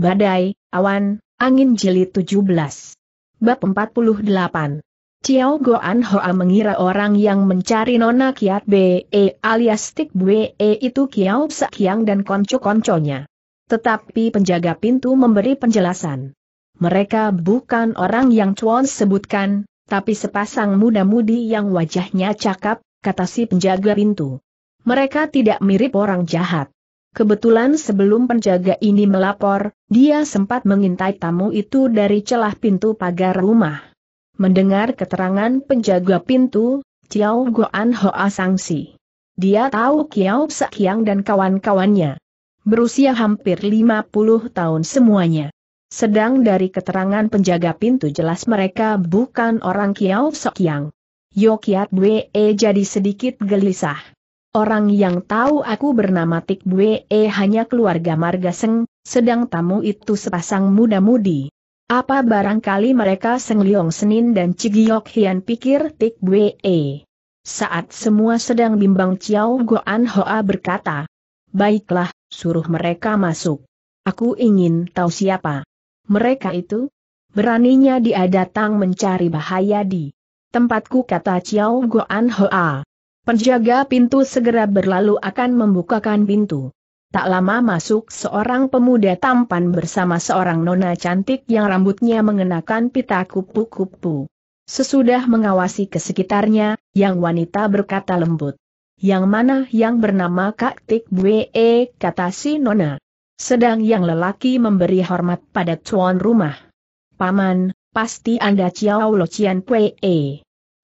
Badai, Awan, Angin jeli 17. Bab 48. Ciao Goan Hoa mengira orang yang mencari Nona Kiat Be eh, alias Tik Bue eh, itu Kiao Sakyang dan konco-konconya. Tetapi penjaga pintu memberi penjelasan. Mereka bukan orang yang Chuan sebutkan, tapi sepasang muda-mudi yang wajahnya cakap, kata si penjaga pintu. Mereka tidak mirip orang jahat. Kebetulan sebelum penjaga ini melapor, dia sempat mengintai tamu itu dari celah pintu pagar rumah. Mendengar keterangan penjaga pintu, Chiao Goan Hoa sangsi. Dia tahu Kiao Sakyang dan kawan-kawannya. Berusia hampir 50 tahun semuanya. Sedang dari keterangan penjaga pintu jelas mereka bukan orang Kiao Sekiang. Yokiat Bwe jadi sedikit gelisah. Orang yang tahu aku bernama Tik Bue eh, hanya keluarga Marga Margaseng, sedang tamu itu sepasang muda-mudi. Apa barangkali mereka Seng Liong Senin dan Cigiok Hian pikir Tik Bue. Eh? Saat semua sedang bimbang Chiao Goan Hoa berkata, Baiklah, suruh mereka masuk. Aku ingin tahu siapa. Mereka itu? Beraninya dia datang mencari bahaya di tempatku kata Chiao Goan Hoa. Penjaga pintu segera berlalu akan membukakan pintu. Tak lama masuk seorang pemuda tampan bersama seorang nona cantik yang rambutnya mengenakan pita kupu-kupu. Sesudah mengawasi ke sekitarnya, yang wanita berkata lembut. Yang mana yang bernama Kak Tik Bwe, kata si nona. Sedang yang lelaki memberi hormat pada tuan rumah. Paman, pasti Anda Ciao Lo Cian Pue.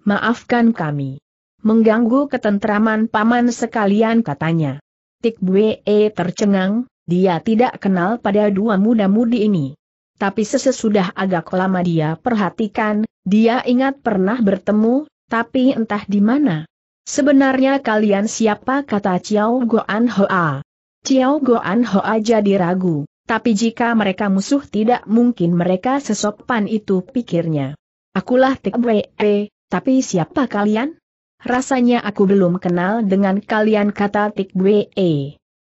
Maafkan kami. Mengganggu ketentraman paman sekalian katanya. Tik Bue e tercengang, dia tidak kenal pada dua muda-mudi ini. Tapi sesudah agak lama dia perhatikan, dia ingat pernah bertemu, tapi entah di mana. Sebenarnya kalian siapa kata Ciao Goan Hoa. Ciao Goan Hoa jadi ragu, tapi jika mereka musuh tidak mungkin mereka sesopan itu pikirnya. Akulah Tik Bue, e, tapi siapa kalian? rasanya aku belum kenal dengan kalian kata Tik Bwe.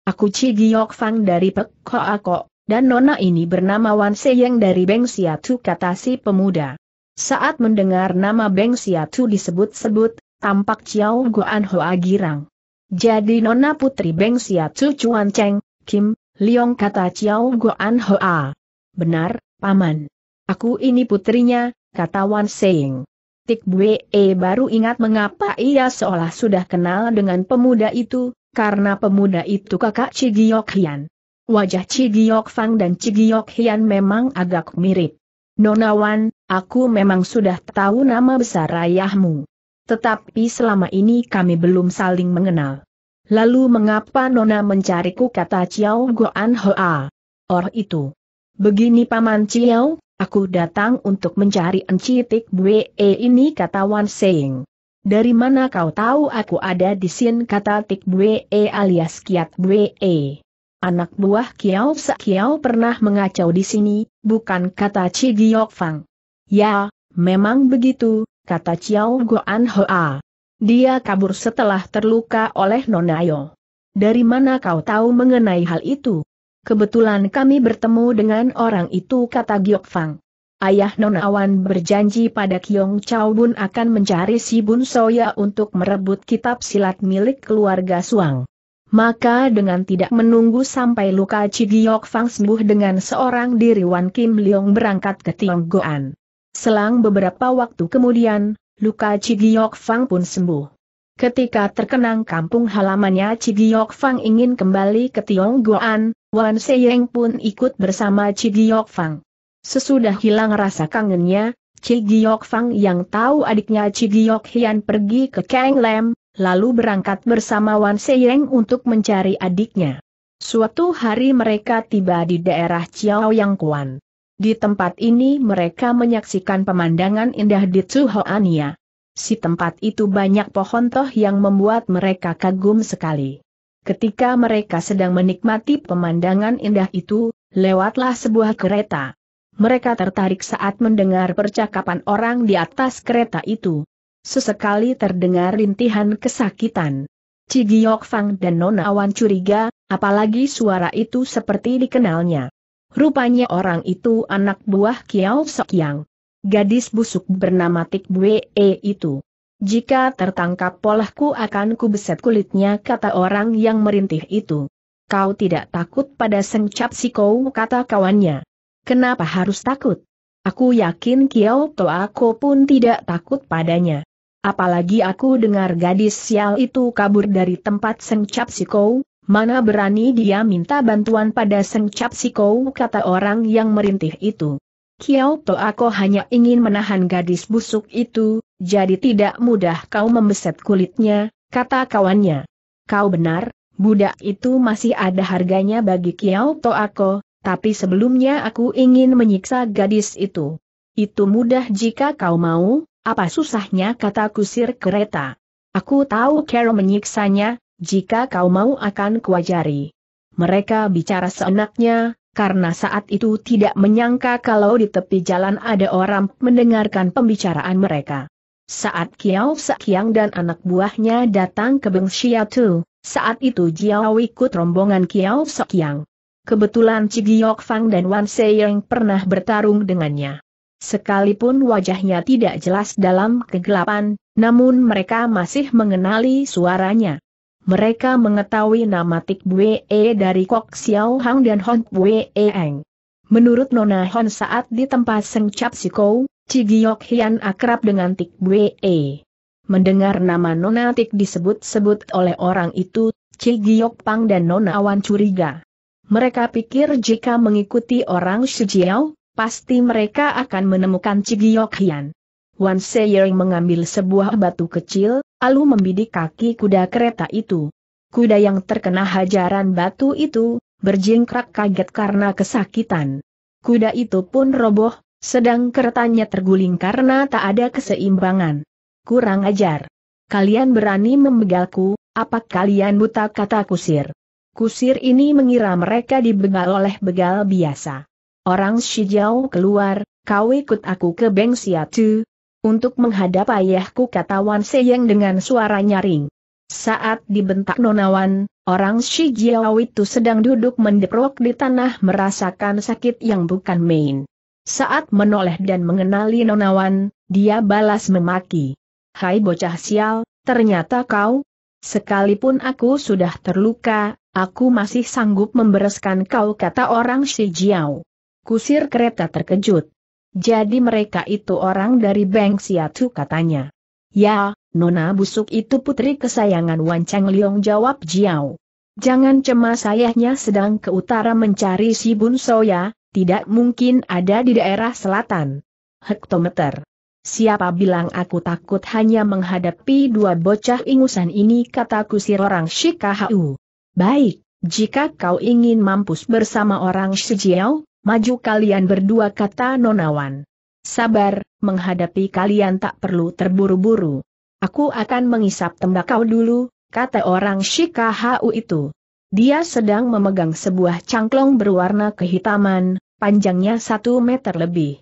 Aku Chi Giok Fang dari Pek Ko Kok, dan nona ini bernama Wan Seyeng dari Beng Siatu kata si pemuda. Saat mendengar nama Beng Siatu disebut-sebut, tampak Chiao Guan Hoa girang. Jadi nona putri Beng Siatu Chuan Cheng, Kim, Liong kata Chiao Guan Hoa. Benar, Paman. Aku ini putrinya, kata Wan Seing. Tik Bue e baru ingat mengapa ia seolah sudah kenal dengan pemuda itu, karena pemuda itu kakak Cigiok Hian. Wajah Cigiok Fang dan Cigiok Hian memang agak mirip. Nonawan, aku memang sudah tahu nama besar ayahmu. Tetapi selama ini kami belum saling mengenal. Lalu mengapa Nona mencariku kata Ciao Goan Hoa? Or itu. Begini Paman Ciao, Aku datang untuk mencari Enci Tik Bue eh, ini kata Wan Seng. Dari mana kau tahu aku ada di sini kata Tik Bue eh, alias Kiat Bue. Eh? Anak buah Kiao Kiao pernah mengacau di sini, bukan kata Chi Giok Fang. Ya, memang begitu, kata Ciao Goan Hoa. Dia kabur setelah terluka oleh Nonayo. Dari mana kau tahu mengenai hal itu? Kebetulan kami bertemu dengan orang itu kata Giok Fang. Ayah Awan berjanji pada Kiong Chao Bun akan mencari si Bun Soya untuk merebut kitab silat milik keluarga Suang. Maka dengan tidak menunggu sampai luka Cigiok Fang sembuh dengan seorang diri Wan Kim Leong berangkat ke Tionggoan. Selang beberapa waktu kemudian, luka Cigiok Fang pun sembuh. Ketika terkenang kampung halamannya Cigiok Fang ingin kembali ke Goan, Wan Seyeng pun ikut bersama Cigiok Fang. Sesudah hilang rasa kangennya, Cigiok Fang yang tahu adiknya Cigiok Hian pergi ke Kang Lem, lalu berangkat bersama Wan Seyeng untuk mencari adiknya. Suatu hari mereka tiba di daerah Chiao Yang Kuan. Di tempat ini mereka menyaksikan pemandangan indah di Tsuhoania. Si tempat itu banyak pohon toh yang membuat mereka kagum sekali. Ketika mereka sedang menikmati pemandangan indah itu, lewatlah sebuah kereta. Mereka tertarik saat mendengar percakapan orang di atas kereta itu. Sesekali terdengar rintihan kesakitan. Cigiok Fang dan Nona Awan curiga, apalagi suara itu seperti dikenalnya. Rupanya orang itu anak buah Kiao Yang gadis busuk bernama Tik Bue eh, itu. Jika tertangkap polahku akan kubeset kulitnya kata orang yang merintih itu. Kau tidak takut pada Cap si kau kata kawannya. Kenapa harus takut? Aku yakin Kiao aku pun tidak takut padanya. Apalagi aku dengar gadis sial itu kabur dari tempat Cap si kau, mana berani dia minta bantuan pada Cap si kau kata orang yang merintih itu. Kiao To aku hanya ingin menahan gadis busuk itu, jadi tidak mudah kau membeset kulitnya, kata kawannya. Kau benar, budak itu masih ada harganya bagi Kiao To aku, tapi sebelumnya aku ingin menyiksa gadis itu. Itu mudah jika kau mau, apa susahnya kata kusir kereta. Aku tahu Carol menyiksanya, jika kau mau akan kuajari. Mereka bicara seenaknya, karena saat itu tidak menyangka kalau di tepi jalan ada orang mendengarkan pembicaraan mereka. Saat Kiao Sekiang dan anak buahnya datang ke Beng Xiatu, saat itu Jiao ikut rombongan Kiao Sekiang. Kebetulan Cigiok Fang dan Wan Seiyang pernah bertarung dengannya. Sekalipun wajahnya tidak jelas dalam kegelapan, namun mereka masih mengenali suaranya. Mereka mengetahui nama Tik Bue e dari Kok Xiao Hang dan Hon Bue e Eng. Menurut Nona Hon saat di tempat Seng Cap Siko, Cigiok Hian akrab dengan Tik Bue e. Mendengar nama Nona Tik disebut-sebut oleh orang itu, Cigiok Pang dan Nona Wan curiga. Mereka pikir jika mengikuti orang Shijiao, pasti mereka akan menemukan Cigiok Hian. Wan Seiring mengambil sebuah batu kecil, lalu membidik kaki kuda kereta itu. Kuda yang terkena hajaran batu itu, berjingkrak kaget karena kesakitan. Kuda itu pun roboh, sedang keretanya terguling karena tak ada keseimbangan. Kurang ajar. Kalian berani membegalku, apa kalian buta kata kusir? Kusir ini mengira mereka dibegal oleh begal biasa. Orang Shijau keluar, kau ikut aku ke Beng Siatu, untuk menghadap ayahku kata Wan Seyeng dengan suara nyaring. Saat dibentak nonawan, orang Shi Jiao itu sedang duduk mendeprok di tanah merasakan sakit yang bukan main. Saat menoleh dan mengenali nonawan, dia balas memaki. Hai bocah sial, ternyata kau? Sekalipun aku sudah terluka, aku masih sanggup membereskan kau kata orang Shi Jiao. Kusir kereta terkejut. Jadi mereka itu orang dari Bank Siatu katanya. Ya, nona busuk itu putri kesayangan Wan Cheng Liong jawab Jiao. Jangan cemas ayahnya sedang ke utara mencari si Bun Soya, tidak mungkin ada di daerah selatan. Hektometer. Siapa bilang aku takut hanya menghadapi dua bocah ingusan ini kata kusir orang Shikahau. Baik, jika kau ingin mampus bersama orang Shijiao, maju kalian berdua kata Nonawan. Sabar, menghadapi kalian tak perlu terburu-buru. Aku akan mengisap tembakau dulu, kata orang Shikahu itu. Dia sedang memegang sebuah cangklong berwarna kehitaman, panjangnya satu meter lebih.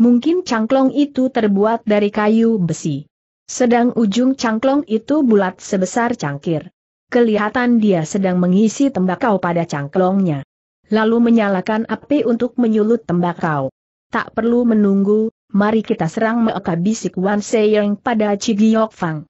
Mungkin cangklong itu terbuat dari kayu besi. Sedang ujung cangklong itu bulat sebesar cangkir. Kelihatan dia sedang mengisi tembakau pada cangklongnya lalu menyalakan api untuk menyulut tembakau. Tak perlu menunggu, mari kita serang meka bisik Wan Seyong pada Cigiok Fang.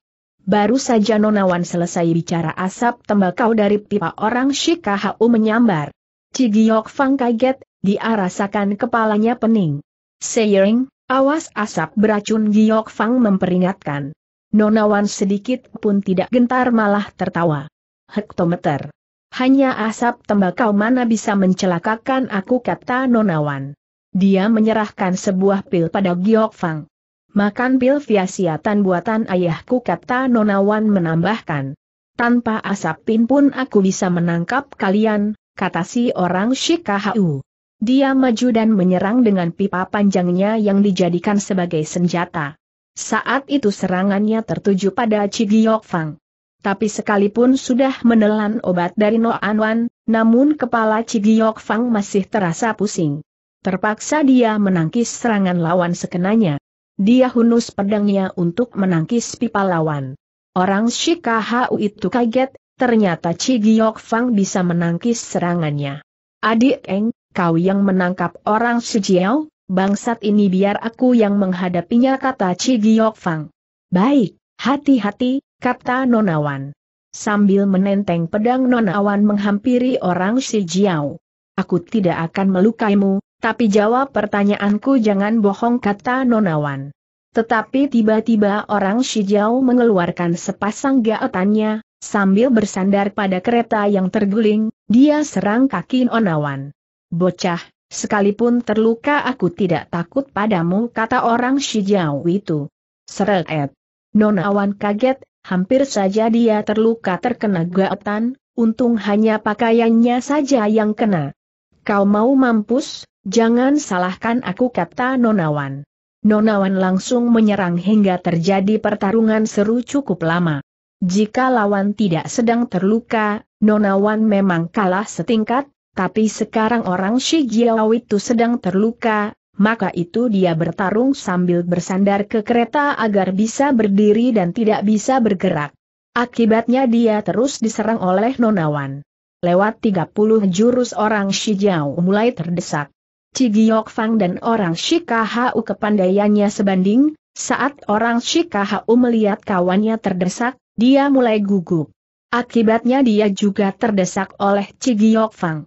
Baru saja Nonawan selesai bicara asap tembakau dari pipa orang Shikahau menyambar. Cigiok Fang kaget, dia rasakan kepalanya pening. Seyong, awas asap beracun Giok Fang memperingatkan. Nonawan sedikit pun tidak gentar malah tertawa. Hektometer. Hanya asap tembakau mana bisa mencelakakan aku kata Nonawan. Dia menyerahkan sebuah pil pada Giok Fang. Makan pil via fiasiatan buatan ayahku kata Nonawan menambahkan. Tanpa asap pin pun aku bisa menangkap kalian, kata si orang Shikahau. Dia maju dan menyerang dengan pipa panjangnya yang dijadikan sebagai senjata. Saat itu serangannya tertuju pada Giok Fang. Tapi sekalipun sudah menelan obat dari No Anwan, namun kepala Cigiok Fang masih terasa pusing. Terpaksa dia menangkis serangan lawan sekenanya. Dia hunus pedangnya untuk menangkis pipa lawan. Orang Shikahau itu kaget, ternyata Cigiok Fang bisa menangkis serangannya. Adik Eng, kau yang menangkap orang Shijiao, bangsat ini biar aku yang menghadapinya kata Cigiok Fang. Baik, hati-hati, kata Nonawan. Sambil menenteng pedang Nonawan menghampiri orang si Jiao. Aku tidak akan melukaimu, tapi jawab pertanyaanku jangan bohong kata Nonawan. Tetapi tiba-tiba orang si Jiao mengeluarkan sepasang gaetannya, sambil bersandar pada kereta yang terguling, dia serang kaki Nonawan. Bocah, sekalipun terluka aku tidak takut padamu kata orang si Jiao itu. Seret. Nonawan kaget, hampir saja dia terluka terkena gaetan, untung hanya pakaiannya saja yang kena. Kau mau mampus, jangan salahkan aku kata Nonawan. Nonawan langsung menyerang hingga terjadi pertarungan seru cukup lama. Jika lawan tidak sedang terluka, Nonawan memang kalah setingkat, tapi sekarang orang Shi itu sedang terluka, maka itu dia bertarung sambil bersandar ke kereta agar bisa berdiri dan tidak bisa bergerak. Akibatnya dia terus diserang oleh nonawan. Lewat 30 jurus orang Shijiao mulai terdesak. Cigiyok Fang dan orang Shikahau kepandaiannya sebanding, saat orang Shikahau melihat kawannya terdesak, dia mulai gugup. Akibatnya dia juga terdesak oleh Cigiyok Fang.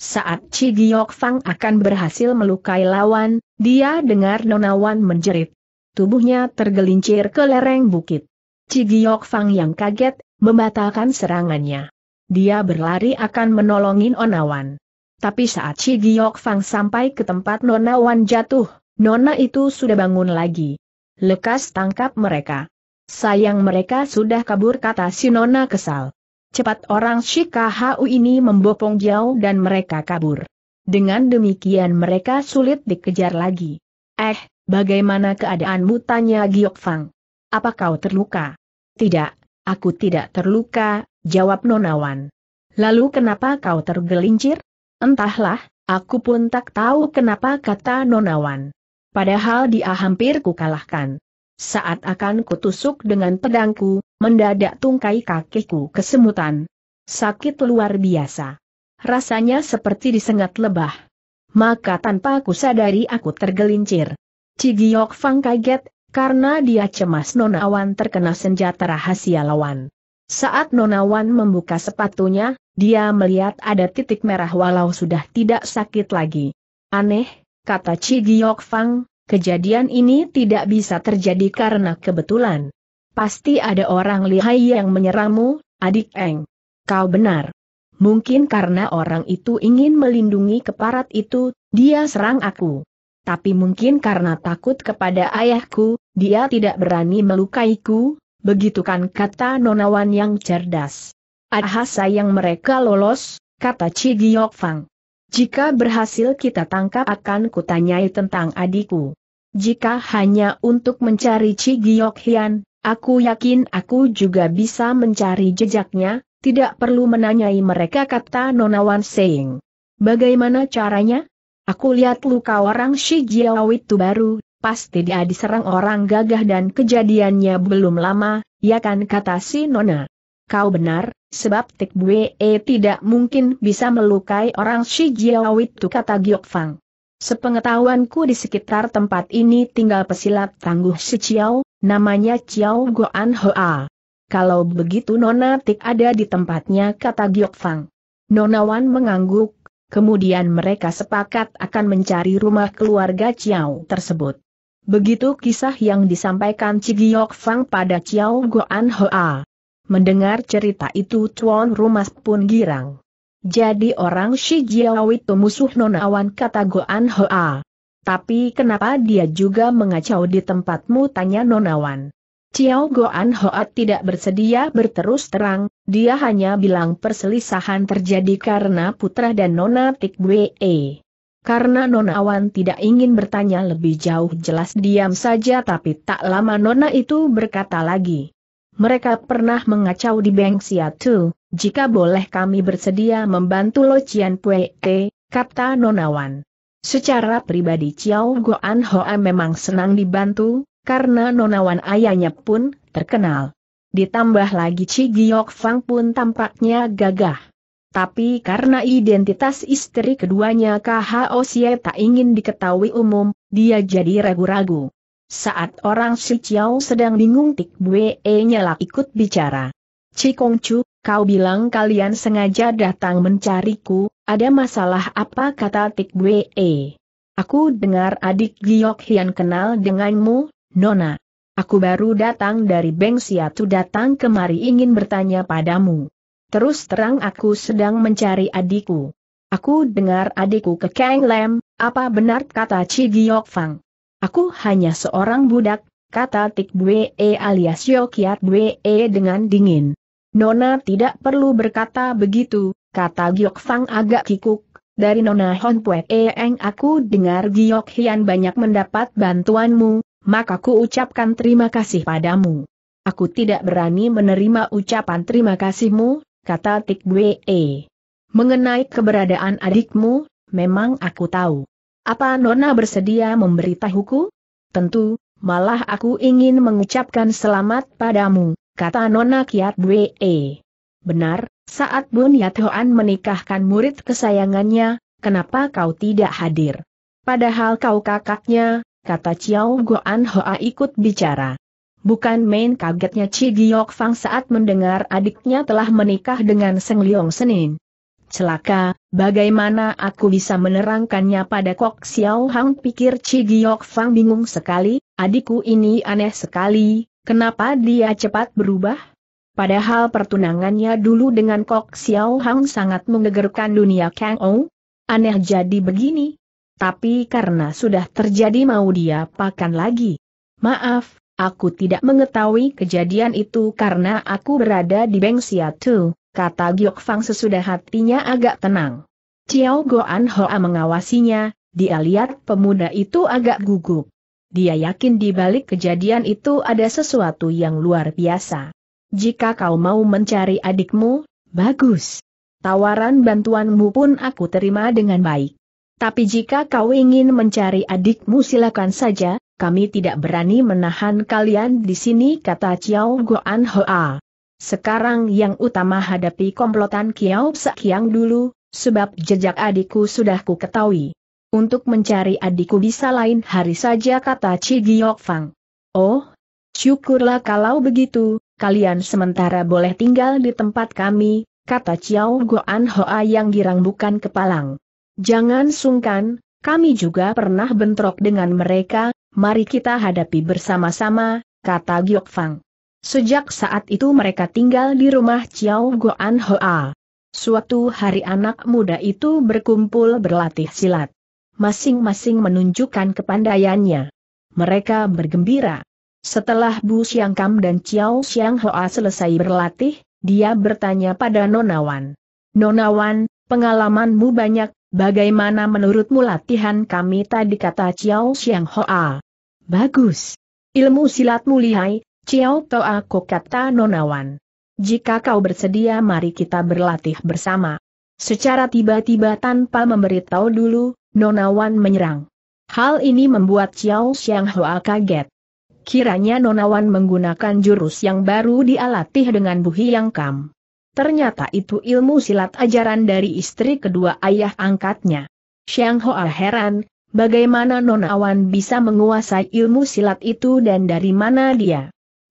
Saat Chi Giok Fang akan berhasil melukai lawan, dia dengar Nonawan menjerit. Tubuhnya tergelincir ke lereng bukit. Chi Giok Fang yang kaget, membatalkan serangannya. Dia berlari akan menolongin Onawan. Tapi saat Chi Giok Fang sampai ke tempat Nona Wan jatuh, Nona itu sudah bangun lagi. Lekas tangkap mereka. Sayang mereka sudah kabur kata si Nona kesal. Cepat orang Shikahau ini membopong jauh dan mereka kabur. Dengan demikian mereka sulit dikejar lagi. Eh, bagaimana keadaanmu tanya Giok Fang. Apa kau terluka? Tidak, aku tidak terluka, jawab Nonawan. Lalu kenapa kau tergelincir? Entahlah, aku pun tak tahu kenapa kata Nonawan. Padahal dia hampir kukalahkan. Saat akan kutusuk dengan pedangku, Mendadak tungkai kakiku kesemutan. Sakit luar biasa. Rasanya seperti disengat lebah. Maka tanpa aku sadari aku tergelincir. Cigiok Fang kaget, karena dia cemas nonawan terkena senjata rahasia lawan. Saat nonawan membuka sepatunya, dia melihat ada titik merah walau sudah tidak sakit lagi. Aneh, kata Cigiok Fang, kejadian ini tidak bisa terjadi karena kebetulan. Pasti ada orang lihai yang menyerangmu, adik Eng. Kau benar. Mungkin karena orang itu ingin melindungi keparat itu, dia serang aku. Tapi mungkin karena takut kepada ayahku, dia tidak berani melukaiku, begitu kan kata nonawan yang cerdas. Aha, sayang mereka lolos, kata Cigiok Fang. Jika berhasil kita tangkap akan kutanyai tentang adikku. Jika hanya untuk mencari Cigiok Hian, Aku yakin aku juga bisa mencari jejaknya, tidak perlu menanyai mereka kata Nonawan Seng. Bagaimana caranya? Aku lihat luka orang Shi Jiao itu baru, pasti dia diserang orang gagah dan kejadiannya belum lama, ya kan kata si Nona. Kau benar, sebab Tik Bue tidak mungkin bisa melukai orang Shi Jiao itu kata Giok Fang. Sepengetahuanku di sekitar tempat ini tinggal pesilat tangguh si Chiao, namanya Chiao Goan Hoa. Kalau begitu Nona Tik ada di tempatnya kata Giok Fang. Nona Wan mengangguk, kemudian mereka sepakat akan mencari rumah keluarga Chiao tersebut. Begitu kisah yang disampaikan Cigiok Giok Fang pada Chiao Goan Hoa. Mendengar cerita itu Chuan Rumas pun girang. Jadi orang Shi Jiao itu musuh nonawan kata Goan Hoa. Tapi kenapa dia juga mengacau di tempatmu tanya nonawan. Ciao Goan Hoa tidak bersedia berterus terang, dia hanya bilang perselisahan terjadi karena putra dan nona Tik Bwe. Karena nonawan tidak ingin bertanya lebih jauh jelas diam saja tapi tak lama nona itu berkata lagi mereka pernah mengacau di Beng Siatu, jika boleh kami bersedia membantu Lo Cian Pue kata Nonawan. Secara pribadi Chiao Goan Hoa memang senang dibantu, karena Nonawan ayahnya pun terkenal. Ditambah lagi Chi Giok Fang pun tampaknya gagah. Tapi karena identitas istri keduanya KHO Xie tak ingin diketahui umum, dia jadi ragu-ragu. Saat orang si Chiao sedang bingung Tik Bue nyelak ikut bicara. Chu, kau bilang kalian sengaja datang mencariku, ada masalah apa kata Tik Bue? Aku dengar adik Giok Hian kenal denganmu, Nona. Aku baru datang dari Beng Siatu datang kemari ingin bertanya padamu. Terus terang aku sedang mencari adikku. Aku dengar adikku ke Kang Lem, apa benar kata Ci Giok Fang? Aku hanya seorang budak, kata Tik Bwe e alias Yokiat Bwe e dengan dingin. Nona tidak perlu berkata begitu, kata Giok Fang agak kikuk. Dari Nona Hon Pue e Eng aku dengar Giok Hian banyak mendapat bantuanmu, maka ku ucapkan terima kasih padamu. Aku tidak berani menerima ucapan terima kasihmu, kata Tik Bwe. Mengenai keberadaan adikmu, memang aku tahu. Apa Nona bersedia memberitahuku? Tentu, malah aku ingin mengucapkan selamat padamu, kata Nona Kiat Bwe. Benar, saat Bun Yathoan menikahkan murid kesayangannya, kenapa kau tidak hadir? Padahal kau kakaknya, kata Chiao Goan Hoa ikut bicara. Bukan main kagetnya Chi Giok Fang saat mendengar adiknya telah menikah dengan Seng Leong Senin celaka, bagaimana aku bisa menerangkannya pada Kok Xiao Hang pikir Chi Giok Fang bingung sekali, adikku ini aneh sekali, kenapa dia cepat berubah? Padahal pertunangannya dulu dengan Kok Xiao Hang sangat menggegerkan dunia Kang Ou. Aneh jadi begini. Tapi karena sudah terjadi mau dia pakan lagi. Maaf, Aku tidak mengetahui kejadian itu karena aku berada di Bengsia Tu kata Giok Fang sesudah hatinya agak tenang. Ciao Goan Hoa mengawasinya, dia lihat pemuda itu agak gugup. Dia yakin di balik kejadian itu ada sesuatu yang luar biasa. Jika kau mau mencari adikmu, bagus. Tawaran bantuanmu pun aku terima dengan baik. Tapi jika kau ingin mencari adikmu silakan saja, kami tidak berani menahan kalian di sini kata Ciao Goan Hoa. Sekarang yang utama hadapi komplotan Kiao Sakyang dulu, sebab jejak adikku sudah ku ketahui. Untuk mencari adikku bisa lain hari saja kata Chi Giok Fang. Oh, syukurlah kalau begitu, kalian sementara boleh tinggal di tempat kami, kata Chiao Goan Hoa yang girang bukan kepalang. Jangan sungkan, kami juga pernah bentrok dengan mereka, mari kita hadapi bersama-sama, kata Giok Fang. Sejak saat itu mereka tinggal di rumah Chiao Goan Hoa. Suatu hari anak muda itu berkumpul berlatih silat. Masing-masing menunjukkan kepandaiannya. Mereka bergembira. Setelah Bu Siang Kam dan Chiao Siang Hoa selesai berlatih, dia bertanya pada Nonawan. Nonawan, pengalamanmu banyak, bagaimana menurutmu latihan kami tadi kata Chiao Siang Hoa? Bagus. Ilmu silatmu lihai, Ciao Toa aku kata Nonawan. Jika kau bersedia mari kita berlatih bersama. Secara tiba-tiba tanpa memberitahu dulu, Nonawan menyerang. Hal ini membuat Ciao Xiang Hoa kaget. Kiranya Nonawan menggunakan jurus yang baru dialatih dengan Buhi Yang Kam. Ternyata itu ilmu silat ajaran dari istri kedua ayah angkatnya. Xiang Hoa heran, bagaimana Nonawan bisa menguasai ilmu silat itu dan dari mana dia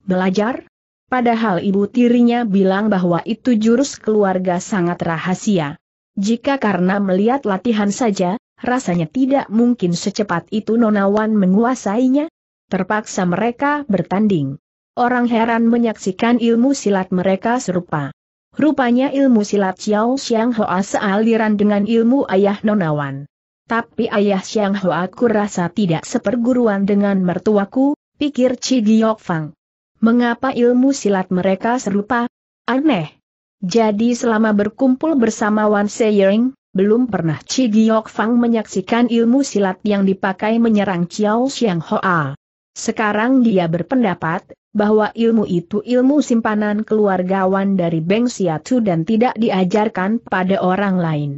belajar? Padahal ibu tirinya bilang bahwa itu jurus keluarga sangat rahasia. Jika karena melihat latihan saja, rasanya tidak mungkin secepat itu nonawan menguasainya. Terpaksa mereka bertanding. Orang heran menyaksikan ilmu silat mereka serupa. Rupanya ilmu silat Xiao Xiang Hoa sealiran dengan ilmu ayah Nonawan. Tapi ayah Xiang Hoa ku rasa tidak seperguruan dengan mertuaku, pikir Chi Giok Fang. Mengapa ilmu silat mereka serupa? Aneh. Jadi selama berkumpul bersama Wan Seiring, belum pernah Chi Giok Fang menyaksikan ilmu silat yang dipakai menyerang Chiao Xiang Hoa. Sekarang dia berpendapat, bahwa ilmu itu ilmu simpanan keluarga Wan dari Beng Xiatu dan tidak diajarkan pada orang lain.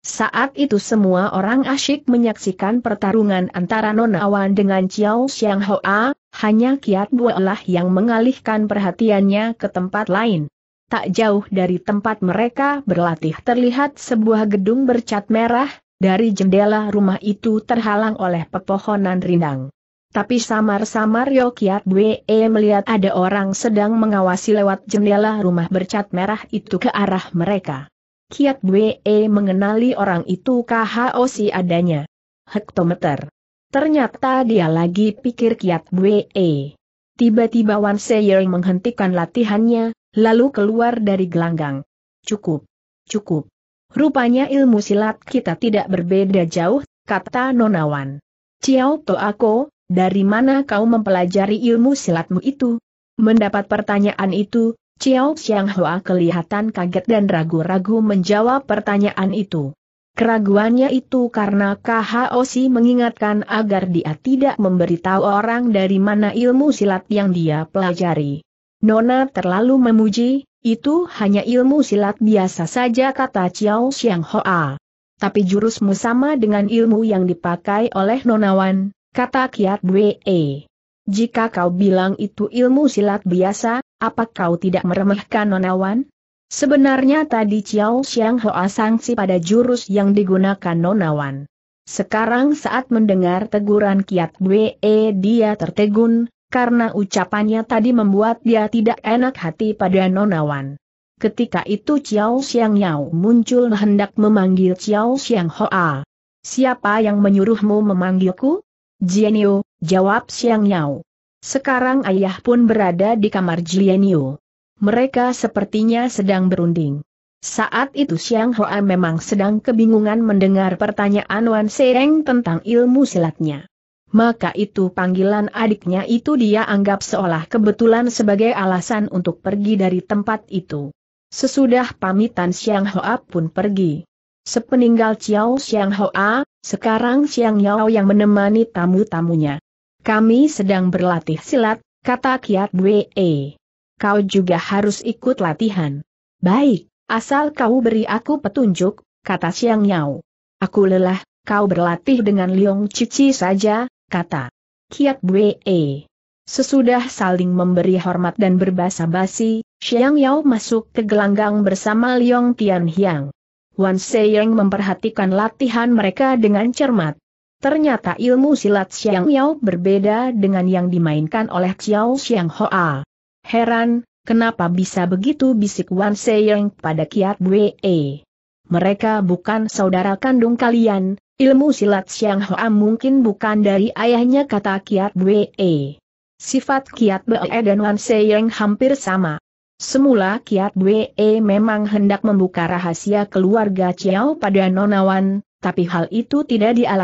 Saat itu semua orang asyik menyaksikan pertarungan antara Wan dengan Chiao Xiang Hoa, hanya Kiat Buelah yang mengalihkan perhatiannya ke tempat lain. Tak jauh dari tempat mereka berlatih terlihat sebuah gedung bercat merah, dari jendela rumah itu terhalang oleh pepohonan rindang. Tapi samar-samar Kiat Bue melihat ada orang sedang mengawasi lewat jendela rumah bercat merah itu ke arah mereka. Kiat Bue mengenali orang itu KHOC adanya. Hektometer. Ternyata dia lagi pikir kiat Bwe. Tiba-tiba Wan Seyer menghentikan latihannya, lalu keluar dari gelanggang. Cukup. Cukup. Rupanya ilmu silat kita tidak berbeda jauh, kata Nonawan. Ciao aku, dari mana kau mempelajari ilmu silatmu itu? Mendapat pertanyaan itu, Ciao Xiang Hua kelihatan kaget dan ragu-ragu menjawab pertanyaan itu. Keraguannya itu karena Kahaosi mengingatkan agar dia tidak memberitahu orang dari mana ilmu silat yang dia pelajari. Nona terlalu memuji, itu hanya ilmu silat biasa saja kata Chiao Xiang Hoa. Tapi jurusmu sama dengan ilmu yang dipakai oleh Nonawan, kata Kiat Bwe. Jika kau bilang itu ilmu silat biasa, apa kau tidak meremehkan Nonawan? Sebenarnya tadi Chiao Xiang Hoa sangsi pada jurus yang digunakan nonawan. Sekarang saat mendengar teguran Kiat Bwe eh, dia tertegun, karena ucapannya tadi membuat dia tidak enak hati pada nonawan. Ketika itu Chiao Xiang Yao muncul hendak memanggil Chiao Xiang Hoa. Siapa yang menyuruhmu memanggilku? Jianyu, jawab Xiang Yao. Sekarang ayah pun berada di kamar Jianyu mereka sepertinya sedang berunding. Saat itu Siang Hoa memang sedang kebingungan mendengar pertanyaan Wan Sereng tentang ilmu silatnya. Maka itu panggilan adiknya itu dia anggap seolah kebetulan sebagai alasan untuk pergi dari tempat itu. Sesudah pamitan Siang Hoa pun pergi. Sepeninggal Ciao Siang Hoa, sekarang Siang Yao yang menemani tamu-tamunya. Kami sedang berlatih silat, kata Kiat Wei kau juga harus ikut latihan. Baik, asal kau beri aku petunjuk, kata Siang Yao. Aku lelah, kau berlatih dengan Liong Cici saja, kata Kiat Bue. Sesudah saling memberi hormat dan berbahasa basi, Siang Yao masuk ke gelanggang bersama Liong Tian Hiang. Wan Seyeng memperhatikan latihan mereka dengan cermat. Ternyata ilmu silat Xiang Yao berbeda dengan yang dimainkan oleh Xiao Xiang Hoa. Heran, kenapa bisa begitu bisik Wan Seyeng pada Kiat Bwe. Mereka bukan saudara kandung kalian, ilmu silat Siang Hoa mungkin bukan dari ayahnya kata Kiat Bwe. Sifat Kiat Bwe dan Wan Seyeng hampir sama. Semula Kiat Bwe memang hendak membuka rahasia keluarga Ciao pada Nonawan, tapi hal itu tidak dia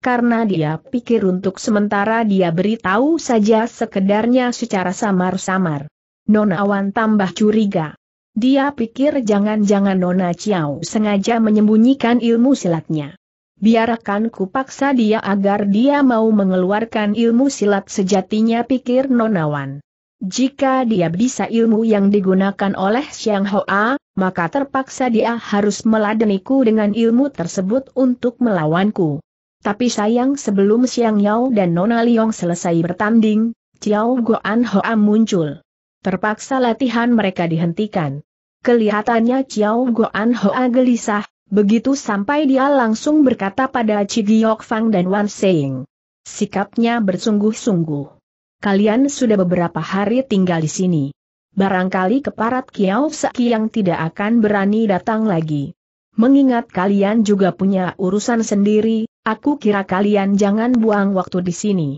karena dia pikir untuk sementara dia beritahu saja sekedarnya secara samar-samar. Nona Wan tambah curiga. Dia pikir jangan-jangan Nona Chiao sengaja menyembunyikan ilmu silatnya. Biarkan ku paksa dia agar dia mau mengeluarkan ilmu silat sejatinya pikir Nona Wan. Jika dia bisa ilmu yang digunakan oleh Xiang Hoa, maka terpaksa dia harus meladeniku dengan ilmu tersebut untuk melawanku. Tapi sayang sebelum Xiang Yao dan Nona Liong selesai bertanding, Chiao Goan Hoa muncul. Terpaksa latihan mereka dihentikan. Kelihatannya Chiao Goan Hoa gelisah, begitu sampai dia langsung berkata pada Cigiok Fang dan Wan Seing. Sikapnya bersungguh-sungguh. Kalian sudah beberapa hari tinggal di sini. Barangkali keparat Kiao Saki yang tidak akan berani datang lagi. Mengingat kalian juga punya urusan sendiri, Aku kira kalian jangan buang waktu di sini.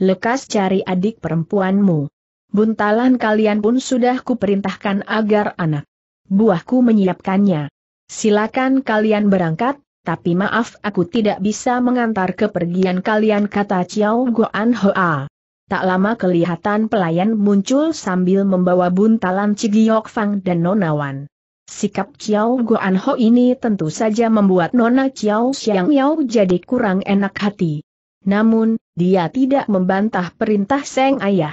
Lekas cari adik perempuanmu. Buntalan kalian pun sudah kuperintahkan agar anak buahku menyiapkannya. Silakan kalian berangkat, tapi maaf aku tidak bisa mengantar kepergian kalian kata Chiao Guan Hoa. Tak lama kelihatan pelayan muncul sambil membawa buntalan Cigiok Fang dan Nonawan. Sikap Chiao Guan Ho ini tentu saja membuat Nona Chiao Xiang Yao jadi kurang enak hati. Namun, dia tidak membantah perintah Seng Ayah.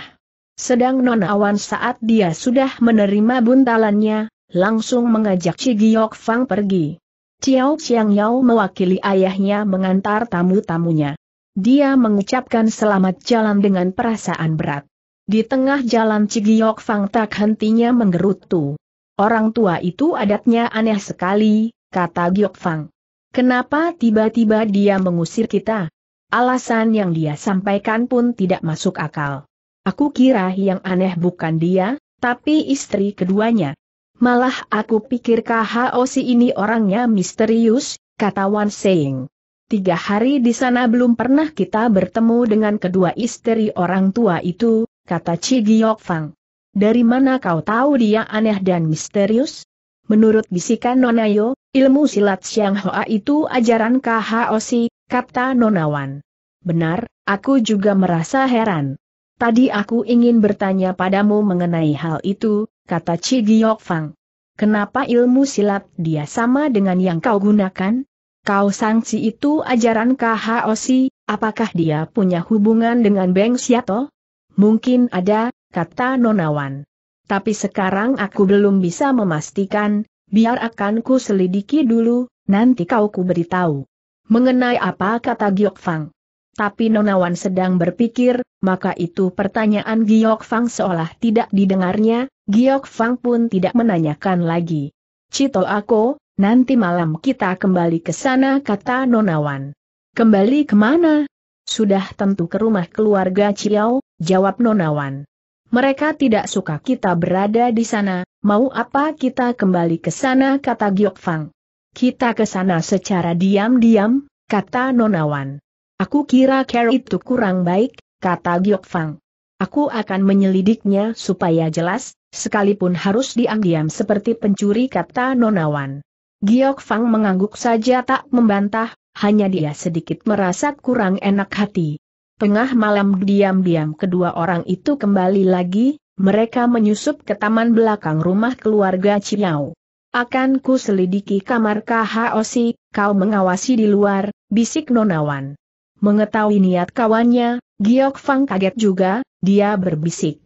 Sedang Nona Wan saat dia sudah menerima buntalannya, langsung mengajak Chi Fang pergi. Chiao Xiang Yao mewakili ayahnya mengantar tamu-tamunya. Dia mengucapkan selamat jalan dengan perasaan berat. Di tengah jalan Cigiok Fang tak hentinya menggerutu. Orang tua itu adatnya aneh sekali, kata Giok Fang. Kenapa tiba-tiba dia mengusir kita? Alasan yang dia sampaikan pun tidak masuk akal. Aku kira yang aneh bukan dia, tapi istri keduanya. Malah aku pikir KHOC ini orangnya misterius, kata Wan Seng. Tiga hari di sana belum pernah kita bertemu dengan kedua istri orang tua itu, kata Chi Giok Fang dari mana kau tahu dia aneh dan misterius? Menurut bisikan Nonayo, ilmu silat Siang Hoa itu ajaran KHOC, kata Nonawan. Benar, aku juga merasa heran. Tadi aku ingin bertanya padamu mengenai hal itu, kata Chi Fang. Kenapa ilmu silat dia sama dengan yang kau gunakan? Kau sangsi itu ajaran KHOC, apakah dia punya hubungan dengan Beng Siato? Mungkin ada, kata Nonawan. Tapi sekarang aku belum bisa memastikan, biar akan ku selidiki dulu, nanti kau ku beritahu. Mengenai apa kata Giok Fang? Tapi Nonawan sedang berpikir, maka itu pertanyaan Giok Fang seolah tidak didengarnya, Giok Fang pun tidak menanyakan lagi. Cito aku, nanti malam kita kembali ke sana kata Nonawan. Kembali kemana? Sudah tentu ke rumah keluarga Ciao, jawab Nonawan. Mereka tidak suka kita berada di sana, mau apa kita kembali ke sana kata Giok Fang. Kita ke sana secara diam-diam, kata Nonawan. Aku kira care itu kurang baik, kata Giok Fang. Aku akan menyelidiknya supaya jelas, sekalipun harus diam-diam seperti pencuri kata Nonawan. Giok Fang mengangguk saja tak membantah, hanya dia sedikit merasa kurang enak hati. Tengah malam diam-diam kedua orang itu kembali lagi, mereka menyusup ke taman belakang rumah keluarga Ciao. Akan ku selidiki kamar KHOC, kau mengawasi di luar, bisik nonawan. Mengetahui niat kawannya, Giok Fang kaget juga, dia berbisik.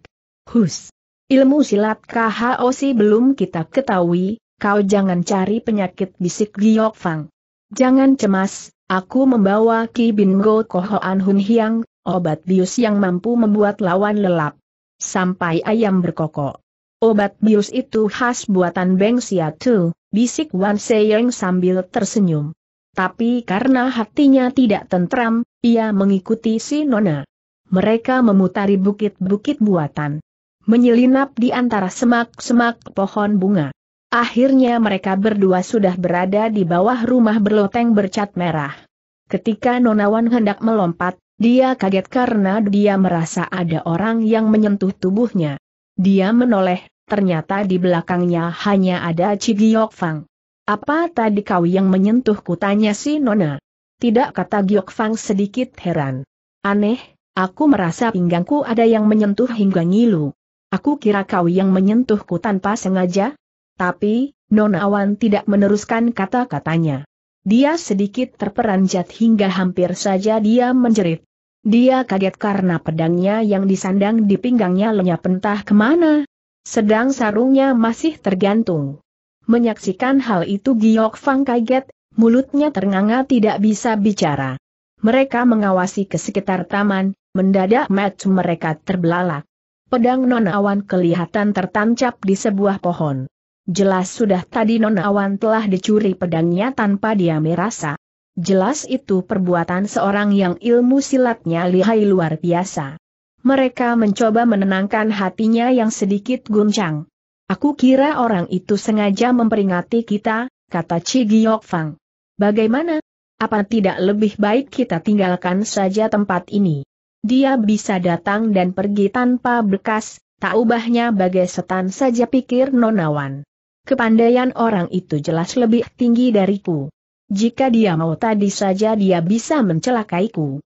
Hus. Ilmu silat KHOC belum kita ketahui, kau jangan cari penyakit bisik Giok Fang. Jangan cemas, Aku membawa Ki Bin Go Kohoan Hun Hiang, obat bius yang mampu membuat lawan lelap. Sampai ayam berkokok. Obat bius itu khas buatan Beng Siatu, bisik Wan Seyeng sambil tersenyum. Tapi karena hatinya tidak tentram, ia mengikuti si Nona. Mereka memutari bukit-bukit buatan. Menyelinap di antara semak-semak pohon bunga. Akhirnya mereka berdua sudah berada di bawah rumah berloteng bercat merah. Ketika Nonawan hendak melompat, dia kaget karena dia merasa ada orang yang menyentuh tubuhnya. Dia menoleh, ternyata di belakangnya hanya ada Cigiok Fang. Apa tadi kau yang menyentuhku tanya si Nona? Tidak kata Giok Fang sedikit heran. Aneh, aku merasa pinggangku ada yang menyentuh hingga ngilu. Aku kira kau yang menyentuhku tanpa sengaja, tapi, Nona Awan tidak meneruskan kata-katanya. Dia sedikit terperanjat hingga hampir saja dia menjerit. Dia kaget karena pedangnya yang disandang di pinggangnya lenyap entah kemana. Sedang sarungnya masih tergantung. Menyaksikan hal itu Giok Fang kaget, mulutnya ternganga tidak bisa bicara. Mereka mengawasi ke sekitar taman, mendadak match mereka terbelalak. Pedang nonawan kelihatan tertancap di sebuah pohon. Jelas sudah tadi Nonawan telah dicuri pedangnya tanpa dia merasa. Jelas itu perbuatan seorang yang ilmu silatnya lihai luar biasa. Mereka mencoba menenangkan hatinya yang sedikit guncang. Aku kira orang itu sengaja memperingati kita, kata Cigi Yok Fang. Bagaimana? Apa tidak lebih baik kita tinggalkan saja tempat ini? Dia bisa datang dan pergi tanpa bekas, tak ubahnya bagai setan saja pikir Nonawan. Kepandaian orang itu jelas lebih tinggi dariku. Jika dia mau tadi saja dia bisa mencelakaiku.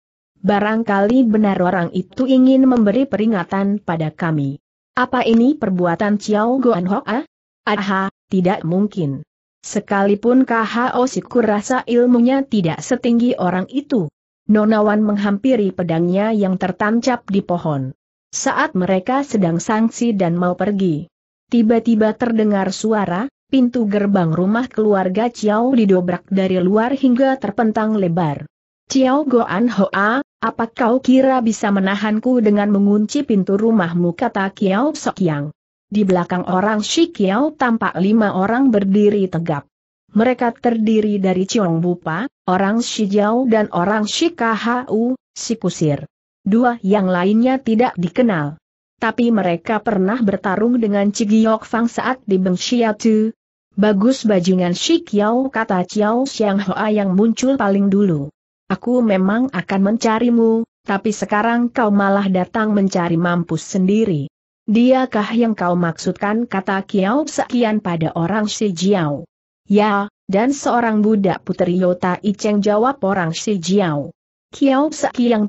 Barangkali benar orang itu ingin memberi peringatan pada kami. Apa ini perbuatan Chiao Goan Hoa? Aha, tidak mungkin. Sekalipun KHO Siku rasa ilmunya tidak setinggi orang itu. Nonawan menghampiri pedangnya yang tertancap di pohon. Saat mereka sedang sangsi dan mau pergi, Tiba-tiba terdengar suara, pintu gerbang rumah keluarga Chiao didobrak dari luar hingga terpentang lebar. Chiao Goan Hoa, apa kau kira bisa menahanku dengan mengunci pintu rumahmu kata Kiao Yang. Di belakang orang Shi Kiao tampak lima orang berdiri tegap. Mereka terdiri dari Chiong Bupa, orang Shi Jiao dan orang Shi Khu, si Kusir. Dua yang lainnya tidak dikenal tapi mereka pernah bertarung dengan Cigiok Fang saat di Xiatu. Bagus bajingan Shi kata Chiao Xiang Hoa yang muncul paling dulu. Aku memang akan mencarimu, tapi sekarang kau malah datang mencari mampus sendiri. Diakah yang kau maksudkan kata Kiao Sekian pada orang Shi Jiao? Ya, dan seorang budak putri Yota Iceng jawab orang Shi Jiao. Kiao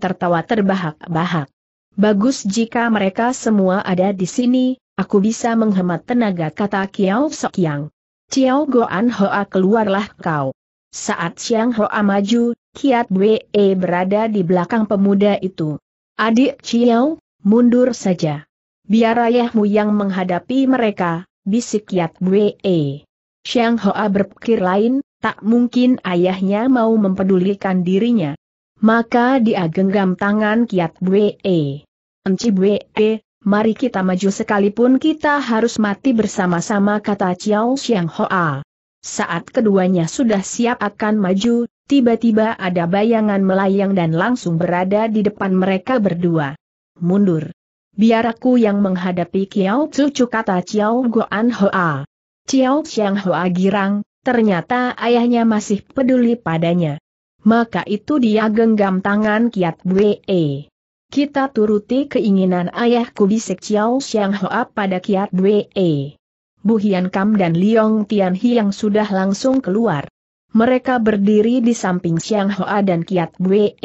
tertawa terbahak-bahak. Bagus jika mereka semua ada di sini, aku bisa menghemat tenaga kata Kiao Sokyang. Ciao Goan Hoa keluarlah kau. Saat Siang Hoa maju, Kiat wee berada di belakang pemuda itu. Adik Ciao, mundur saja. Biar ayahmu yang menghadapi mereka, bisik Kiat wee. Siang Hoa berpikir lain, tak mungkin ayahnya mau mempedulikan dirinya. Maka dia genggam tangan Kiat Bwe. Enci mari kita maju sekalipun kita harus mati bersama-sama kata Chiao Xiang Hoa. Saat keduanya sudah siap akan maju, tiba-tiba ada bayangan melayang dan langsung berada di depan mereka berdua. Mundur. Biar aku yang menghadapi Kiao Cucu kata Chiao Goan Hoa. Chiao Xiang Hoa girang, ternyata ayahnya masih peduli padanya maka itu dia genggam tangan Kiat Bue. Kita turuti keinginan ayahku bisik Chiao Xiang Hoa pada Kiat Bue. Bu Hian Kam dan Liong Tian Hiang sudah langsung keluar. Mereka berdiri di samping Xiang Hoa dan Kiat Bue.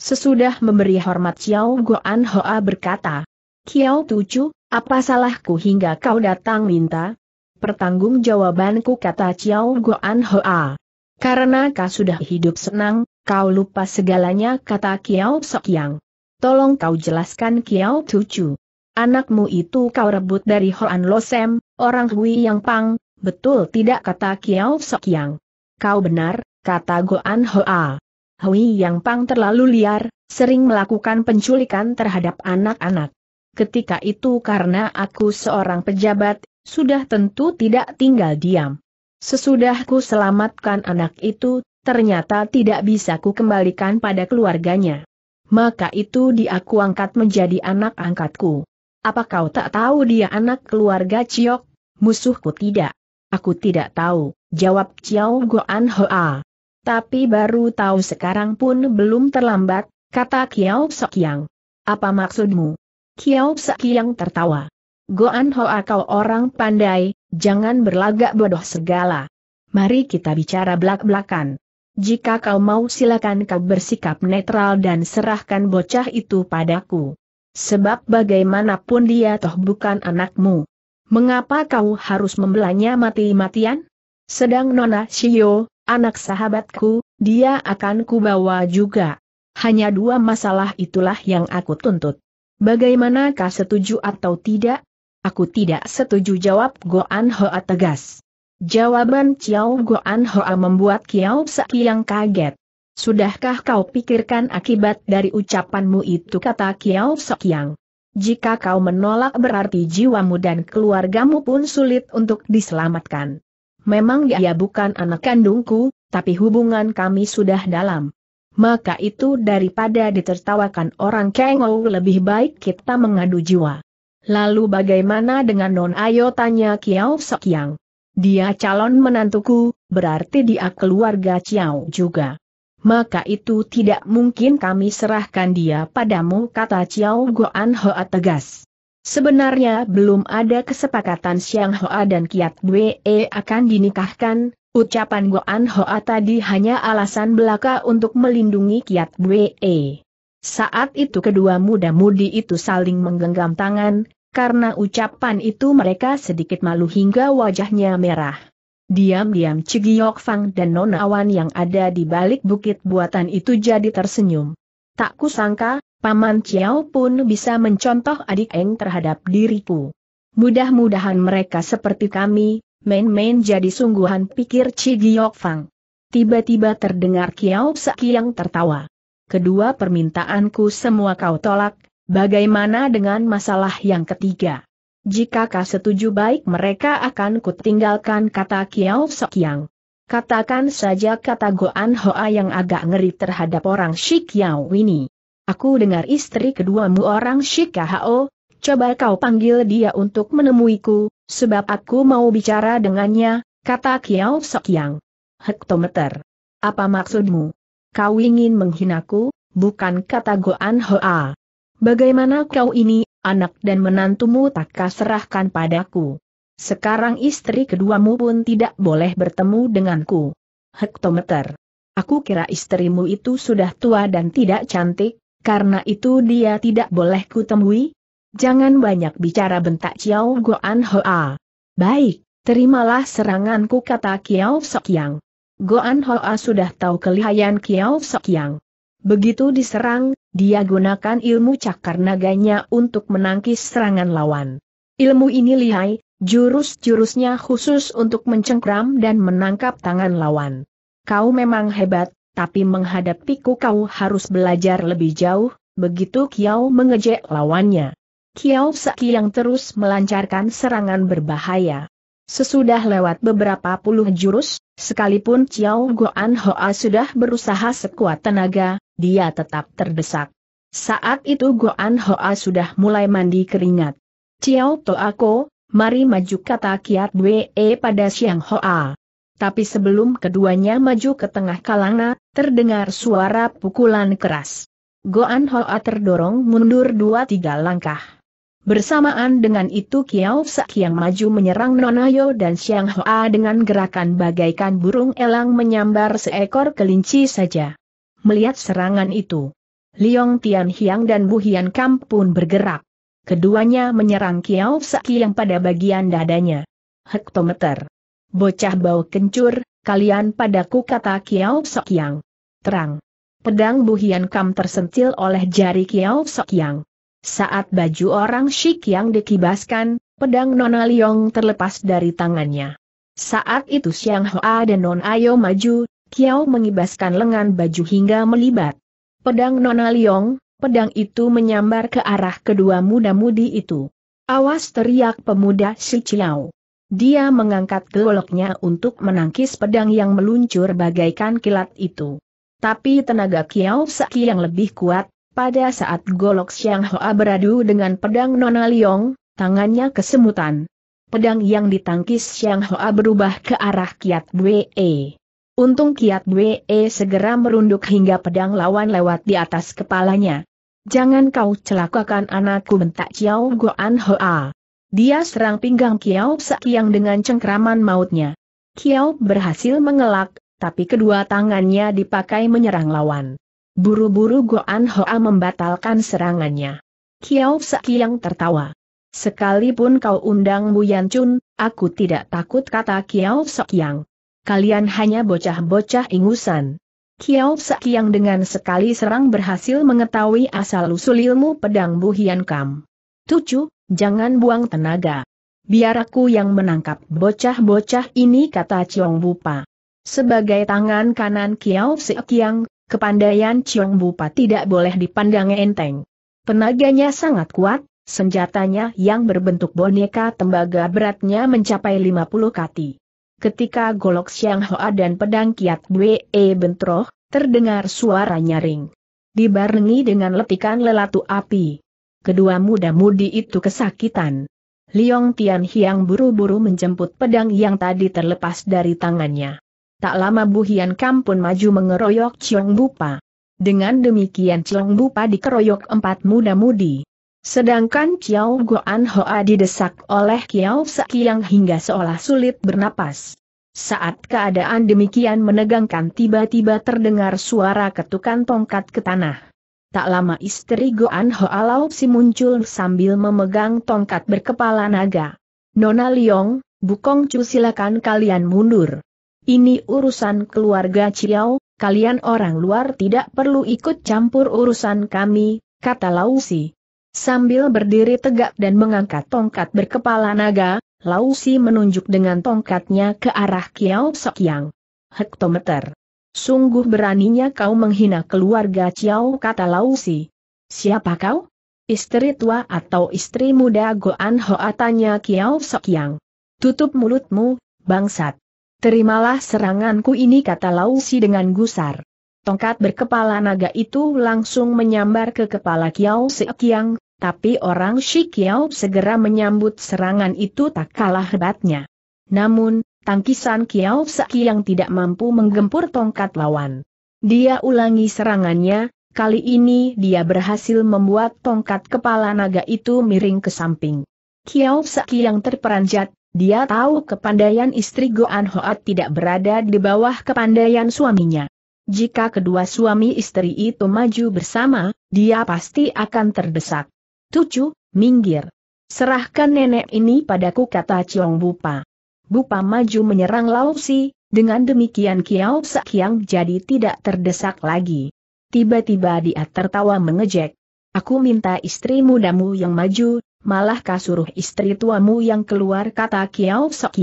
Sesudah memberi hormat Xiao Goan Hoa berkata, Kiao Tucu, apa salahku hingga kau datang minta? Pertanggung jawabanku kata Xiao Goan Hoa. Karena kau sudah hidup senang, kau lupa segalanya kata Kiao Sokyang. Tolong kau jelaskan Kiao Tucu. Anakmu itu kau rebut dari Hoan Losem, orang Hui Yang Pang, betul tidak kata Kiao Sokyang. Kau benar, kata Goan Hoa. Hui Yang Pang terlalu liar, sering melakukan penculikan terhadap anak-anak. Ketika itu karena aku seorang pejabat, sudah tentu tidak tinggal diam. Sesudahku selamatkan anak itu, ternyata tidak bisa ku kembalikan pada keluarganya. Maka itu dia ku angkat menjadi anak angkatku. Apa kau tak tahu dia anak keluarga Ciok? Musuhku tidak. Aku tidak tahu, jawab Ciao Goan Hoa. Tapi baru tahu sekarang pun belum terlambat, kata Kiao Sokyang. Apa maksudmu? Kiao Sokyang tertawa. Goan Hoa ah, kau orang pandai, jangan berlagak bodoh segala. Mari kita bicara belak-belakan. Jika kau mau silakan kau bersikap netral dan serahkan bocah itu padaku. Sebab bagaimanapun dia toh bukan anakmu. Mengapa kau harus membelanya mati-matian? Sedang Nona Shio, anak sahabatku, dia akan kubawa juga. Hanya dua masalah itulah yang aku tuntut. Bagaimanakah setuju atau tidak? Aku tidak setuju jawab Goan Hoa tegas. Jawaban Chiao Goan Hoa membuat Kiao Saki yang kaget. Sudahkah kau pikirkan akibat dari ucapanmu itu kata Kiao yang. Jika kau menolak berarti jiwamu dan keluargamu pun sulit untuk diselamatkan. Memang dia ya, bukan anak kandungku, tapi hubungan kami sudah dalam. Maka itu daripada ditertawakan orang kengau lebih baik kita mengadu jiwa. Lalu bagaimana dengan Non Ayo tanya Kiao Sokyang? Dia calon menantuku, berarti dia keluarga Chiao juga. Maka itu tidak mungkin kami serahkan dia padamu kata Chiao Goan Hoa tegas. Sebenarnya belum ada kesepakatan Siang Hoa dan Kiat Dwe e akan dinikahkan, ucapan Goan Hoa tadi hanya alasan belaka untuk melindungi Kiat Dwe. E. Saat itu kedua muda-mudi itu saling menggenggam tangan, karena ucapan itu mereka sedikit malu hingga wajahnya merah. Diam-diam Cigiok Fang dan Nona Awan yang ada di balik bukit buatan itu jadi tersenyum. Tak kusangka, Paman Ciao pun bisa mencontoh adik Eng terhadap diriku. Mudah-mudahan mereka seperti kami, main-main jadi sungguhan pikir Cigiok Fang. Tiba-tiba terdengar Kiao Saki tertawa kedua permintaanku semua kau tolak, bagaimana dengan masalah yang ketiga? Jika kau setuju baik mereka akan kutinggalkan kata Kiao Sok Yang. Katakan saja kata Goan Hoa yang agak ngeri terhadap orang Shikiao ini. Aku dengar istri keduamu orang Shikahao, coba kau panggil dia untuk menemuiku, sebab aku mau bicara dengannya, kata Kiao Sok Yang. Hektometer. Apa maksudmu? kau ingin menghinaku, bukan kata Goan Hoa. Bagaimana kau ini, anak dan menantumu tak kau serahkan padaku? Sekarang istri keduamu pun tidak boleh bertemu denganku. Hektometer. Aku kira istrimu itu sudah tua dan tidak cantik, karena itu dia tidak boleh kutemui. Jangan banyak bicara bentak Chiao Goan Hoa. Baik, terimalah seranganku kata Kiao Sokyang. Goan Hoa sudah tahu kelihayan Kiao Sokyang. Begitu diserang, dia gunakan ilmu cakar naganya untuk menangkis serangan lawan. Ilmu ini lihai, jurus-jurusnya khusus untuk mencengkram dan menangkap tangan lawan. Kau memang hebat, tapi menghadapiku kau harus belajar lebih jauh, begitu Kiao mengejek lawannya. Kiao Saki terus melancarkan serangan berbahaya. Sesudah lewat beberapa puluh jurus, Sekalipun Chiao Guan Hoa sudah berusaha sekuat tenaga, dia tetap terdesak. Saat itu Goan Hoa sudah mulai mandi keringat. Chiao Toako, mari maju kata Kiat Wee pada Siang Hoa. Tapi sebelum keduanya maju ke tengah kalangan, terdengar suara pukulan keras. Goan Hoa terdorong mundur dua tiga langkah. Bersamaan dengan itu Kiao Sak yang maju menyerang Nonayo dan Xiang Hoa dengan gerakan bagaikan burung elang menyambar seekor kelinci saja. Melihat serangan itu, Liong Tian Hiang dan Bu Hian Kam pun bergerak. Keduanya menyerang Kiao Sak yang pada bagian dadanya. Hektometer. Bocah bau kencur, kalian padaku kata Kiao Sak yang. Terang. Pedang Bu Hian Kam tersentil oleh jari Kiao Sak yang. Saat baju orang Shik yang dikibaskan, pedang Nona Liong terlepas dari tangannya. Saat itu Siang Hoa dan Non Ayo maju, Kiao mengibaskan lengan baju hingga melibat. Pedang Nona Liong, pedang itu menyambar ke arah kedua muda-mudi itu. Awas teriak pemuda si Chiao. Dia mengangkat goloknya untuk menangkis pedang yang meluncur bagaikan kilat itu. Tapi tenaga Kiao Saki yang lebih kuat, pada saat Golok Xiang Hoa beradu dengan pedang Nona Liong, tangannya kesemutan. Pedang yang ditangkis Xiang Hoa berubah ke arah Kiat Bwe. E. Untung Kiat Bwe e segera merunduk hingga pedang lawan lewat di atas kepalanya. Jangan kau celakakan anakku bentak Chiao Goan Hoa. Dia serang pinggang Kiao Sakyang dengan cengkraman mautnya. Kiao berhasil mengelak, tapi kedua tangannya dipakai menyerang lawan. Buru-buru Goan Hoa membatalkan serangannya. Kiao Seki yang tertawa. Sekalipun kau undang Bu Yan Chun, aku tidak takut kata Kiao yang. Kalian hanya bocah-bocah ingusan. Kiao yang dengan sekali serang berhasil mengetahui asal-usul ilmu pedang Bu Hian Kam. Tucu, jangan buang tenaga. Biar aku yang menangkap bocah-bocah ini kata Chiong Bupa. Sebagai tangan kanan Kiao Sekiang, Kepandaian Chiong Bupa tidak boleh dipandang enteng. Penaganya sangat kuat, senjatanya yang berbentuk boneka tembaga beratnya mencapai 50 kati. Ketika golok Xiang Hoa dan pedang Kiat Bue e bentroh, terdengar suara nyaring. Dibarengi dengan letikan lelatu api. Kedua muda-mudi itu kesakitan. Liong Tian Hiang buru-buru menjemput pedang yang tadi terlepas dari tangannya. Tak lama Bu Hian Kam pun maju mengeroyok Chiong Bupa. Dengan demikian Chiong Bupa dikeroyok empat muda-mudi. Sedangkan Chiao Goan Hoa didesak oleh Kiao Sekiang hingga seolah sulit bernapas. Saat keadaan demikian menegangkan tiba-tiba terdengar suara ketukan tongkat ke tanah. Tak lama istri Goan Hoa Lau Si muncul sambil memegang tongkat berkepala naga. Nona Liong, Bukong Chu silakan kalian mundur. Ini urusan keluarga Ciao, kalian orang luar tidak perlu ikut campur urusan kami, kata Lausi. Sambil berdiri tegak dan mengangkat tongkat berkepala naga, Lausi menunjuk dengan tongkatnya ke arah Kiao Sokyang. Hektometer. Sungguh beraninya kau menghina keluarga Ciao kata Lausi. Siapa kau? Istri tua atau istri muda Goan Hoa tanya Kiao Sokyang. Tutup mulutmu, bangsat. Terimalah seranganku ini kata Lausi dengan gusar. Tongkat berkepala naga itu langsung menyambar ke kepala Kiao Sekiang, tapi orang Shi Kiao segera menyambut serangan itu tak kalah hebatnya. Namun, tangkisan Kiao Sekiang tidak mampu menggempur tongkat lawan. Dia ulangi serangannya, kali ini dia berhasil membuat tongkat kepala naga itu miring ke samping. Kiao Sekiang terperanjat, dia tahu kepandaian istri Goan Hoat tidak berada di bawah kepandaian suaminya. Jika kedua suami istri itu maju bersama, dia pasti akan terdesak. Tucu, minggir. Serahkan nenek ini padaku kata Ciong Bupa. Bupa maju menyerang Lausi, dengan demikian Kiao Sakyang jadi tidak terdesak lagi. Tiba-tiba dia tertawa mengejek. Aku minta istri mudamu yang maju, malah kasuruh istri tuamu yang keluar kata Kiao Sok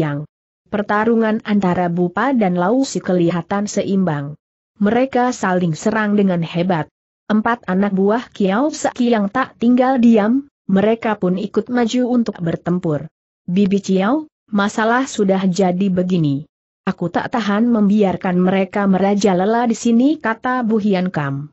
Pertarungan antara Bupa dan Lausi kelihatan seimbang. Mereka saling serang dengan hebat. Empat anak buah Kiao sekiang tak tinggal diam, mereka pun ikut maju untuk bertempur. Bibi Ciao, masalah sudah jadi begini. Aku tak tahan membiarkan mereka merajalela di sini kata Bu Hian Kam.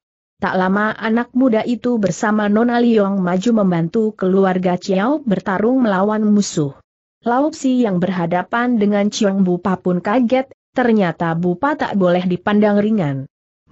Tak lama anak muda itu bersama Nona Liong maju membantu keluarga Chiao bertarung melawan musuh. Laupsi yang berhadapan dengan Chiong Bupa pun kaget, ternyata Bupa tak boleh dipandang ringan.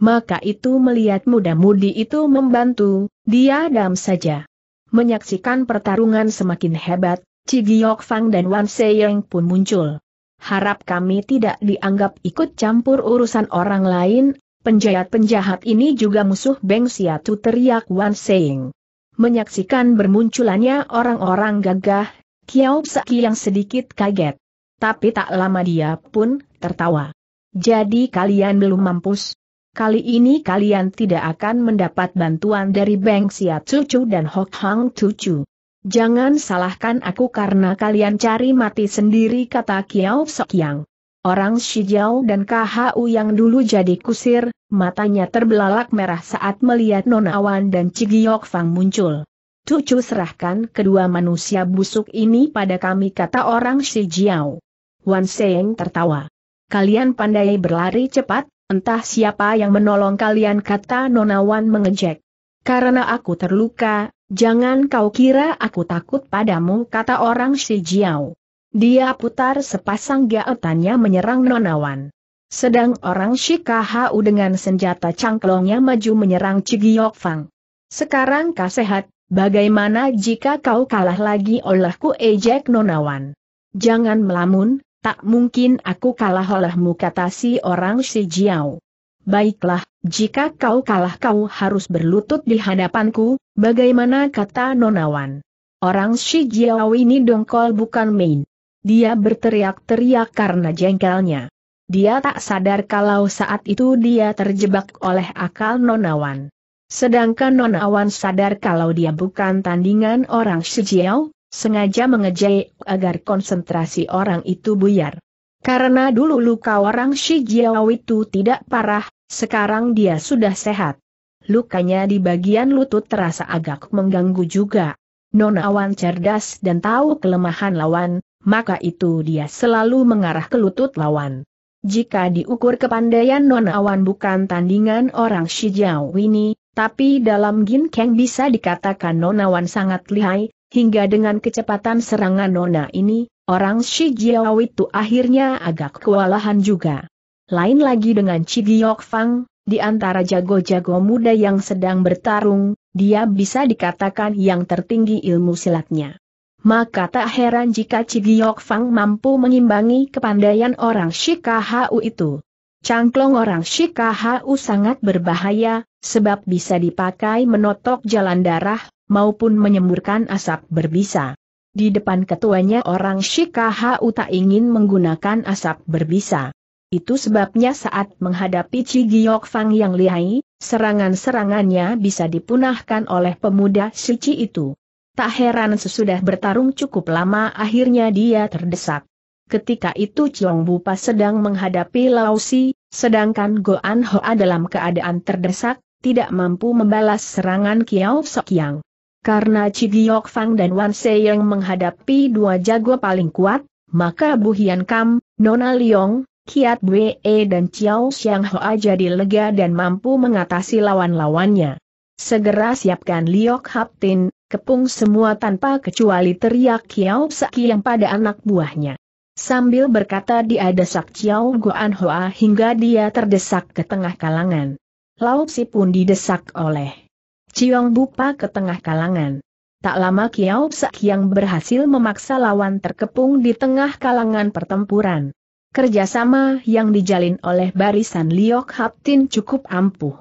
Maka itu melihat muda-mudi itu membantu, dia dam saja. Menyaksikan pertarungan semakin hebat, Cigiok Fang dan Wan Seyeng pun muncul. Harap kami tidak dianggap ikut campur urusan orang lain, Penjahat-penjahat ini juga musuh Beng Siatu teriak Wan Seing. Menyaksikan bermunculannya orang-orang gagah, Kiao Saki yang sedikit kaget. Tapi tak lama dia pun tertawa. Jadi kalian belum mampus. Kali ini kalian tidak akan mendapat bantuan dari Beng Siatu Chu dan Hok Hang Chu. Jangan salahkan aku karena kalian cari mati sendiri kata Kiao yang. Orang Shijiao dan KHU yang dulu jadi kusir, matanya terbelalak merah saat melihat Nona Nonawan dan Cigiok Fang muncul. Cucu serahkan kedua manusia busuk ini pada kami kata orang Shijiao. Wan Seng tertawa. Kalian pandai berlari cepat, entah siapa yang menolong kalian kata Nona Wan mengejek. Karena aku terluka, jangan kau kira aku takut padamu kata orang Shijiao. Dia putar sepasang gaetannya menyerang Nonawan. Sedang orang Shikahau dengan senjata cangklongnya maju menyerang Cigiok Fang. Sekarang kau sehat, bagaimana jika kau kalah lagi olehku ejek Nonawan? Jangan melamun, tak mungkin aku kalah olehmu kata si orang Shijiao. Baiklah, jika kau kalah kau harus berlutut di hadapanku, bagaimana kata Nonawan? Orang Shijiao ini dongkol bukan main. Dia berteriak-teriak karena jengkelnya. Dia tak sadar kalau saat itu dia terjebak oleh akal nonawan. Sedangkan nonawan sadar kalau dia bukan tandingan orang Shijiao, sengaja mengejek agar konsentrasi orang itu buyar. Karena dulu luka orang Shijiao itu tidak parah, sekarang dia sudah sehat. Lukanya di bagian lutut terasa agak mengganggu juga. Nonawan cerdas dan tahu kelemahan lawan, maka itu dia selalu mengarah ke lutut lawan. Jika diukur kepandaian Wan bukan tandingan orang Shijiao ini, tapi dalam Gin Kang bisa dikatakan Nona Wan sangat lihai, hingga dengan kecepatan serangan nona ini, orang Shijiao itu akhirnya agak kewalahan juga. Lain lagi dengan Chigiok Fang, di antara jago-jago muda yang sedang bertarung, dia bisa dikatakan yang tertinggi ilmu silatnya. Maka tak heran jika Cigiok Fang mampu mengimbangi kepandaian orang Shikahu itu. Cangklong orang Shikahu sangat berbahaya, sebab bisa dipakai menotok jalan darah, maupun menyemburkan asap berbisa. Di depan ketuanya orang Shikahu tak ingin menggunakan asap berbisa. Itu sebabnya saat menghadapi Cigiok Fang yang lihai, serangan-serangannya bisa dipunahkan oleh pemuda suci itu. Tak heran sesudah bertarung cukup lama akhirnya dia terdesak. Ketika itu Chong Bupa sedang menghadapi Si, sedangkan Go An Hoa dalam keadaan terdesak, tidak mampu membalas serangan Kiao Sok Yang. Karena Cigiok Fang dan Wan Se yang menghadapi dua jago paling kuat, maka Bu Hian Kam, Nona Liong, Kiat Bwe dan Chiao Xiang Hoa jadi lega dan mampu mengatasi lawan-lawannya. Segera siapkan Liok Haptin, kepung semua tanpa kecuali teriak Kiao Saki yang pada anak buahnya. Sambil berkata dia desak Chiao Goan Hoa hingga dia terdesak ke tengah kalangan. Lao Si pun didesak oleh Chiong Bupa ke tengah kalangan. Tak lama Kiao Sak yang berhasil memaksa lawan terkepung di tengah kalangan pertempuran. Kerjasama yang dijalin oleh barisan Liok Haptin cukup ampuh.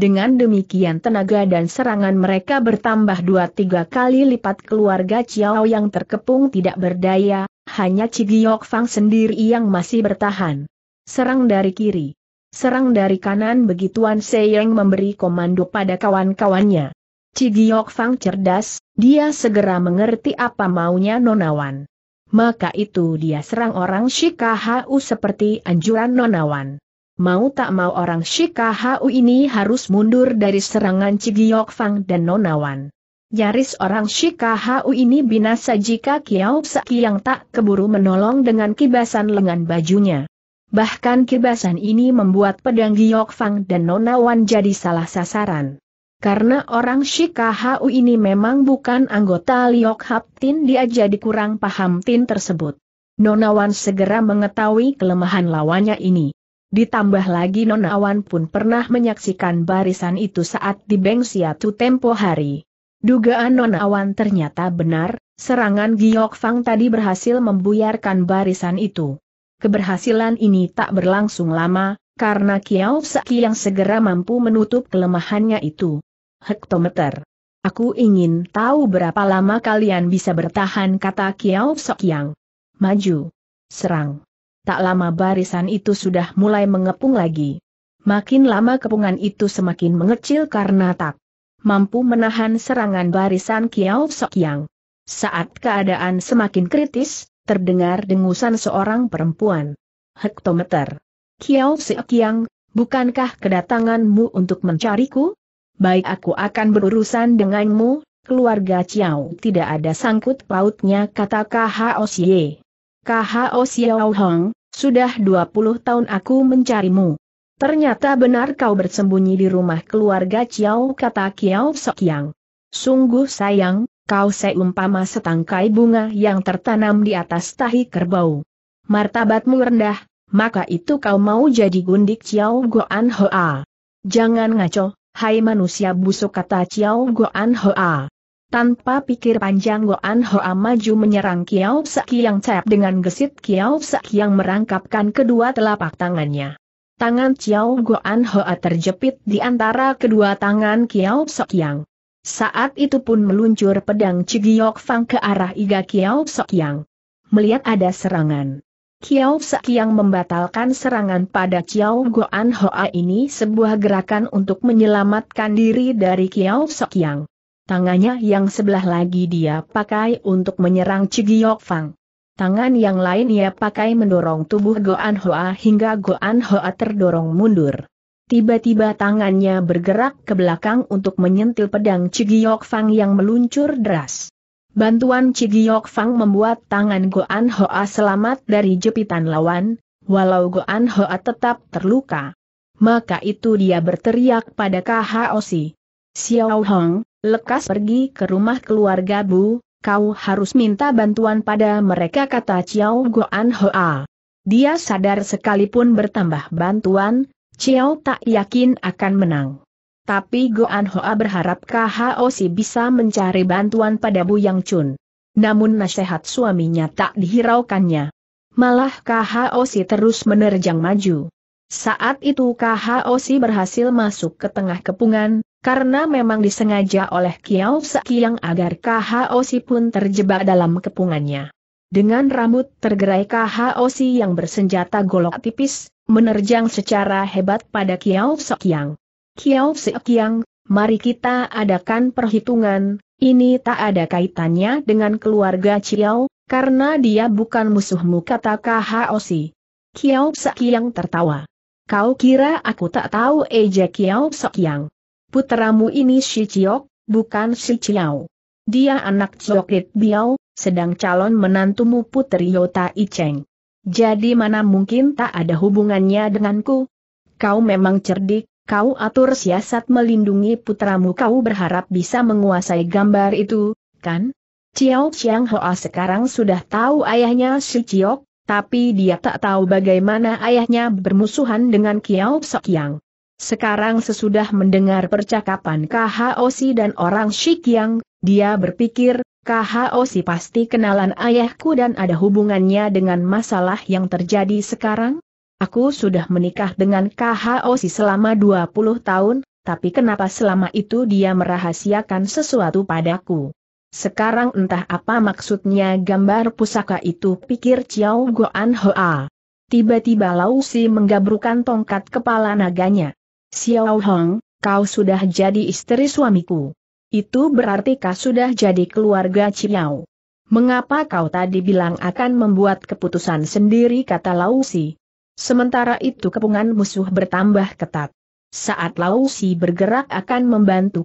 Dengan demikian tenaga dan serangan mereka bertambah dua tiga kali lipat keluarga Chiao yang terkepung tidak berdaya, hanya Cigiok Fang sendiri yang masih bertahan. Serang dari kiri. Serang dari kanan begituan Seyeng memberi komando pada kawan-kawannya. Cigiok Fang cerdas, dia segera mengerti apa maunya Nonawan. Maka itu dia serang orang Shikahau seperti anjuran Nonawan mau tak mau orang Shikahau ini harus mundur dari serangan Cigiok Fang dan Nonawan. Nyaris orang Shikahau ini binasa jika Kiao Saki yang tak keburu menolong dengan kibasan lengan bajunya. Bahkan kibasan ini membuat pedang Giok Fang dan Nonawan jadi salah sasaran. Karena orang Shikahau ini memang bukan anggota Liok Tin dia jadi kurang paham Tin tersebut. Nonawan segera mengetahui kelemahan lawannya ini. Ditambah lagi Nonawan pun pernah menyaksikan barisan itu saat di Bengsiatu tempo hari. Dugaan Nonawan ternyata benar, serangan Giok Fang tadi berhasil membuyarkan barisan itu. Keberhasilan ini tak berlangsung lama, karena Kiao Saki yang segera mampu menutup kelemahannya itu. Hektometer. Aku ingin tahu berapa lama kalian bisa bertahan kata Kiao Sokyang. Maju. Serang tak lama barisan itu sudah mulai mengepung lagi. Makin lama kepungan itu semakin mengecil karena tak mampu menahan serangan barisan Kiao Sok Saat keadaan semakin kritis, terdengar dengusan seorang perempuan. Hektometer. Kiao Sok bukankah kedatanganmu untuk mencariku? Baik aku akan berurusan denganmu, keluarga Ciao tidak ada sangkut pautnya kata KHO Xie. KHO Xiao Hong, sudah 20 tahun aku mencarimu. Ternyata benar kau bersembunyi di rumah keluarga Ciao kata Kiao Sokyang. Sungguh sayang, kau seumpama setangkai bunga yang tertanam di atas tahi kerbau. Martabatmu rendah, maka itu kau mau jadi gundik Ciao Goan Hoa. Jangan ngaco, hai manusia busuk kata Ciao Goan Hoa. Tanpa pikir panjang Goan Hoa maju menyerang Kiao Sekiang Cep dengan gesit Kiao Sekiang merangkapkan kedua telapak tangannya. Tangan Kiao Goan Hoa terjepit di antara kedua tangan Kiao Sekiang. Saat itu pun meluncur pedang Cigiok Fang ke arah Iga Kiao Sekiang. Melihat ada serangan. Kiao Sekiang membatalkan serangan pada Kiao Goan Hoa ini sebuah gerakan untuk menyelamatkan diri dari Kiao Sekiang. Tangannya yang sebelah lagi dia pakai untuk menyerang Cigiok Fang. Tangan yang lain ia pakai mendorong tubuh Goan Hoa hingga Goan Hoa terdorong mundur. Tiba-tiba tangannya bergerak ke belakang untuk menyentil pedang Cigiok Fang yang meluncur deras. Bantuan Cigiok Fang membuat tangan Goan Hoa selamat dari jepitan lawan, walau Goan Hoa tetap terluka. Maka itu dia berteriak pada Osi. Xiao Hong, Lekas pergi ke rumah keluarga Bu, kau harus minta bantuan pada mereka kata Chiao Goan Hoa. Dia sadar sekalipun bertambah bantuan, Chiao tak yakin akan menang. Tapi Goan Hoa berharap KHOC bisa mencari bantuan pada Bu Yang Chun. Namun nasihat suaminya tak dihiraukannya. Malah KHOC terus menerjang maju. Saat itu KHOC berhasil masuk ke tengah kepungan, karena memang disengaja oleh Kiao Sekiang agar Si pun terjebak dalam kepungannya. Dengan rambut tergerai Si yang bersenjata golok tipis, menerjang secara hebat pada Kiao Sekiang. Kiao Sekiang, mari kita adakan perhitungan, ini tak ada kaitannya dengan keluarga Ciao, karena dia bukan musuhmu kata Si. Kiao Sekiang tertawa. Kau kira aku tak tahu eja Kiao Sekiang. Putramu ini si Ciok, bukan si Ciao. Dia anak Ciokit Biao, sedang calon menantumu Putri Yota Iceng. Jadi mana mungkin tak ada hubungannya denganku? Kau memang cerdik, kau atur siasat melindungi putramu kau berharap bisa menguasai gambar itu, kan? Ciao Chiang Hoa sekarang sudah tahu ayahnya si Ciok, tapi dia tak tahu bagaimana ayahnya bermusuhan dengan Kiao Yang. Sekarang sesudah mendengar percakapan KHOC dan orang Shikyang, dia berpikir, KHOC pasti kenalan ayahku dan ada hubungannya dengan masalah yang terjadi sekarang? Aku sudah menikah dengan KHOC selama 20 tahun, tapi kenapa selama itu dia merahasiakan sesuatu padaku? Sekarang entah apa maksudnya gambar pusaka itu pikir Chiao Goan Hoa. Tiba-tiba Lausi menggabrukan tongkat kepala naganya. Xiao Hong, kau sudah jadi istri suamiku. Itu berarti kau sudah jadi keluarga Ciao. Mengapa kau tadi bilang akan membuat keputusan sendiri kata Si. Sementara itu kepungan musuh bertambah ketat. Saat Si bergerak akan membantu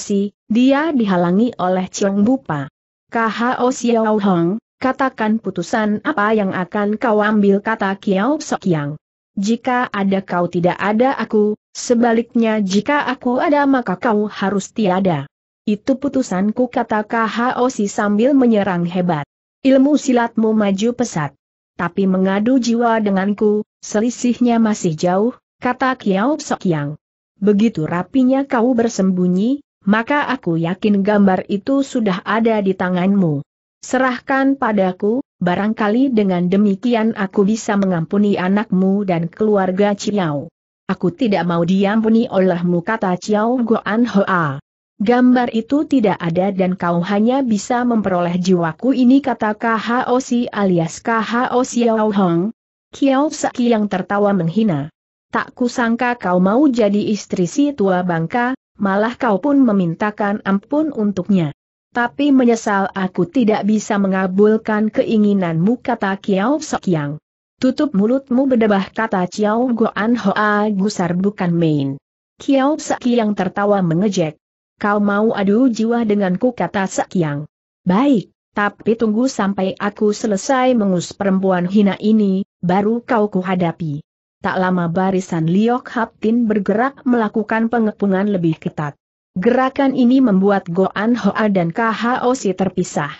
Si? dia dihalangi oleh Chiang Bupa. KHO Xiao Hong, katakan putusan apa yang akan kau ambil kata Kiao Sokyang. Jika ada kau tidak ada aku, Sebaliknya jika aku ada maka kau harus tiada. Itu putusanku kata KHOC sambil menyerang hebat. Ilmu silatmu maju pesat. Tapi mengadu jiwa denganku, selisihnya masih jauh, kata Kiao Sokyang. Begitu rapinya kau bersembunyi, maka aku yakin gambar itu sudah ada di tanganmu. Serahkan padaku, barangkali dengan demikian aku bisa mengampuni anakmu dan keluarga Ciao. Aku tidak mau diampuni olehmu kata Chiao Goan Hoa. Gambar itu tidak ada dan kau hanya bisa memperoleh jiwaku ini kata KHOC alias KHO Xiao Hong. Kiao Saki yang tertawa menghina. Tak kusangka kau mau jadi istri si tua bangka, malah kau pun memintakan ampun untuknya. Tapi menyesal aku tidak bisa mengabulkan keinginanmu kata Kiao Sokyang. Tutup mulutmu berdebah kata Chiao Goan Hoa gusar bukan main. Kiao Sekiang tertawa mengejek. Kau mau adu jiwa denganku kata Sekiang. Baik, tapi tunggu sampai aku selesai mengus perempuan hina ini, baru kau kuhadapi. Tak lama barisan Liok Haptin bergerak melakukan pengepungan lebih ketat. Gerakan ini membuat Goan Hoa dan KHOC terpisah.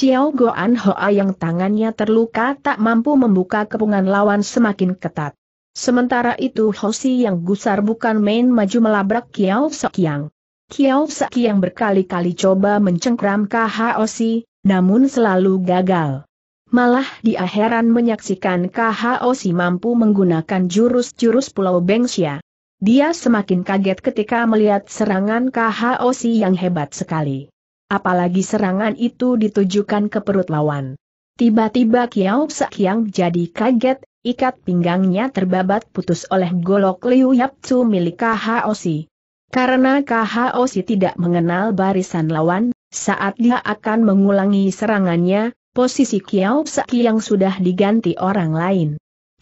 Chiao Goan Hoa yang tangannya terluka tak mampu membuka kepungan lawan semakin ketat. Sementara itu Hosi yang gusar bukan main maju melabrak Kiao Sokyang. Kiao Sokyang berkali-kali coba mencengkram KH Hosi, namun selalu gagal. Malah di akhiran menyaksikan KH Hosi mampu menggunakan jurus-jurus Pulau Bengsia. Dia semakin kaget ketika melihat serangan KH Hosi yang hebat sekali apalagi serangan itu ditujukan ke perut lawan. Tiba-tiba Kiao Sakyang jadi kaget, ikat pinggangnya terbabat putus oleh golok Liu Yapsu milik Khaosi. Karena Khaosi tidak mengenal barisan lawan, saat dia akan mengulangi serangannya, posisi Kiao Sakyang sudah diganti orang lain.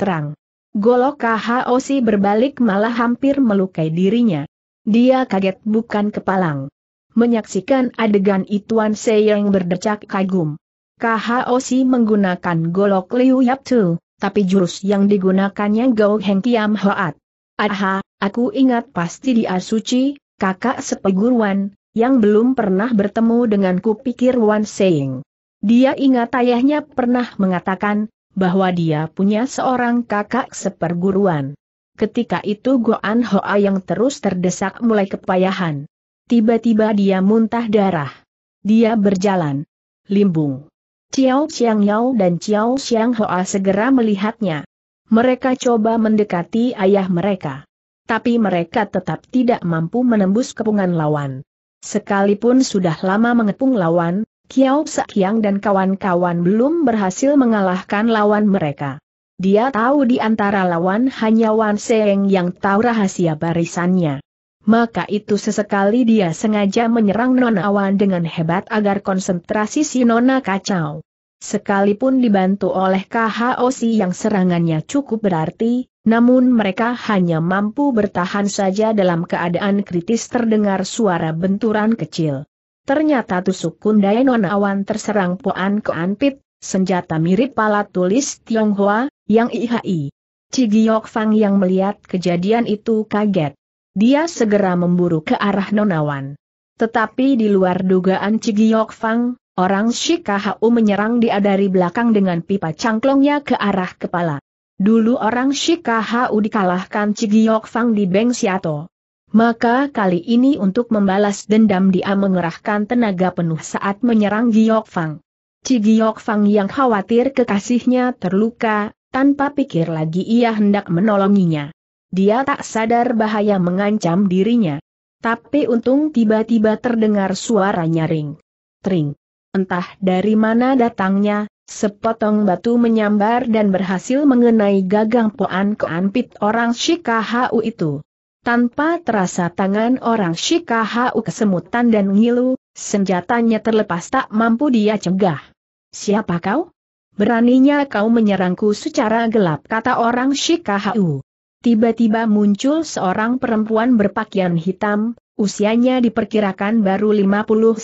Terang. Golok Khaosi berbalik malah hampir melukai dirinya. Dia kaget bukan kepalang. Menyaksikan adegan Ituan yang berdecak kagum. KHOC menggunakan golok Liu Yap Tu, tapi jurus yang digunakannya Gao Heng Kiam Hoat. Aha, aku ingat pasti dia suci, kakak sepeguruan, yang belum pernah bertemu denganku pikir Wan Seying. Dia ingat ayahnya pernah mengatakan, bahwa dia punya seorang kakak seperguruan. Ketika itu Goan Hoa yang terus terdesak mulai kepayahan. Tiba-tiba dia muntah darah. Dia berjalan. Limbung. Ciao Xiang Yao dan Ciao Xiang Hoa segera melihatnya. Mereka coba mendekati ayah mereka. Tapi mereka tetap tidak mampu menembus kepungan lawan. Sekalipun sudah lama mengepung lawan, Kiao Sakyang dan kawan-kawan belum berhasil mengalahkan lawan mereka. Dia tahu di antara lawan hanya Wan Seeng yang tahu rahasia barisannya maka itu sesekali dia sengaja menyerang Nona Awan dengan hebat agar konsentrasi si Nona kacau. Sekalipun dibantu oleh KHOC yang serangannya cukup berarti, namun mereka hanya mampu bertahan saja dalam keadaan kritis terdengar suara benturan kecil. Ternyata tusuk kundai Nona Awan terserang puan Koan senjata mirip pala tulis Tionghoa, yang IHI. Cigiok Fang yang melihat kejadian itu kaget. Dia segera memburu ke arah Nonawan. Tetapi di luar dugaan Cigiok Fang, orang Shikahau menyerang dia dari belakang dengan pipa cangklongnya ke arah kepala. Dulu orang Shikahau dikalahkan Cigiok Fang di Beng Siato. Maka kali ini untuk membalas dendam dia mengerahkan tenaga penuh saat menyerang Giok Fang. Cigiok Fang yang khawatir kekasihnya terluka, tanpa pikir lagi ia hendak menolonginya. Dia tak sadar bahaya mengancam dirinya. Tapi untung tiba-tiba terdengar suara nyaring. Tring. Entah dari mana datangnya, sepotong batu menyambar dan berhasil mengenai gagang poan keanpit orang Shikahau itu. Tanpa terasa tangan orang Shikahau kesemutan dan ngilu, senjatanya terlepas tak mampu dia cegah. Siapa kau? Beraninya kau menyerangku secara gelap kata orang Shikahau. Tiba-tiba muncul seorang perempuan berpakaian hitam, usianya diperkirakan baru 59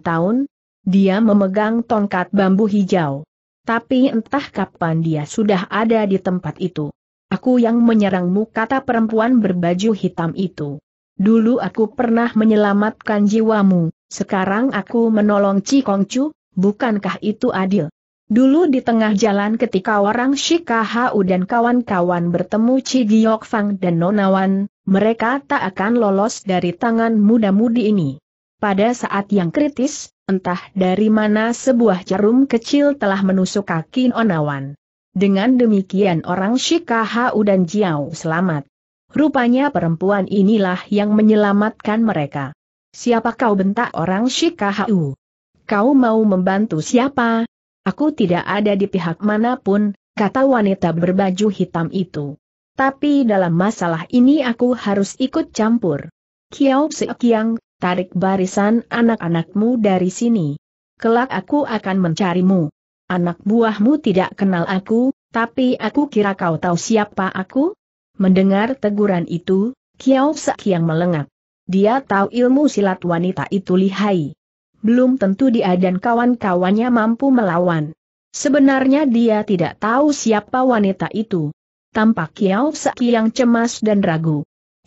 tahun, dia memegang tongkat bambu hijau. Tapi entah kapan dia sudah ada di tempat itu. Aku yang menyerangmu kata perempuan berbaju hitam itu. Dulu aku pernah menyelamatkan jiwamu, sekarang aku menolong Cikongcu, bukankah itu adil? Dulu di tengah jalan ketika orang Shikahau dan kawan-kawan bertemu Cigiok Fang dan Nonawan, mereka tak akan lolos dari tangan muda-mudi ini. Pada saat yang kritis, entah dari mana sebuah jarum kecil telah menusuk kaki Nonawan. Dengan demikian orang Shikahau dan Jiao selamat. Rupanya perempuan inilah yang menyelamatkan mereka. Siapa kau bentak orang Shikahau? Kau mau membantu siapa? Aku tidak ada di pihak manapun, kata wanita berbaju hitam itu. Tapi dalam masalah ini aku harus ikut campur. Kiao Sekiang, tarik barisan anak-anakmu dari sini. Kelak aku akan mencarimu. Anak buahmu tidak kenal aku, tapi aku kira kau tahu siapa aku? Mendengar teguran itu, Kiao Sekiang melengak. Dia tahu ilmu silat wanita itu lihai belum tentu dia dan kawan-kawannya mampu melawan. Sebenarnya dia tidak tahu siapa wanita itu. Tampak Kiao Saki yang cemas dan ragu.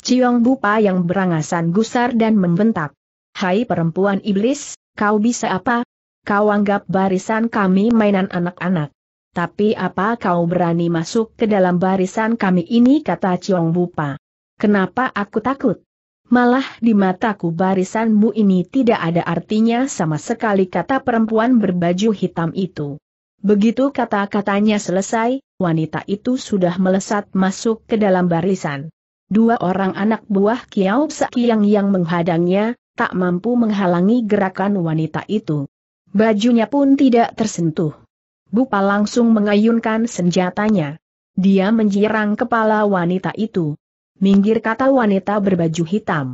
Ciong Bupa yang berangasan gusar dan membentak. Hai perempuan iblis, kau bisa apa? Kau anggap barisan kami mainan anak-anak. Tapi apa kau berani masuk ke dalam barisan kami ini kata Ciong Bupa. Kenapa aku takut? Malah di mataku barisanmu ini tidak ada artinya sama sekali kata perempuan berbaju hitam itu. Begitu kata-katanya selesai, wanita itu sudah melesat masuk ke dalam barisan. Dua orang anak buah Kiao Sakiang yang menghadangnya, tak mampu menghalangi gerakan wanita itu. Bajunya pun tidak tersentuh. Bupa langsung mengayunkan senjatanya. Dia menjirang kepala wanita itu. Minggir kata wanita berbaju hitam.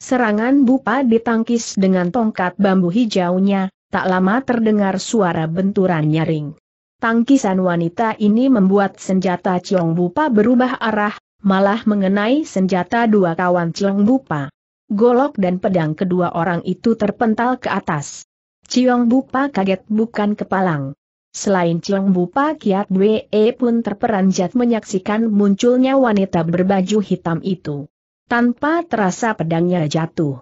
Serangan Bupa ditangkis dengan tongkat bambu hijaunya, tak lama terdengar suara benturan nyaring. Tangkisan wanita ini membuat senjata Ciong Bupa berubah arah, malah mengenai senjata dua kawan Ciong Bupa. Golok dan pedang kedua orang itu terpental ke atas. Ciong Bupa kaget bukan kepalang. Selain Ciong Bupa Kiat Wee pun terperanjat menyaksikan munculnya wanita berbaju hitam itu. Tanpa terasa pedangnya jatuh.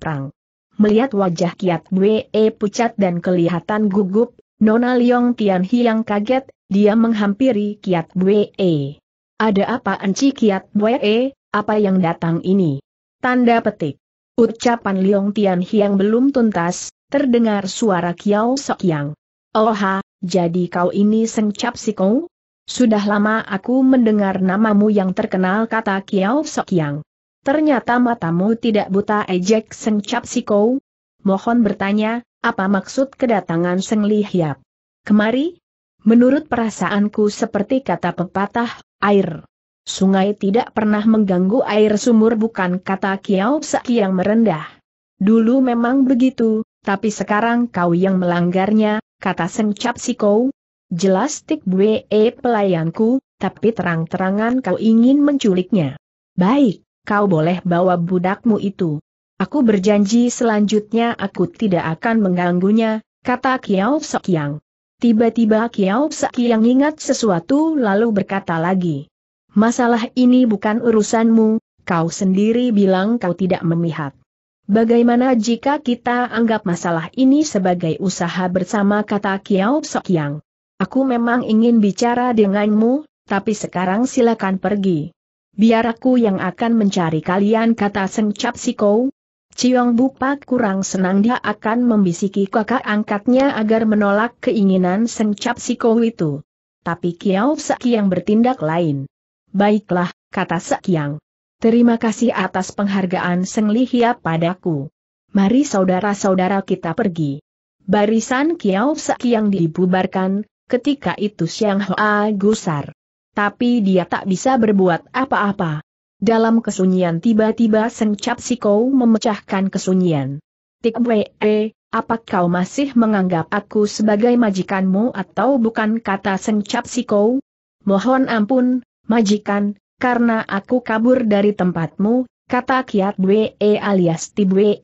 Prang. Melihat wajah Kiat Wee pucat dan kelihatan gugup, Nona Leong Tian Hiang kaget, dia menghampiri Kiat Wee. Ada apa enci Kiat Wee, apa yang datang ini? Tanda petik. Ucapan Leong Tian Hiang belum tuntas, terdengar suara Kiao Sok Yang. Oha, jadi kau ini Seng Cap Kau? Sudah lama aku mendengar namamu yang terkenal kata Kiao Sok Ternyata matamu tidak buta ejek Seng Cap Kau. Mohon bertanya, apa maksud kedatangan Seng Li Hiap? Kemari? Menurut perasaanku seperti kata pepatah, air. Sungai tidak pernah mengganggu air sumur bukan kata Kiao Sok merendah. Dulu memang begitu, tapi sekarang kau yang melanggarnya, kata Sengcap Siko. Jelas Tik Bue eh, pelayanku, tapi terang-terangan kau ingin menculiknya. Baik, kau boleh bawa budakmu itu. Aku berjanji selanjutnya aku tidak akan mengganggunya, kata Kiao Sekiang. Tiba-tiba Kiao Sekiang ingat sesuatu lalu berkata lagi. Masalah ini bukan urusanmu, kau sendiri bilang kau tidak memihak. Bagaimana jika kita anggap masalah ini sebagai usaha bersama kata Kiao Sokyang? Aku memang ingin bicara denganmu, tapi sekarang silakan pergi. Biar aku yang akan mencari kalian kata Seng Cap Siko. Ciong Bupak kurang senang dia akan membisiki kakak angkatnya agar menolak keinginan Seng Cap Siko itu. Tapi Kiao Sekiang bertindak lain. Baiklah, kata Sekiang. Terima kasih atas penghargaan Seng Lihia padaku. Mari saudara-saudara kita pergi. Barisan Kiao yang dibubarkan, ketika itu Siang Hoa gusar. Tapi dia tak bisa berbuat apa-apa. Dalam kesunyian tiba-tiba Seng Cap Siko memecahkan kesunyian. Tik Wee, eh, apa kau masih menganggap aku sebagai majikanmu atau bukan kata Seng Cap Siko? Mohon ampun, majikan, karena aku kabur dari tempatmu, kata Kiat Bwe alias Tibwe.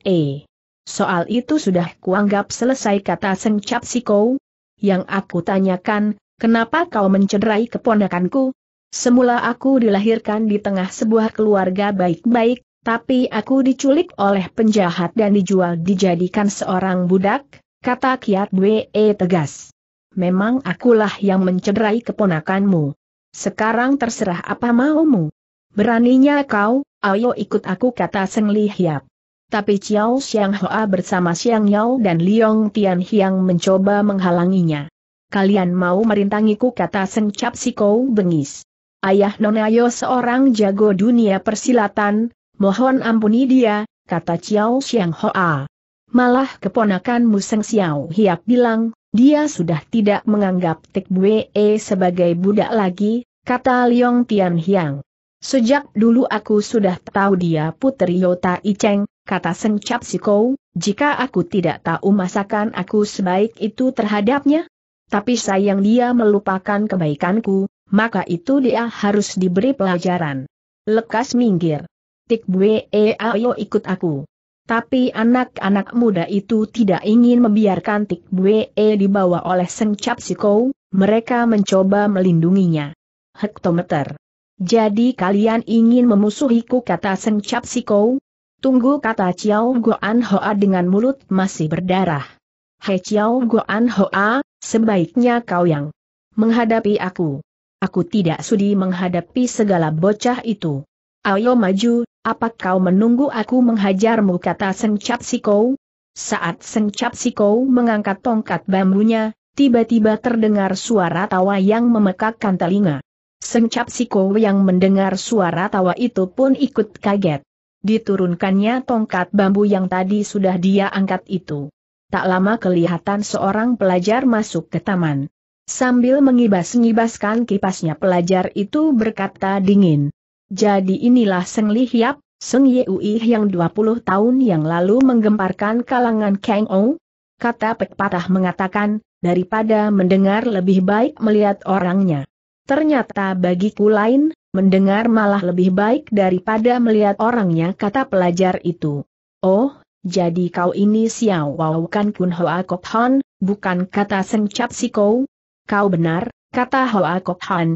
Soal itu sudah kuanggap selesai kata Sengcap Siko. Yang aku tanyakan, kenapa kau mencederai keponakanku? Semula aku dilahirkan di tengah sebuah keluarga baik-baik, tapi aku diculik oleh penjahat dan dijual dijadikan seorang budak, kata Kiat Bwe tegas. Memang akulah yang mencederai keponakanmu. Sekarang terserah apa maumu. Beraninya kau, ayo ikut aku kata Seng Li Hiap. Tapi Chiao Xiang Hoa bersama Xiang Yao dan Liong Tian Hiang mencoba menghalanginya. Kalian mau merintangiku kata Seng Cap Sikou bengis. Ayah Nonayo seorang jago dunia persilatan, mohon ampuni dia, kata Chiao Xiang Hoa. Malah keponakanmu Seng Xiao Hiap bilang, dia sudah tidak menganggap Tek Bue e sebagai budak lagi, kata Liong Tian Hyang. Sejak dulu aku sudah tahu dia putri Yota Iceng, kata Seng Cap Sikou, jika aku tidak tahu masakan aku sebaik itu terhadapnya. Tapi sayang dia melupakan kebaikanku, maka itu dia harus diberi pelajaran. Lekas minggir. Tik Bue e ayo ikut aku. Tapi anak-anak muda itu tidak ingin membiarkan Tik Bue e dibawa oleh Seng Cap Sikou, mereka mencoba melindunginya hektometer. Jadi kalian ingin memusuhiku kata sencap Sikou? Tunggu kata Ciao Goan Hoa dengan mulut masih berdarah. Hei Ciao Goan Hoa, sebaiknya kau yang menghadapi aku. Aku tidak sudi menghadapi segala bocah itu. Ayo maju, apa kau menunggu aku menghajarmu kata sencap Sikou? Saat sencap Sikou mengangkat tongkat bambunya, tiba-tiba terdengar suara tawa yang memekakkan telinga. Sencap Siko yang mendengar suara tawa itu pun ikut kaget. Diturunkannya tongkat bambu yang tadi sudah dia angkat itu. Tak lama kelihatan seorang pelajar masuk ke taman. Sambil mengibas-ngibaskan kipasnya pelajar itu berkata dingin. Jadi inilah Seng Li Hiap, Seng Yeui yang 20 tahun yang lalu menggemparkan kalangan Kang Ou? Kata pek mengatakan, daripada mendengar lebih baik melihat orangnya. Ternyata bagiku lain, mendengar malah lebih baik daripada melihat orangnya kata pelajar itu. Oh, jadi kau ini Xiao Wau kan Kun Hoa Kok Han, bukan kata Seng Cap Si Kau? Kau benar, kata Hoa Kok Han.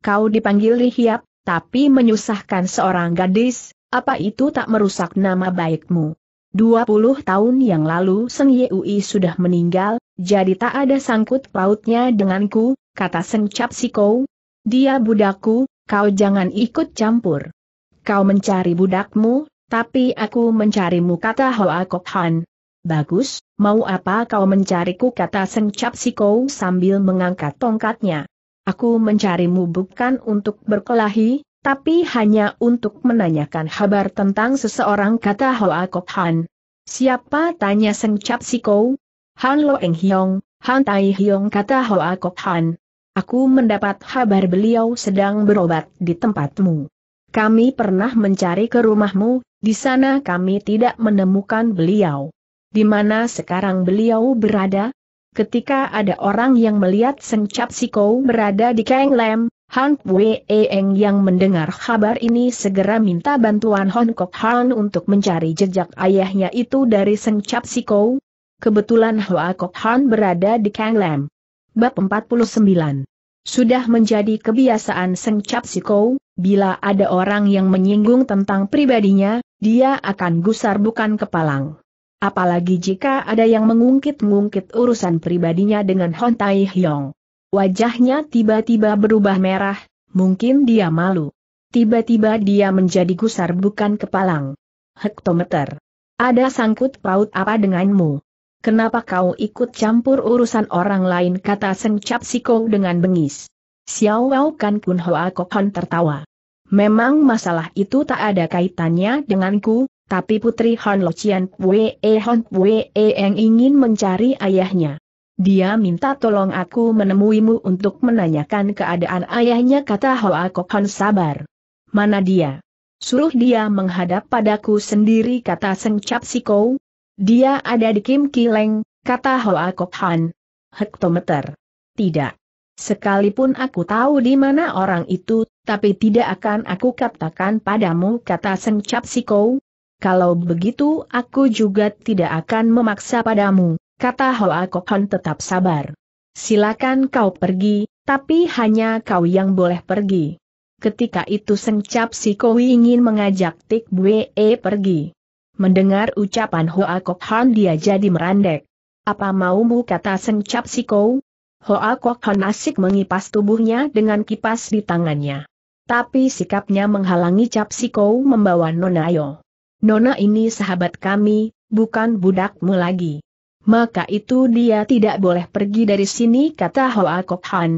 Kau dipanggil Hiap, tapi menyusahkan seorang gadis, apa itu tak merusak nama baikmu? 20 tahun yang lalu Seng Yui sudah meninggal, jadi tak ada sangkut pautnya denganku, kata Seng Cap Siko, dia budakku, kau jangan ikut campur. Kau mencari budakmu, tapi aku mencarimu kata Hoa Kok Han. Bagus, mau apa kau mencariku kata Seng Cap sambil mengangkat tongkatnya. Aku mencarimu bukan untuk berkelahi, tapi hanya untuk menanyakan kabar tentang seseorang kata Hoa Kok Han. Siapa tanya Seng Cap Han Lo Eng Han Tai Hiong kata Hoa Kok Han. Aku mendapat kabar beliau sedang berobat di tempatmu. Kami pernah mencari ke rumahmu, di sana kami tidak menemukan beliau. Di mana sekarang beliau berada? Ketika ada orang yang melihat Sencap Siko berada di Kang Lam, Han Wei Eng yang mendengar kabar ini segera minta bantuan Hong Kok Han untuk mencari jejak ayahnya itu dari Sencap Siko. Kebetulan Hoa Kok Han berada di Kang Lam. Bab 49 Sudah menjadi kebiasaan Seng Cap Siko, bila ada orang yang menyinggung tentang pribadinya, dia akan gusar bukan kepalang. Apalagi jika ada yang mengungkit-ngungkit urusan pribadinya dengan Hon Tai Hyong. Wajahnya tiba-tiba berubah merah, mungkin dia malu. Tiba-tiba dia menjadi gusar bukan kepalang. Hektometer. Ada sangkut paut apa denganmu? Kenapa kau ikut campur urusan orang lain kata Seng Cap Siko dengan bengis. Xiao Wau Kan Kun Hoa Hon tertawa. Memang masalah itu tak ada kaitannya denganku, tapi Putri Hon Lo Chien Pue E Hon Pue E yang ingin mencari ayahnya. Dia minta tolong aku menemuimu untuk menanyakan keadaan ayahnya kata Hoa Hon sabar. Mana dia? Suruh dia menghadap padaku sendiri kata Seng Cap Siko, dia ada di Kim Kileng, kata Hoa Kok Han. Hektometer. Tidak. Sekalipun aku tahu di mana orang itu, tapi tidak akan aku katakan padamu kata Seng Cap Kalau begitu aku juga tidak akan memaksa padamu, kata Hoa Kok Han tetap sabar. Silakan kau pergi, tapi hanya kau yang boleh pergi. Ketika itu Seng Cap ingin mengajak Tik Bue pergi. Mendengar ucapan Hoa Kok Han dia jadi merandek. Apa maumu kata Cap Siko? Hoa Kok Han asik mengipas tubuhnya dengan kipas di tangannya. Tapi sikapnya menghalangi Cap Siko membawa Nona Ayo. Nona ini sahabat kami, bukan budakmu lagi. Maka itu dia tidak boleh pergi dari sini kata Hoa Kok Han.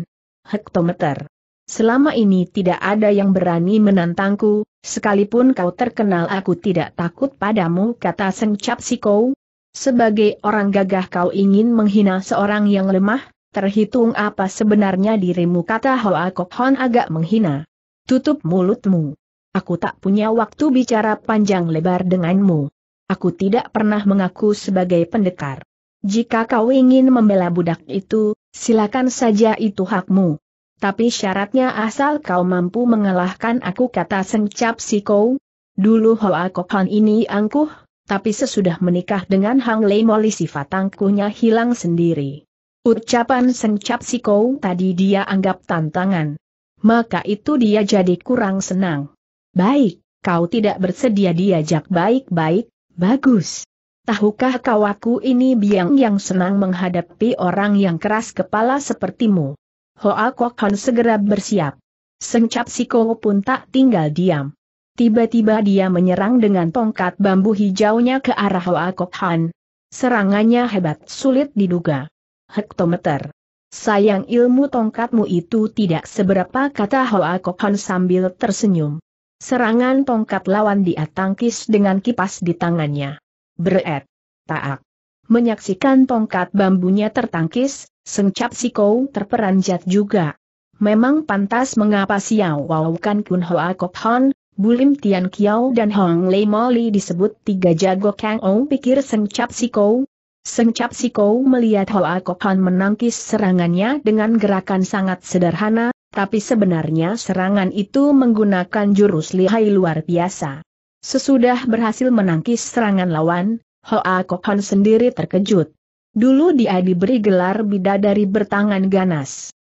Hektometer. Selama ini tidak ada yang berani menantangku, Sekalipun kau terkenal aku tidak takut padamu kata Seng Cap Siko. Sebagai orang gagah kau ingin menghina seorang yang lemah, terhitung apa sebenarnya dirimu kata Hoa Kok Hon agak menghina. Tutup mulutmu. Aku tak punya waktu bicara panjang lebar denganmu. Aku tidak pernah mengaku sebagai pendekar. Jika kau ingin membela budak itu, silakan saja itu hakmu. Tapi syaratnya asal kau mampu mengalahkan aku kata Sengcap kou. Dulu Hoa Kokhan ini angkuh, tapi sesudah menikah dengan Hang Lei Moli sifat angkuhnya hilang sendiri. Ucapan Sengcap kou tadi dia anggap tantangan. Maka itu dia jadi kurang senang. Baik, kau tidak bersedia diajak baik-baik, bagus. Tahukah kau aku ini biang yang senang menghadapi orang yang keras kepala sepertimu? Hoa Kok Han segera bersiap. Sengcap Siko pun tak tinggal diam. Tiba-tiba dia menyerang dengan tongkat bambu hijaunya ke arah Hoa Kok Han. Serangannya hebat sulit diduga. Hektometer. Sayang ilmu tongkatmu itu tidak seberapa kata Hoa Kok Han sambil tersenyum. Serangan tongkat lawan dia tangkis dengan kipas di tangannya. Beret. Taak. Menyaksikan tongkat bambunya tertangkis, Sencap si Kou terperanjat juga. Memang pantas mengapa Xiao Wau Kan Kun Hoa Kop Hon, Bulim Tian Kiao dan Hong Lei Moli disebut tiga jago Kang Ou pikir Sencap si Kou. Sencap si Kou melihat Hoa Kop Hon menangkis serangannya dengan gerakan sangat sederhana, tapi sebenarnya serangan itu menggunakan jurus lihai luar biasa. Sesudah berhasil menangkis serangan lawan, Hoa Kok Hon sendiri terkejut. Dulu dia diberi gelar bidadari bertangan ganas.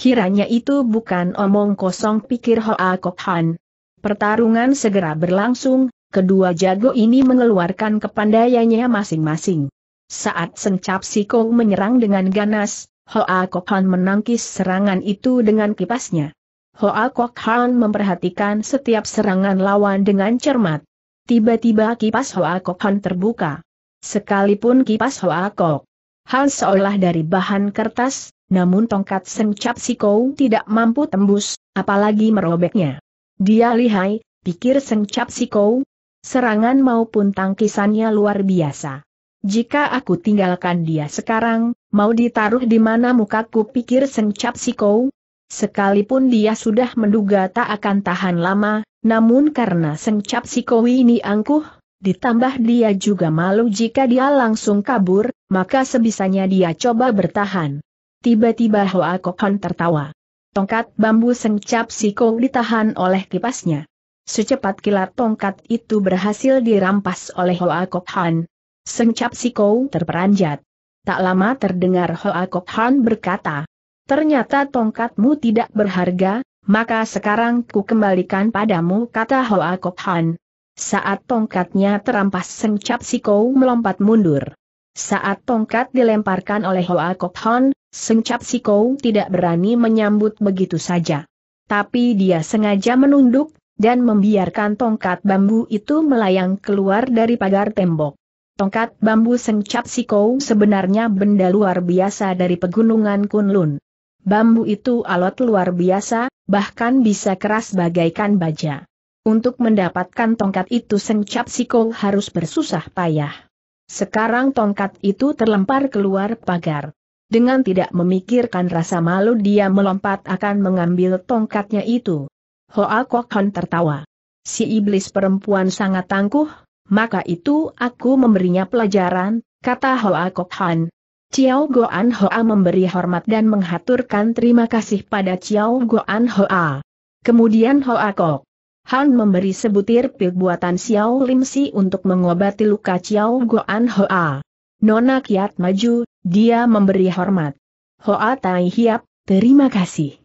Kiranya itu bukan omong kosong pikir Hoa Kok Han. Pertarungan segera berlangsung, kedua jago ini mengeluarkan kepandaiannya masing-masing. Saat Sencap Sikong menyerang dengan ganas, Hoa Kok Han menangkis serangan itu dengan kipasnya. Hoa Kok Han memperhatikan setiap serangan lawan dengan cermat. Tiba-tiba kipas Hoa Kok Han terbuka. Sekalipun kipas Hoa Kok Hal seolah dari bahan kertas, namun tongkat sencap Kou tidak mampu tembus, apalagi merobeknya. Dia lihai, pikir sencap Kou. Serangan maupun tangkisannya luar biasa. Jika aku tinggalkan dia sekarang, mau ditaruh di mana mukaku pikir sencap Kou? Sekalipun dia sudah menduga tak akan tahan lama, namun karena sengcap Kou ini angkuh, Ditambah dia juga malu jika dia langsung kabur, maka sebisanya dia coba bertahan. Tiba-tiba Hoa Kokon tertawa. Tongkat bambu si Siko ditahan oleh kipasnya. Secepat kilat tongkat itu berhasil dirampas oleh Hoa Kokhan. si Siko terperanjat. Tak lama terdengar Hoa Kokhan berkata, Ternyata tongkatmu tidak berharga, maka sekarang ku kembalikan padamu kata Hoa Kokhan. Saat tongkatnya terampas Seng Cap Kou melompat mundur. Saat tongkat dilemparkan oleh Hoa Kok Hon, Seng Cap Kou tidak berani menyambut begitu saja. Tapi dia sengaja menunduk, dan membiarkan tongkat bambu itu melayang keluar dari pagar tembok. Tongkat bambu Seng Cap Kou sebenarnya benda luar biasa dari pegunungan Kunlun. Bambu itu alot luar biasa, bahkan bisa keras bagaikan baja. Untuk mendapatkan tongkat itu Sencap Sikol harus bersusah payah. Sekarang tongkat itu terlempar keluar pagar. Dengan tidak memikirkan rasa malu dia melompat akan mengambil tongkatnya itu. Hoa Kok Hon tertawa. Si iblis perempuan sangat tangguh, maka itu aku memberinya pelajaran, kata Hoa Kok Hon. Ciao Goan Hoa memberi hormat dan menghaturkan terima kasih pada Ciao Goan Hoa. Kemudian Hoa Kok Han memberi sebutir pil buatan Xiao Lim Si untuk mengobati luka Xiao Guan Hoa. Nona kiat maju, dia memberi hormat. Hoa Tai Hiap, terima kasih.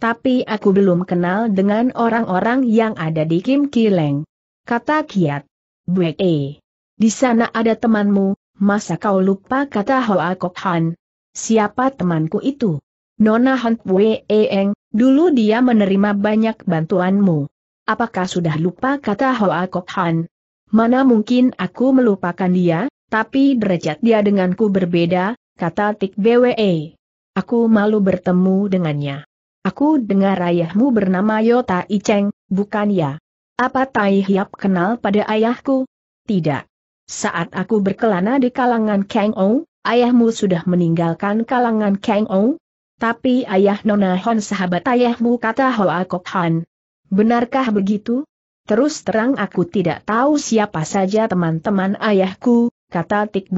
Tapi aku belum kenal dengan orang-orang yang ada di Kim Kileng. Kata kiat. Bwe. Di sana ada temanmu, masa kau lupa kata Hoa Kok Han. Siapa temanku itu? Nona Han Pwe Eeng, dulu dia menerima banyak bantuanmu. Apakah sudah lupa kata Hoa Kok Han? Mana mungkin aku melupakan dia, tapi derajat dia denganku berbeda, kata Tik BWE. Aku malu bertemu dengannya. Aku dengar ayahmu bernama Yota Iceng, bukan ya? Apa Tai Hiap kenal pada ayahku? Tidak. Saat aku berkelana di kalangan Kang Ou, ayahmu sudah meninggalkan kalangan Kang Ou. Tapi ayah Nona Hon sahabat ayahmu kata Hoa Kok Han. Benarkah begitu? Terus terang aku tidak tahu siapa saja teman-teman ayahku, kata Tik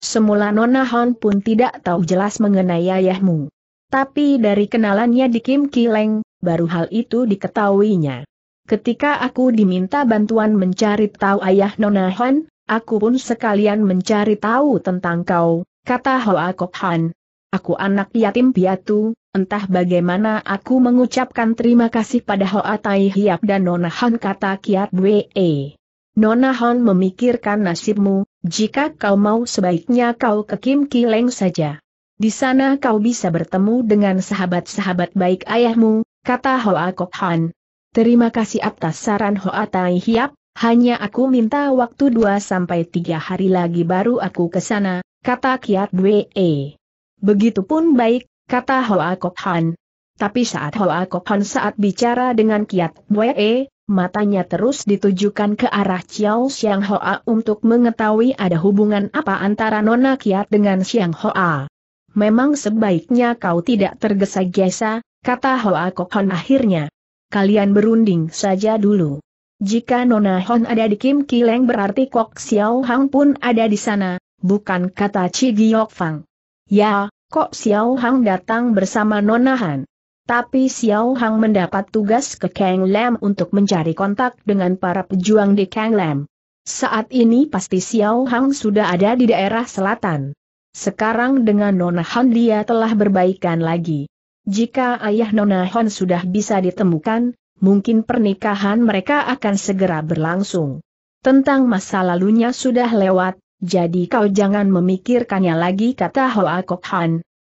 Semula Nona Hon pun tidak tahu jelas mengenai ayahmu. Tapi dari kenalannya di Kim Kileng, baru hal itu diketahuinya. Ketika aku diminta bantuan mencari tahu ayah Nona Hon, aku pun sekalian mencari tahu tentang kau, kata Hoa Kok Han. Aku anak yatim piatu, Entah bagaimana aku mengucapkan terima kasih pada Hoa Tai Hiap dan Nona Han kata Kiat Wee. Nona Han memikirkan nasibmu, jika kau mau sebaiknya kau ke Kim Kileng saja. Di sana kau bisa bertemu dengan sahabat-sahabat baik ayahmu, kata Hoa Kok Han. Terima kasih atas saran Hoa Tai Hiap, hanya aku minta waktu 2-3 hari lagi baru aku ke sana, kata Kiat Wee. Begitupun baik, kata Hoa Kok Han. Tapi saat Hoa Kok Han saat bicara dengan Kiat Wee, matanya terus ditujukan ke arah Chiao Xiang Hoa untuk mengetahui ada hubungan apa antara Nona Kiat dengan Xiang Hoa. Memang sebaiknya kau tidak tergesa-gesa, kata Hoa Kok Han akhirnya. Kalian berunding saja dulu. Jika Nona Hon ada di Kim Kileng berarti Kok Xiao Hang pun ada di sana, bukan kata Chi Giok Fang. Ya, Kok Xiao Hang datang bersama Nonahan. Tapi Xiao Hang mendapat tugas ke Kang Lam untuk mencari kontak dengan para pejuang di Kang Lam. Saat ini pasti Xiao Hang sudah ada di daerah selatan. Sekarang dengan Nonahan dia telah berbaikan lagi. Jika ayah Nonahan sudah bisa ditemukan, mungkin pernikahan mereka akan segera berlangsung. Tentang masa lalunya sudah lewat, jadi kau jangan memikirkannya lagi kata Hoa Kok Han.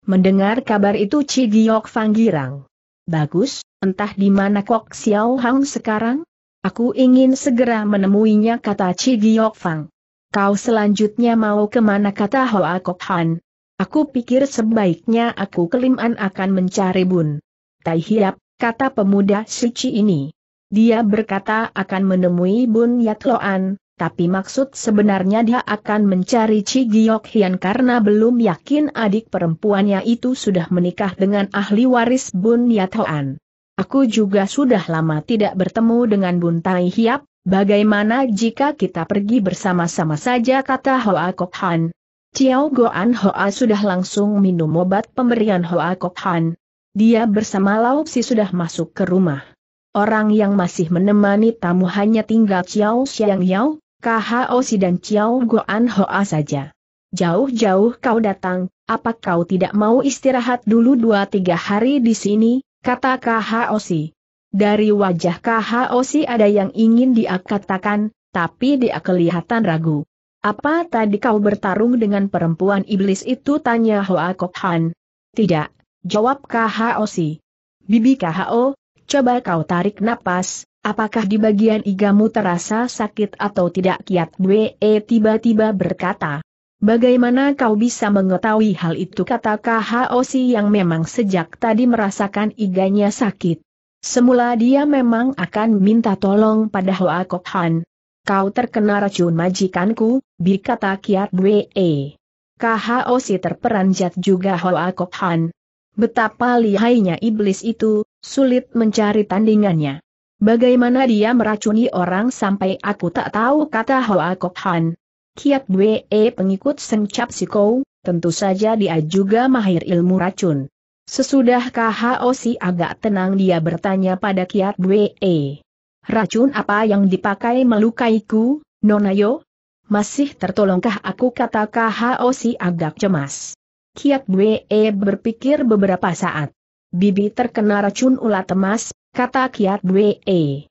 Mendengar kabar itu Chi Giok Fang girang. Bagus, entah di mana Kok Xiao Hang sekarang? Aku ingin segera menemuinya kata Chi Giok Fang. Kau selanjutnya mau kemana kata Hoa Kok Han. Aku pikir sebaiknya aku keliman akan mencari bun. Tai Hiap, kata pemuda suci ini. Dia berkata akan menemui Bun Yatloan, tapi maksud sebenarnya dia akan mencari Chi Giok Hian karena belum yakin adik perempuannya itu sudah menikah dengan ahli waris Bun Yatoan. Aku juga sudah lama tidak bertemu dengan Bun Tai Hiap, bagaimana jika kita pergi bersama-sama saja kata Hoa Kok Han. Ciao Goan Hoa sudah langsung minum obat pemberian Hoa Kok Han. Dia bersama Lau Si sudah masuk ke rumah. Orang yang masih menemani tamu hanya tinggal Ciao Xiang Yao, Si dan Chiao Goan Hoa saja. Jauh-jauh kau datang, apa kau tidak mau istirahat dulu dua tiga hari di sini, kata Si. Dari wajah Si ada yang ingin dia katakan, tapi dia kelihatan ragu. Apa tadi kau bertarung dengan perempuan iblis itu tanya Hoa Kok Han. Tidak, jawab Si. Bibi KHO, coba kau tarik napas, Apakah di bagian igamu terasa sakit atau tidak kiat Bwe e tiba-tiba berkata. Bagaimana kau bisa mengetahui hal itu kata KHOC yang memang sejak tadi merasakan iganya sakit. Semula dia memang akan minta tolong pada Hoa Kok Han. Kau terkena racun majikanku, bi kata Kiat Bwe. E. KHOC terperanjat juga Hoa Kok Han. Betapa lihainya iblis itu, sulit mencari tandingannya. Bagaimana dia meracuni orang sampai aku tak tahu kata Hoa Kok Han. Kiat Bwe e, pengikut Seng Cap Kou, tentu saja dia juga mahir ilmu racun. Sesudah si agak tenang dia bertanya pada Kiat Bwe. E. Racun apa yang dipakai melukaiku, Nonayo? Masih tertolongkah aku kata si agak cemas. Kiat Bwe e berpikir beberapa saat. Bibi terkena racun ulat emas, kata Kiat Bwe. E,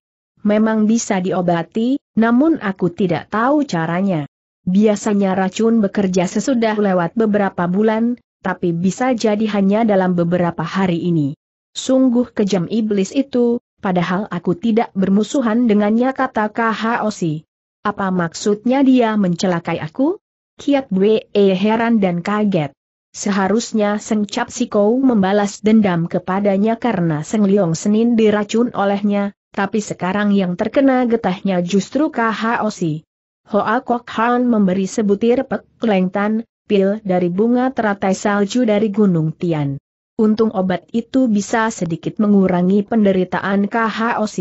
memang bisa diobati, namun aku tidak tahu caranya. Biasanya racun bekerja sesudah lewat beberapa bulan, tapi bisa jadi hanya dalam beberapa hari ini. Sungguh kejam iblis itu, padahal aku tidak bermusuhan dengannya kata KHOC. Apa maksudnya dia mencelakai aku? Kiat Bwe e, heran dan kaget. Seharusnya Seng Cap Kou membalas dendam kepadanya karena Seng Leong Senin diracun olehnya, tapi sekarang yang terkena getahnya justru KHOC. Hoa Kok Han memberi sebutir pek lengtan, pil dari bunga teratai salju dari Gunung Tian. Untung obat itu bisa sedikit mengurangi penderitaan KHOC.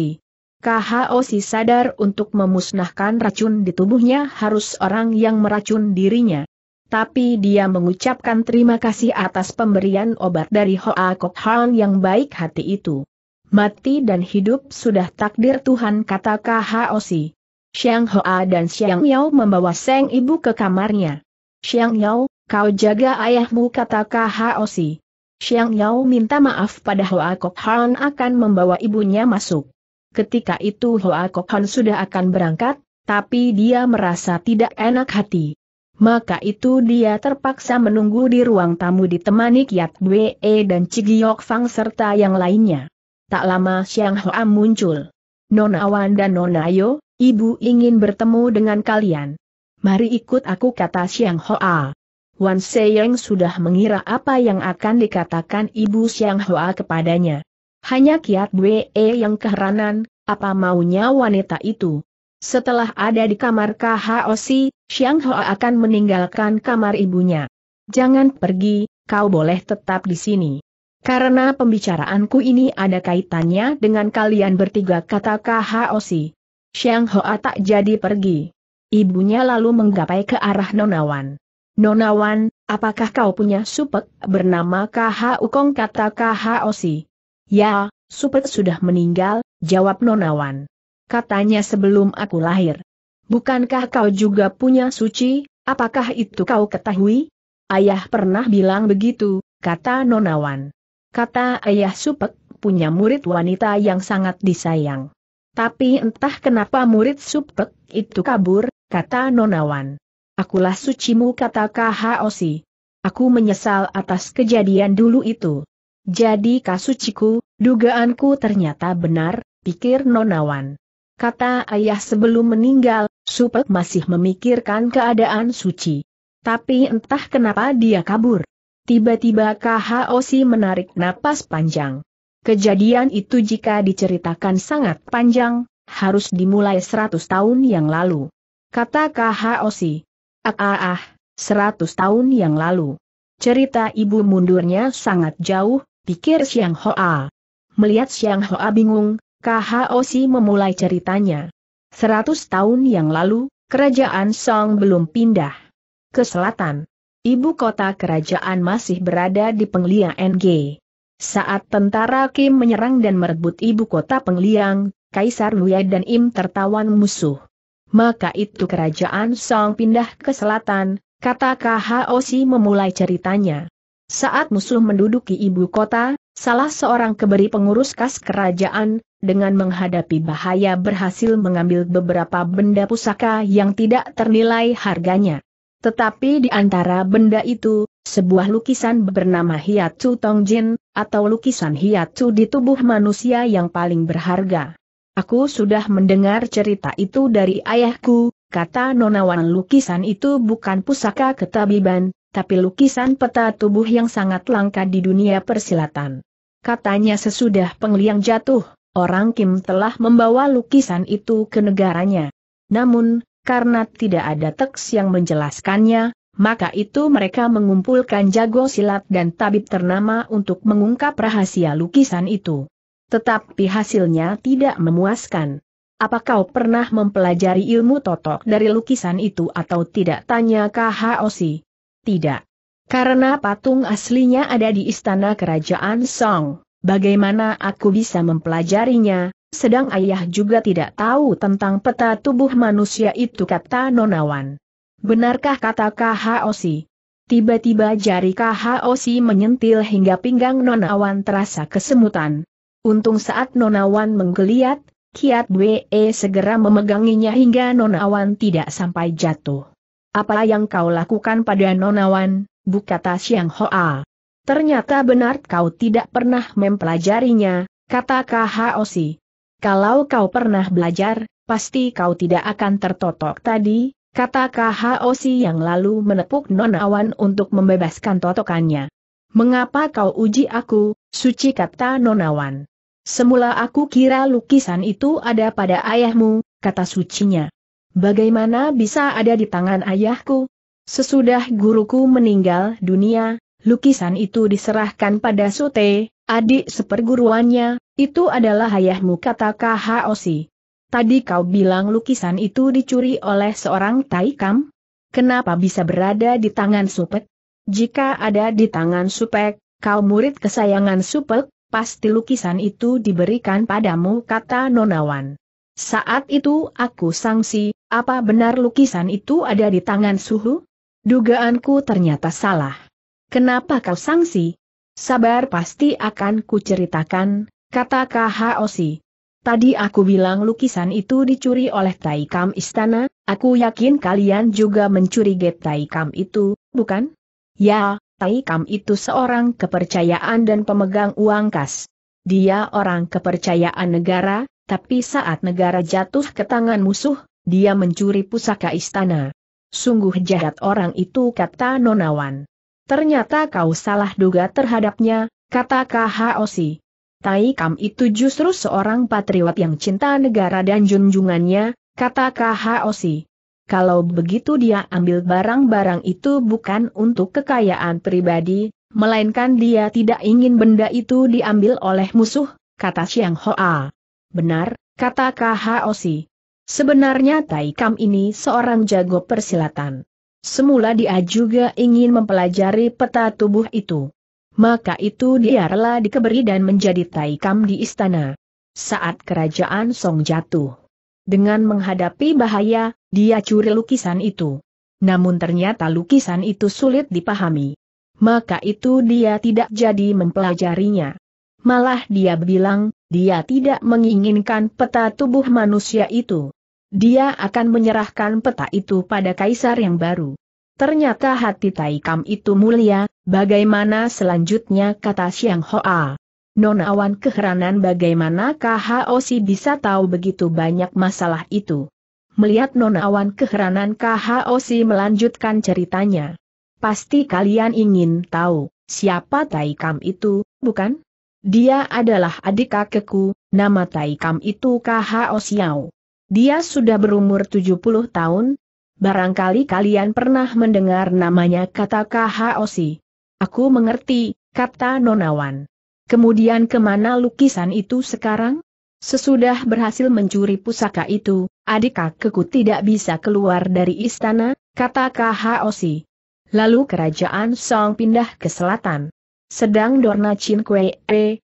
KHOC sadar untuk memusnahkan racun di tubuhnya harus orang yang meracun dirinya tapi dia mengucapkan terima kasih atas pemberian obat dari Hoa Kok Han yang baik hati itu. Mati dan hidup sudah takdir Tuhan kata Kaosi. Xiang Hoa dan Xiang Yao membawa Seng Ibu ke kamarnya. Xiang Yao, kau jaga ayahmu kata Si. Xiang Yao minta maaf pada Hoa Kok Han akan membawa ibunya masuk. Ketika itu Hoa Kok Han sudah akan berangkat, tapi dia merasa tidak enak hati. Maka itu dia terpaksa menunggu di ruang tamu ditemani Kiat Wee dan Cigiok Fang serta yang lainnya. Tak lama Siang Hoa muncul. Nona Wan dan Nona Ayo, ibu ingin bertemu dengan kalian. Mari ikut aku kata Siang Hoa. Wan Seyeng sudah mengira apa yang akan dikatakan ibu Siang Hoa kepadanya. Hanya Kiat Wee yang keheranan, apa maunya wanita itu. Setelah ada di kamar KHOC, Xiang Hao akan meninggalkan kamar ibunya. Jangan pergi, kau boleh tetap di sini. Karena pembicaraanku ini ada kaitannya dengan kalian bertiga kata Kahaosi. Xiang Hoa tak jadi pergi. Ibunya lalu menggapai ke arah Nonawan. Nonawan, apakah kau punya supek bernama KH Ukong kata Osi? Ya, supek sudah meninggal, jawab Nonawan. Katanya sebelum aku lahir. Bukankah kau juga punya suci, apakah itu kau ketahui? Ayah pernah bilang begitu, kata Nonawan. Kata ayah Supek, punya murid wanita yang sangat disayang. Tapi entah kenapa murid Supek itu kabur, kata Nonawan. Akulah sucimu kata Kahaosi. Aku menyesal atas kejadian dulu itu. Jadi kasuciku, dugaanku ternyata benar, pikir Nonawan. Kata ayah sebelum meninggal, Supek masih memikirkan keadaan suci. Tapi entah kenapa dia kabur. Tiba-tiba KHOC menarik napas panjang. Kejadian itu jika diceritakan sangat panjang, harus dimulai seratus tahun yang lalu. Kata KHOC. Ah ah ah, 100 tahun yang lalu. Cerita ibu mundurnya sangat jauh, pikir Siang Hoa. Melihat Siang Hoa bingung, KHOC memulai ceritanya. Seratus tahun yang lalu, kerajaan Song belum pindah ke selatan. Ibu kota kerajaan masih berada di Pengliang NG. Saat tentara Kim menyerang dan merebut ibu kota Pengliang, Kaisar Luya dan Im tertawan musuh. Maka itu kerajaan Song pindah ke selatan, kata KHOC memulai ceritanya. Saat musuh menduduki ibu kota, salah seorang keberi pengurus kas kerajaan, dengan menghadapi bahaya berhasil mengambil beberapa benda pusaka yang tidak ternilai harganya. Tetapi di antara benda itu, sebuah lukisan bernama Tong Jin, atau lukisan Hiatsu di tubuh manusia yang paling berharga. Aku sudah mendengar cerita itu dari ayahku, kata nonawan lukisan itu bukan pusaka ketabiban, tapi lukisan peta tubuh yang sangat langka di dunia persilatan. Katanya sesudah pengliang jatuh, orang Kim telah membawa lukisan itu ke negaranya. Namun, karena tidak ada teks yang menjelaskannya, maka itu mereka mengumpulkan jago silat dan tabib ternama untuk mengungkap rahasia lukisan itu. Tetapi hasilnya tidak memuaskan. Apa kau pernah mempelajari ilmu totok dari lukisan itu atau tidak tanya KHOC? Tidak. Karena patung aslinya ada di istana kerajaan Song. Bagaimana aku bisa mempelajarinya, sedang ayah juga tidak tahu tentang peta tubuh manusia itu kata Nonawan. Benarkah kata KHOC? Tiba-tiba jari KHOC menyentil hingga pinggang Nonawan terasa kesemutan. Untung saat Nonawan menggeliat, Kiat Bwe segera memeganginya hingga Nonawan tidak sampai jatuh. Apa yang kau lakukan pada Nonawan, bukata Siang Hoa. Ternyata benar kau tidak pernah mempelajarinya, kata Kahaosi. Kalau kau pernah belajar, pasti kau tidak akan tertotok tadi, kata Kahaosi yang lalu menepuk nonawan untuk membebaskan totokannya. Mengapa kau uji aku, suci kata nonawan. Semula aku kira lukisan itu ada pada ayahmu, kata sucinya. Bagaimana bisa ada di tangan ayahku? Sesudah guruku meninggal dunia, Lukisan itu diserahkan pada Sute, adik seperguruannya, itu adalah ayahmu kata Kahaosi. Tadi kau bilang lukisan itu dicuri oleh seorang Taikam? Kenapa bisa berada di tangan Supek? Jika ada di tangan Supek, kau murid kesayangan Supek, pasti lukisan itu diberikan padamu kata Nonawan. Saat itu aku sangsi, apa benar lukisan itu ada di tangan Suhu? Dugaanku ternyata salah. Kenapa kau sangsi? Sabar pasti akan kuceritakan, kata KHOC. Tadi aku bilang lukisan itu dicuri oleh Taikam Istana, aku yakin kalian juga mencuri get Taikam itu, bukan? Ya, Taikam itu seorang kepercayaan dan pemegang uang kas. Dia orang kepercayaan negara, tapi saat negara jatuh ke tangan musuh, dia mencuri pusaka istana. Sungguh jahat orang itu kata Nonawan. Ternyata kau salah duga terhadapnya, kata KHOC. Tai Kam itu justru seorang patriot yang cinta negara dan junjungannya, kata KHOC. Kalau begitu dia ambil barang-barang itu bukan untuk kekayaan pribadi, melainkan dia tidak ingin benda itu diambil oleh musuh, kata Xiang Hoa. Benar, kata KHOC. Sebenarnya Tai Kam ini seorang jago persilatan semula dia juga ingin mempelajari peta tubuh itu. Maka itu dia rela dikeberi dan menjadi taikam di istana. Saat kerajaan Song jatuh. Dengan menghadapi bahaya, dia curi lukisan itu. Namun ternyata lukisan itu sulit dipahami. Maka itu dia tidak jadi mempelajarinya. Malah dia bilang, dia tidak menginginkan peta tubuh manusia itu dia akan menyerahkan peta itu pada kaisar yang baru. Ternyata hati Taikam itu mulia, bagaimana selanjutnya kata Siang Hoa. Nona Awan keheranan bagaimana KHOC bisa tahu begitu banyak masalah itu. Melihat Nona Awan keheranan KHOC melanjutkan ceritanya. Pasti kalian ingin tahu, siapa Taikam itu, bukan? Dia adalah adik kakekku, nama Taikam itu KHO Xiao. Dia sudah berumur 70 tahun, barangkali kalian pernah mendengar namanya kata Kahaosi. Aku mengerti, kata Nonawan. Kemudian kemana lukisan itu sekarang? Sesudah berhasil mencuri pusaka itu, adik kakekku tidak bisa keluar dari istana, kata Kahaosi. Lalu kerajaan Song pindah ke selatan. Sedang Dorna Chin Kwee,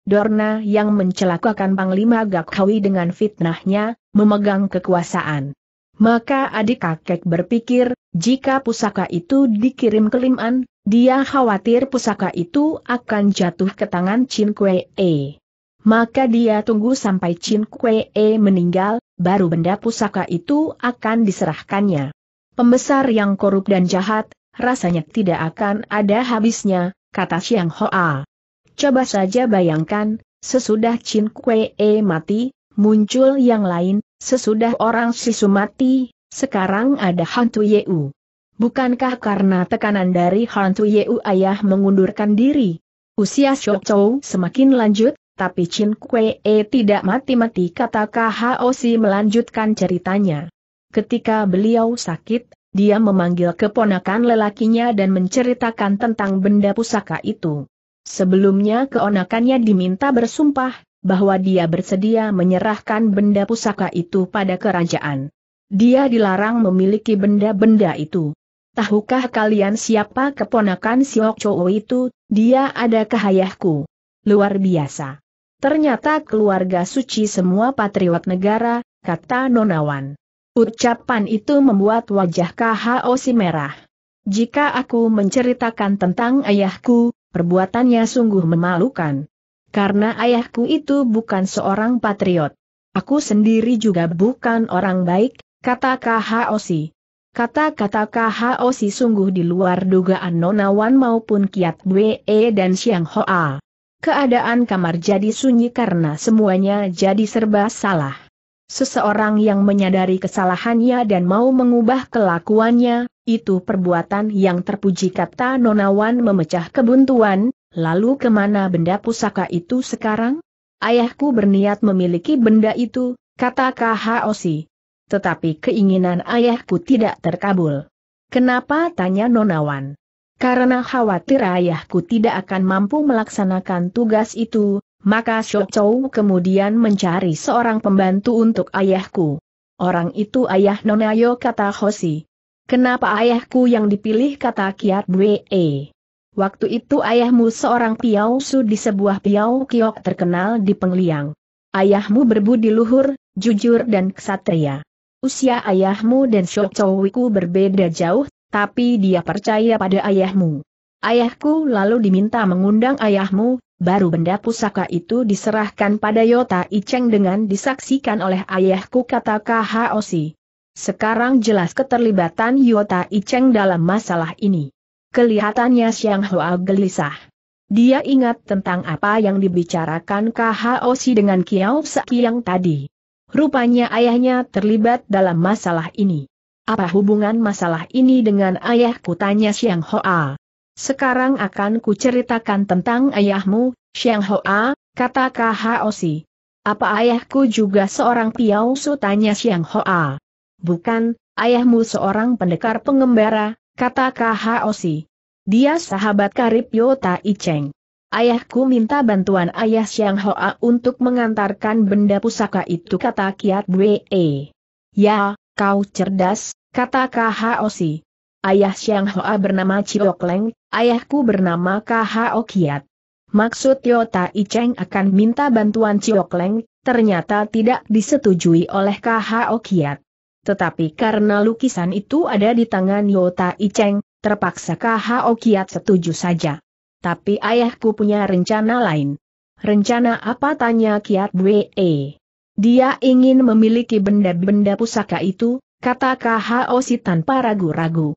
Dorna yang mencelakakan Panglima Gakhawi dengan fitnahnya, memegang kekuasaan. Maka adik kakek berpikir, jika pusaka itu dikirim ke Liman, dia khawatir pusaka itu akan jatuh ke tangan Chin Kwe E. Maka dia tunggu sampai Chin Kwe E meninggal, baru benda pusaka itu akan diserahkannya. Pembesar yang korup dan jahat, rasanya tidak akan ada habisnya, kata Siang Hoa. Coba saja bayangkan, sesudah Chin Kuei e mati, muncul yang lain, sesudah orang Sisu mati, sekarang ada hantu Yeu. Bukankah karena tekanan dari hantu Yeu ayah mengundurkan diri? Usia Shok Chou semakin lanjut, tapi Chin Kuei e tidak mati-mati kata Osi melanjutkan ceritanya. Ketika beliau sakit, dia memanggil keponakan lelakinya dan menceritakan tentang benda pusaka itu. Sebelumnya keonakannya diminta bersumpah, bahwa dia bersedia menyerahkan benda pusaka itu pada kerajaan. Dia dilarang memiliki benda-benda itu. Tahukah kalian siapa keponakan Siok Okcho itu? Dia ada ayahku. Luar biasa. Ternyata keluarga suci semua patriot negara, kata Nonawan. Ucapan itu membuat wajah KHO si merah. Jika aku menceritakan tentang ayahku, perbuatannya sungguh memalukan. Karena ayahku itu bukan seorang patriot. Aku sendiri juga bukan orang baik, kata KHOC. Kata-kata KHOC sungguh di luar dugaan Nonawan maupun Kiat Bwe dan Xiang Hoa. Keadaan kamar jadi sunyi karena semuanya jadi serba salah. Seseorang yang menyadari kesalahannya dan mau mengubah kelakuannya, itu perbuatan yang terpuji kata Nonawan memecah kebuntuan, lalu kemana benda pusaka itu sekarang? Ayahku berniat memiliki benda itu, kata KHOC. Tetapi keinginan ayahku tidak terkabul. Kenapa tanya Nonawan? Karena khawatir ayahku tidak akan mampu melaksanakan tugas itu, maka Shok Chow kemudian mencari seorang pembantu untuk ayahku. Orang itu ayah Nonayo kata Hoshi. Kenapa ayahku yang dipilih kata Kiat Bwe? Waktu itu ayahmu seorang piau su di sebuah piau kiok terkenal di Pengliang. Ayahmu berbudi luhur, jujur dan ksatria. Usia ayahmu dan Shok Chowiku berbeda jauh, tapi dia percaya pada ayahmu. Ayahku lalu diminta mengundang ayahmu, baru benda pusaka itu diserahkan pada Yota Iceng dengan disaksikan oleh ayahku kata KHOC. Sekarang jelas keterlibatan Yota Iceng dalam masalah ini. Kelihatannya Siang Hoa gelisah. Dia ingat tentang apa yang dibicarakan KHOC dengan Kiao Saki yang tadi. Rupanya ayahnya terlibat dalam masalah ini. Apa hubungan masalah ini dengan ayahku tanya Siang Hoa? Sekarang akan kuceritakan tentang ayahmu, Xiang Hoa, kata Kahaosi. Apa ayahku juga seorang piausu tanya Xiang Hoa. Bukan, ayahmu seorang pendekar pengembara, kata Kahaosi. Dia sahabat karib Yota Icheng. Ayahku minta bantuan ayah Xiang Hoa untuk mengantarkan benda pusaka itu kata Kiat Bwe. Ya, kau cerdas, kata Kahaosi ayah Xiang Hoa bernama Chiok Leng, ayahku bernama KH Okiat. Maksud Yota Tai akan minta bantuan Chiok Leng, ternyata tidak disetujui oleh KH Okiat. Tetapi karena lukisan itu ada di tangan Yota Tai terpaksa KH Okiat setuju saja. Tapi ayahku punya rencana lain. Rencana apa tanya Kiat Bwe? Dia ingin memiliki benda-benda pusaka itu, kata KH Si tanpa ragu-ragu.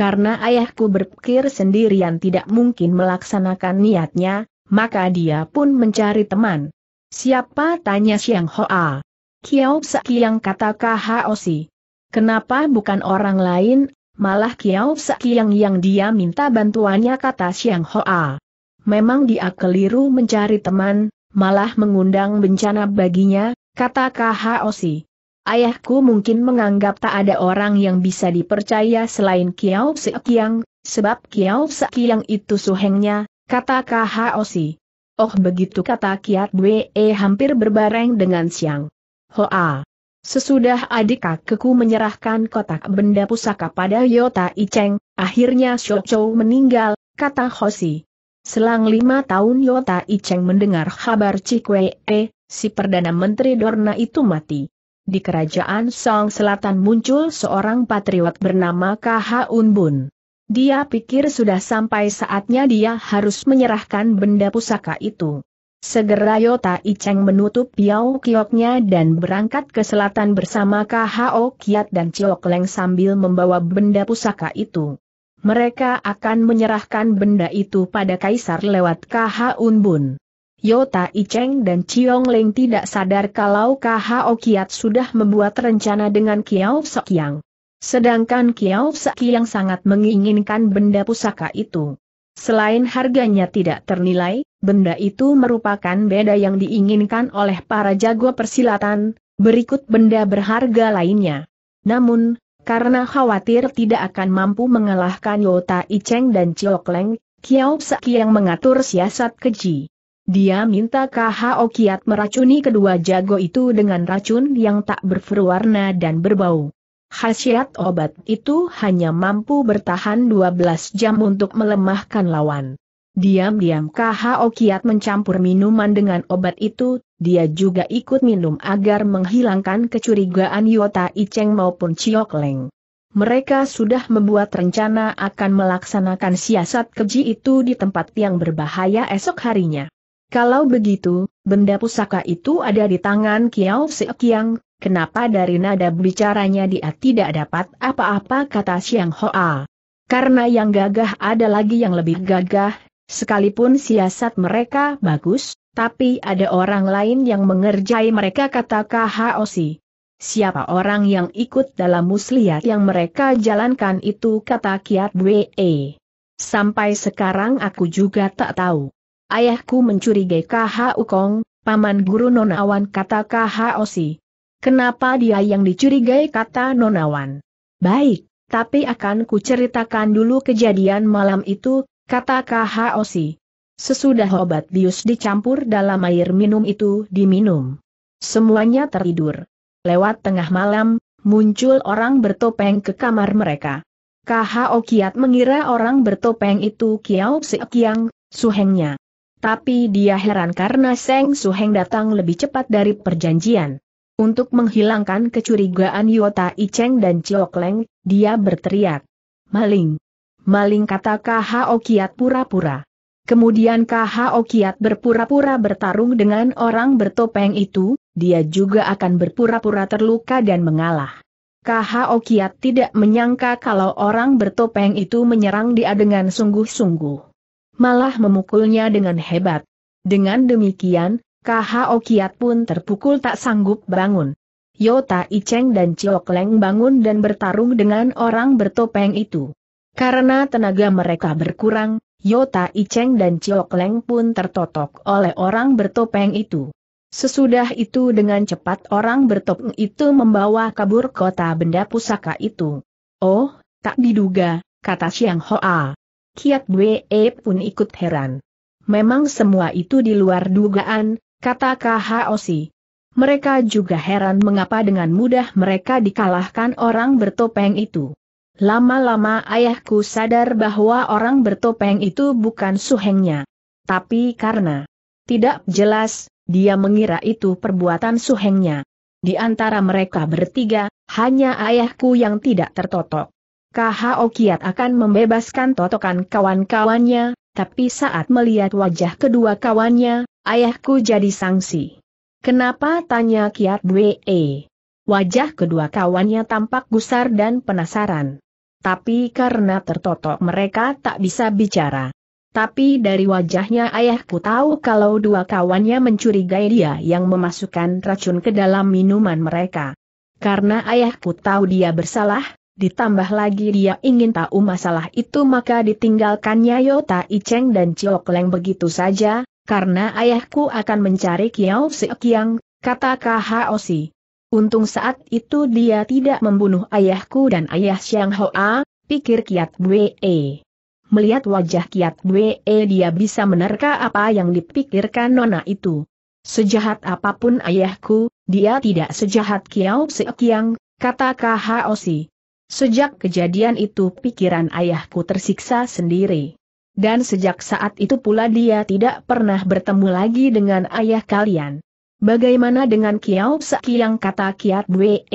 Karena ayahku berpikir sendirian tidak mungkin melaksanakan niatnya, maka dia pun mencari teman. Siapa tanya Siang Hoa? Kiao yang kata Kahaosi. Kenapa bukan orang lain, malah Kiao Sakiang yang dia minta bantuannya kata Siang Hoa. Memang dia keliru mencari teman, malah mengundang bencana baginya, kata Kahaosi. Ayahku mungkin menganggap tak ada orang yang bisa dipercaya selain Kiao Sekiang, sebab Kiao Sekiang itu suhengnya, kata KHOC. Oh begitu kata Kiat Bwe e, hampir berbareng dengan Siang. Hoa. Sesudah adik kakekku menyerahkan kotak benda pusaka pada Yota Icheng, akhirnya Shou Chou meninggal, kata Hoshi. Selang lima tahun Yota Icheng mendengar kabar Cikwe, e, si Perdana Menteri Dorna itu mati di kerajaan Song Selatan muncul seorang patriot bernama KH Unbun. Dia pikir sudah sampai saatnya dia harus menyerahkan benda pusaka itu. Segera Yota Icheng menutup piau kioknya dan berangkat ke selatan bersama KHO Kiat dan Ciok Leng sambil membawa benda pusaka itu. Mereka akan menyerahkan benda itu pada Kaisar lewat KH Unbun. Yota Icheng dan Chiong Leng tidak sadar kalau KHO Kiat sudah membuat rencana dengan Kiao Sekiang. Sedangkan Kiao Sekiang sangat menginginkan benda pusaka itu. Selain harganya tidak ternilai, benda itu merupakan beda yang diinginkan oleh para jago persilatan, berikut benda berharga lainnya. Namun, karena khawatir tidak akan mampu mengalahkan Yota Icheng dan Chiok Leng, Kiao Sekiang mengatur siasat keji. Dia minta KHO Okiat meracuni kedua jago itu dengan racun yang tak berwarna dan berbau. Khasiat obat itu hanya mampu bertahan 12 jam untuk melemahkan lawan. Diam-diam KHO Okiat mencampur minuman dengan obat itu, dia juga ikut minum agar menghilangkan kecurigaan Yota Iceng maupun Chiok Leng. Mereka sudah membuat rencana akan melaksanakan siasat keji itu di tempat yang berbahaya esok harinya. Kalau begitu, benda pusaka itu ada di tangan Kiao Sekiang, kenapa dari nada bicaranya dia tidak dapat apa-apa kata Siang Hoa. Karena yang gagah ada lagi yang lebih gagah, sekalipun siasat mereka bagus, tapi ada orang lain yang mengerjai mereka kata KHOC. Siapa orang yang ikut dalam muslihat yang mereka jalankan itu kata Kiat Bwe. Sampai sekarang aku juga tak tahu. Ayahku mencurigai KH Ukong, paman guru nonawan kata KH Osi. Kenapa dia yang dicurigai kata nonawan? Baik, tapi akan kuceritakan dulu kejadian malam itu, kata KH Osi. Sesudah obat bius dicampur dalam air minum itu diminum. Semuanya tertidur. Lewat tengah malam, muncul orang bertopeng ke kamar mereka. KH Okiat mengira orang bertopeng itu Kiao Sekiang, suhengnya. Tapi dia heran karena Seng Suheng datang lebih cepat dari perjanjian. Untuk menghilangkan kecurigaan Yota Icheng dan Chiok Leng, dia berteriak. Maling. Maling kata KHO Kiat pura-pura. Kemudian KHO Kiat berpura-pura bertarung dengan orang bertopeng itu, dia juga akan berpura-pura terluka dan mengalah. KHO Kiat tidak menyangka kalau orang bertopeng itu menyerang dia dengan sungguh-sungguh malah memukulnya dengan hebat. Dengan demikian, KHO Okiat pun terpukul tak sanggup bangun. Yota Iceng dan Ciok Leng bangun dan bertarung dengan orang bertopeng itu. Karena tenaga mereka berkurang, Yota Iceng dan Ciok Leng pun tertotok oleh orang bertopeng itu. Sesudah itu dengan cepat orang bertopeng itu membawa kabur kota benda pusaka itu. Oh, tak diduga, kata Xiang Hoa. Kiat Bwe pun ikut heran. Memang semua itu di luar dugaan, kata KHOC. Mereka juga heran mengapa dengan mudah mereka dikalahkan orang bertopeng itu. Lama-lama ayahku sadar bahwa orang bertopeng itu bukan suhengnya. Tapi karena tidak jelas, dia mengira itu perbuatan suhengnya. Di antara mereka bertiga, hanya ayahku yang tidak tertotok. KHO Kiat akan membebaskan totokan kawan-kawannya, tapi saat melihat wajah kedua kawannya, ayahku jadi sangsi. Kenapa tanya Kiat Dwe? Wajah kedua kawannya tampak gusar dan penasaran. Tapi karena tertotok mereka tak bisa bicara. Tapi dari wajahnya ayahku tahu kalau dua kawannya mencurigai dia yang memasukkan racun ke dalam minuman mereka. Karena ayahku tahu dia bersalah, Ditambah lagi dia ingin tahu masalah itu maka ditinggalkannya Yota Iceng dan Chiok Leng begitu saja, karena ayahku akan mencari Kiao Sekiang, kata Kahaosi. Untung saat itu dia tidak membunuh ayahku dan ayah Xiang Hoa, pikir Kiat Bwe. Melihat wajah Kiat Bwe dia bisa menerka apa yang dipikirkan nona itu. Sejahat apapun ayahku, dia tidak sejahat Kiao Sekiang, kata Kahaosi. Sejak kejadian itu pikiran ayahku tersiksa sendiri. Dan sejak saat itu pula dia tidak pernah bertemu lagi dengan ayah kalian. Bagaimana dengan Kiao Saki yang kata Kiat Bwe?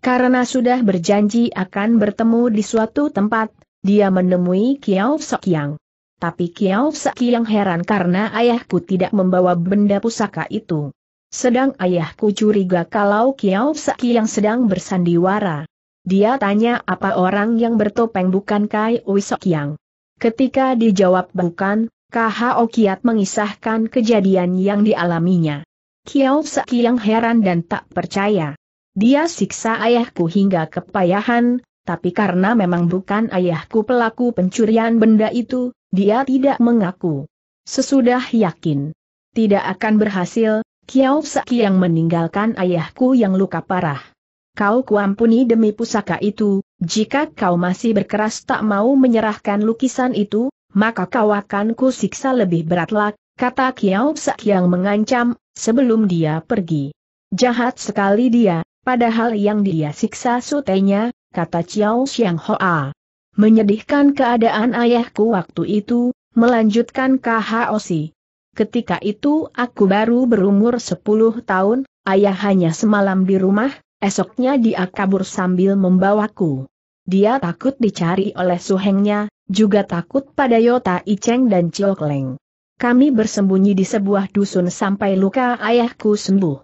Karena sudah berjanji akan bertemu di suatu tempat, dia menemui Kiao yang. Tapi Kiao yang heran karena ayahku tidak membawa benda pusaka itu. Sedang ayahku curiga kalau Kiao yang sedang bersandiwara. Dia tanya apa orang yang bertopeng bukan Kai Wisok Yang. Ketika dijawab bukan, KHO Okiat mengisahkan kejadian yang dialaminya. Kiao Saki yang heran dan tak percaya. Dia siksa ayahku hingga kepayahan, tapi karena memang bukan ayahku pelaku pencurian benda itu, dia tidak mengaku. Sesudah yakin tidak akan berhasil, Kiao Saki yang meninggalkan ayahku yang luka parah kau kuampuni demi pusaka itu, jika kau masih berkeras tak mau menyerahkan lukisan itu, maka kau akan kusiksa lebih beratlah, kata Kiao Sak yang mengancam, sebelum dia pergi. Jahat sekali dia, padahal yang dia siksa sutenya, kata Chiao Xiang Hoa. Menyedihkan keadaan ayahku waktu itu, melanjutkan KHOC. Ketika itu aku baru berumur 10 tahun, ayah hanya semalam di rumah, Esoknya dia kabur sambil membawaku. Dia takut dicari oleh suhengnya, juga takut pada Yota Iceng dan Ciokleng. Kami bersembunyi di sebuah dusun sampai luka ayahku sembuh.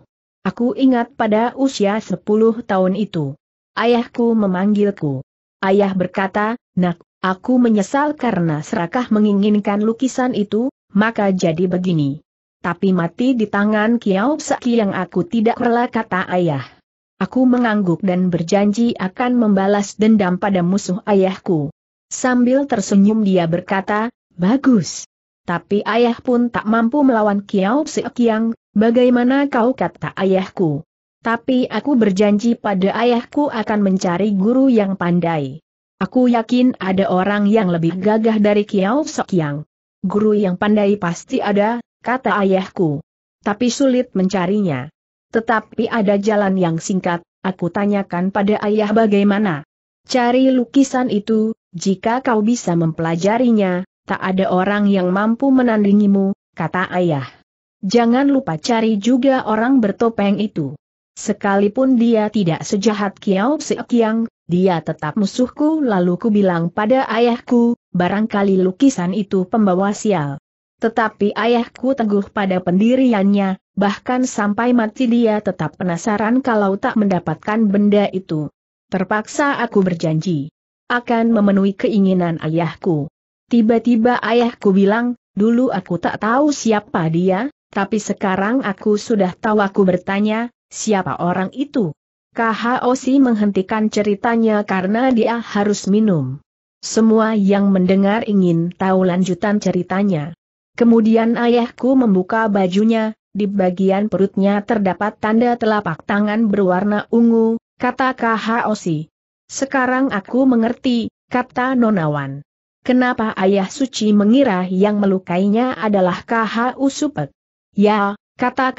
Aku ingat pada usia 10 tahun itu. Ayahku memanggilku. Ayah berkata, nak, aku menyesal karena serakah menginginkan lukisan itu, maka jadi begini. Tapi mati di tangan Kiau Saki yang aku tidak rela kata ayah. Aku mengangguk dan berjanji akan membalas dendam pada musuh ayahku. Sambil tersenyum dia berkata, bagus. Tapi ayah pun tak mampu melawan Kiao Sekiang, bagaimana kau kata ayahku? Tapi aku berjanji pada ayahku akan mencari guru yang pandai. Aku yakin ada orang yang lebih gagah dari Kiao Sokyang. Guru yang pandai pasti ada, kata ayahku. Tapi sulit mencarinya. Tetapi ada jalan yang singkat, aku tanyakan pada ayah bagaimana. Cari lukisan itu, jika kau bisa mempelajarinya, tak ada orang yang mampu menandingimu, kata ayah. Jangan lupa cari juga orang bertopeng itu. Sekalipun dia tidak sejahat Kiao Seokyang, dia tetap musuhku lalu ku bilang pada ayahku, barangkali lukisan itu pembawa sial. Tetapi ayahku teguh pada pendiriannya, Bahkan sampai mati dia tetap penasaran kalau tak mendapatkan benda itu. Terpaksa aku berjanji. Akan memenuhi keinginan ayahku. Tiba-tiba ayahku bilang, dulu aku tak tahu siapa dia, tapi sekarang aku sudah tahu aku bertanya, siapa orang itu? KHOC menghentikan ceritanya karena dia harus minum. Semua yang mendengar ingin tahu lanjutan ceritanya. Kemudian ayahku membuka bajunya, di bagian perutnya terdapat tanda telapak tangan berwarna ungu, kata KHOC. Sekarang aku mengerti, kata Nonawan. Kenapa ayah suci mengira yang melukainya adalah KHU Usupet? Ya, kata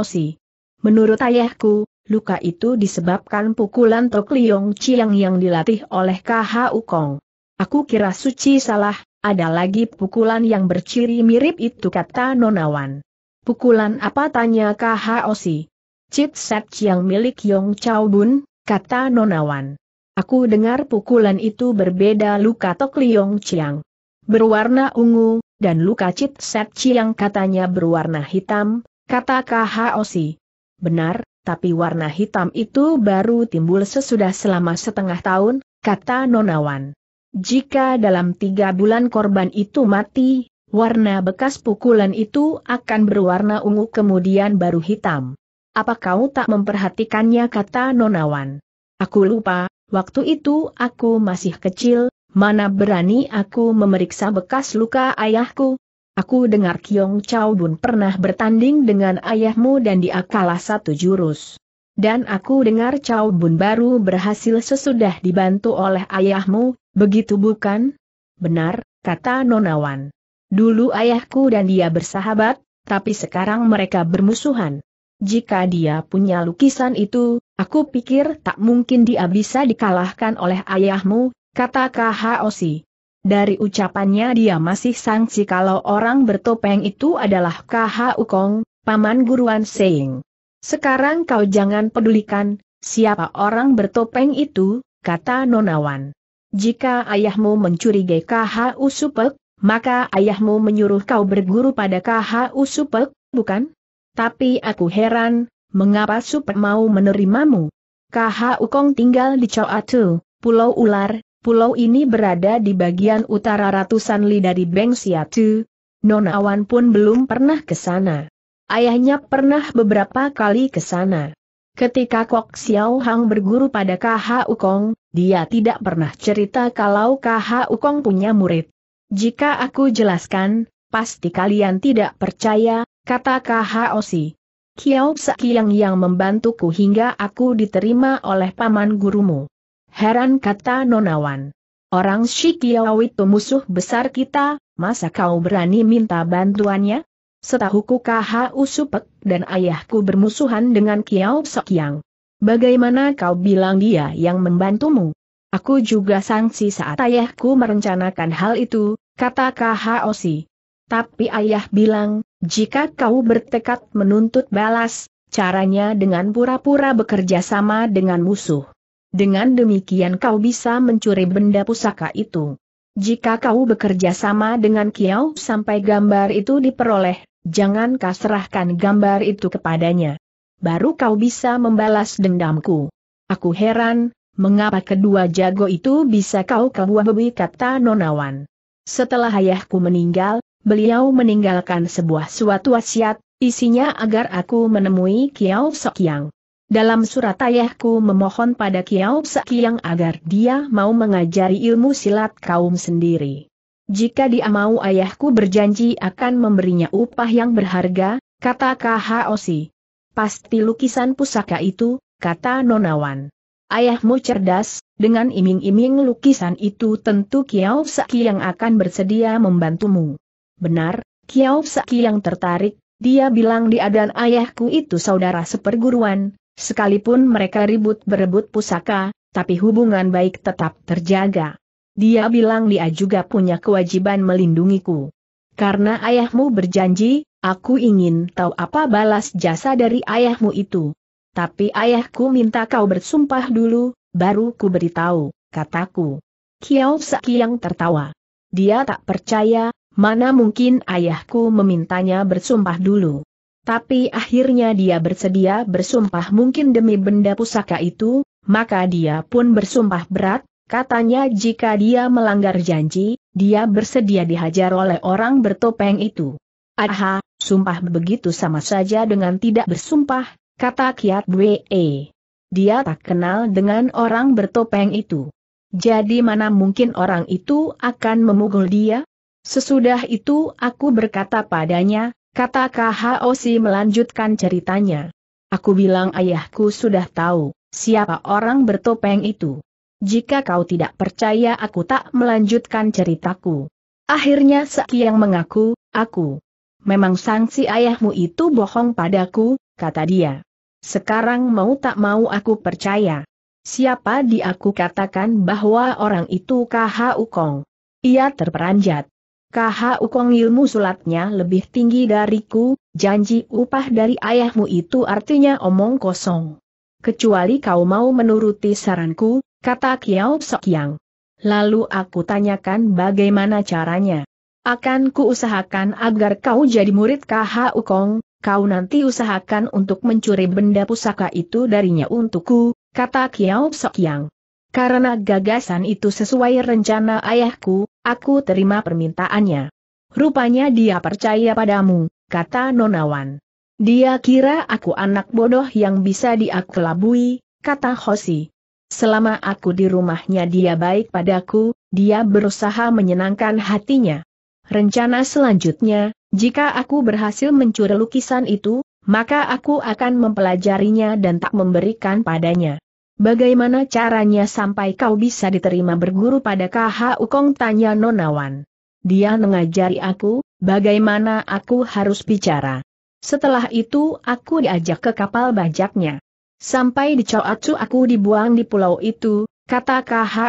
Osi. Menurut ayahku, luka itu disebabkan pukulan Tok Liong Chiang yang dilatih oleh KHU Ukong. Aku kira suci salah, ada lagi pukulan yang berciri mirip itu kata Nonawan. Pukulan apa tanya KHOC? Cit Set yang milik Yong Chao Bun, kata Nonawan. Aku dengar pukulan itu berbeda luka Tok Liong Chiang. Berwarna ungu, dan luka Cit Set Chiang katanya berwarna hitam, kata KHOC. Benar, tapi warna hitam itu baru timbul sesudah selama setengah tahun, kata Nonawan. Jika dalam tiga bulan korban itu mati, Warna bekas pukulan itu akan berwarna ungu kemudian baru hitam. Apa kau tak memperhatikannya kata Nonawan? Aku lupa, waktu itu aku masih kecil, mana berani aku memeriksa bekas luka ayahku? Aku dengar Kiong Chao Bun pernah bertanding dengan ayahmu dan dia kalah satu jurus. Dan aku dengar Chao Bun baru berhasil sesudah dibantu oleh ayahmu, begitu bukan? Benar, kata Nonawan. Dulu ayahku dan dia bersahabat, tapi sekarang mereka bermusuhan. Jika dia punya lukisan itu, aku pikir tak mungkin dia bisa dikalahkan oleh ayahmu, kata Kahaosi. Dari ucapannya dia masih sangsi kalau orang bertopeng itu adalah KH Ukong, paman guruan Seing. Sekarang kau jangan pedulikan, siapa orang bertopeng itu, kata Nonawan. Jika ayahmu mencurigai KH Usupek, maka ayahmu menyuruh kau berguru pada KHU Supek, bukan? Tapi aku heran, mengapa Supek mau menerimamu? KHU Kong tinggal di Coatu, Pulau Ular, pulau ini berada di bagian utara ratusan li dari Beng Siatu. Nona Awan pun belum pernah ke sana. Ayahnya pernah beberapa kali ke sana. Ketika Kok Xiao Hang berguru pada KHU Kong, dia tidak pernah cerita kalau KHU Kong punya murid. Jika aku jelaskan, pasti kalian tidak percaya, kata Osi. Kiao Sakiang yang membantuku hingga aku diterima oleh paman gurumu. Heran kata Nonawan. Orang Kiao itu musuh besar kita, masa kau berani minta bantuannya? Setahuku KH Usupek dan ayahku bermusuhan dengan Kiao Sokyang. Bagaimana kau bilang dia yang membantumu? Aku juga sangsi saat ayahku merencanakan hal itu, kata KHOC. Tapi ayah bilang, jika kau bertekad menuntut balas, caranya dengan pura-pura bekerja sama dengan musuh. Dengan demikian kau bisa mencuri benda pusaka itu. Jika kau bekerja sama dengan Kiau sampai gambar itu diperoleh, jangan kau serahkan gambar itu kepadanya. Baru kau bisa membalas dendamku. Aku heran, mengapa kedua jago itu bisa kau kebuah bebi kata Nonawan. Setelah ayahku meninggal, beliau meninggalkan sebuah suatu wasiat, isinya agar aku menemui Kiao Sokyang. Dalam surat ayahku memohon pada Kiao Sokyang agar dia mau mengajari ilmu silat kaum sendiri. Jika dia mau ayahku berjanji akan memberinya upah yang berharga, kata Osi. Pasti lukisan pusaka itu, kata Nonawan. Ayahmu cerdas, dengan iming-iming lukisan itu tentu Kiao Saki yang akan bersedia membantumu. Benar, Kiao Saki yang tertarik, dia bilang dia dan ayahku itu saudara seperguruan, sekalipun mereka ribut berebut pusaka, tapi hubungan baik tetap terjaga. Dia bilang dia juga punya kewajiban melindungiku. Karena ayahmu berjanji, aku ingin tahu apa balas jasa dari ayahmu itu. Tapi ayahku minta kau bersumpah dulu, baru ku beritahu, kataku. Kiao Saki yang tertawa. Dia tak percaya, mana mungkin ayahku memintanya bersumpah dulu. Tapi akhirnya dia bersedia bersumpah mungkin demi benda pusaka itu, maka dia pun bersumpah berat, katanya jika dia melanggar janji, dia bersedia dihajar oleh orang bertopeng itu. Aha, sumpah begitu sama saja dengan tidak bersumpah, kata Kiat Bwe. Dia tak kenal dengan orang bertopeng itu. Jadi mana mungkin orang itu akan memukul dia? Sesudah itu aku berkata padanya, kata si melanjutkan ceritanya. Aku bilang ayahku sudah tahu, siapa orang bertopeng itu. Jika kau tidak percaya aku tak melanjutkan ceritaku. Akhirnya Saki yang mengaku, aku. Memang sanksi ayahmu itu bohong padaku, kata dia. Sekarang mau tak mau aku percaya. Siapa di aku katakan bahwa orang itu KH Ukong? Ia terperanjat. KH Ukong ilmu sulatnya lebih tinggi dariku, janji upah dari ayahmu itu artinya omong kosong. Kecuali kau mau menuruti saranku, kata Kiao Sokyang. Lalu aku tanyakan bagaimana caranya. Akan kuusahakan agar kau jadi murid KH Ukong, kau nanti usahakan untuk mencuri benda pusaka itu darinya untukku, kata Kiao Sokyang. Karena gagasan itu sesuai rencana ayahku, aku terima permintaannya. Rupanya dia percaya padamu, kata Nonawan. Dia kira aku anak bodoh yang bisa diakelabui, kata Hosi. Selama aku di rumahnya dia baik padaku, dia berusaha menyenangkan hatinya. Rencana selanjutnya, jika aku berhasil mencuri lukisan itu, maka aku akan mempelajarinya dan tak memberikan padanya. Bagaimana caranya sampai kau bisa diterima berguru pada KH Ukong tanya Nonawan. Dia mengajari aku, bagaimana aku harus bicara. Setelah itu aku diajak ke kapal bajaknya. Sampai di Coacu aku dibuang di pulau itu, kata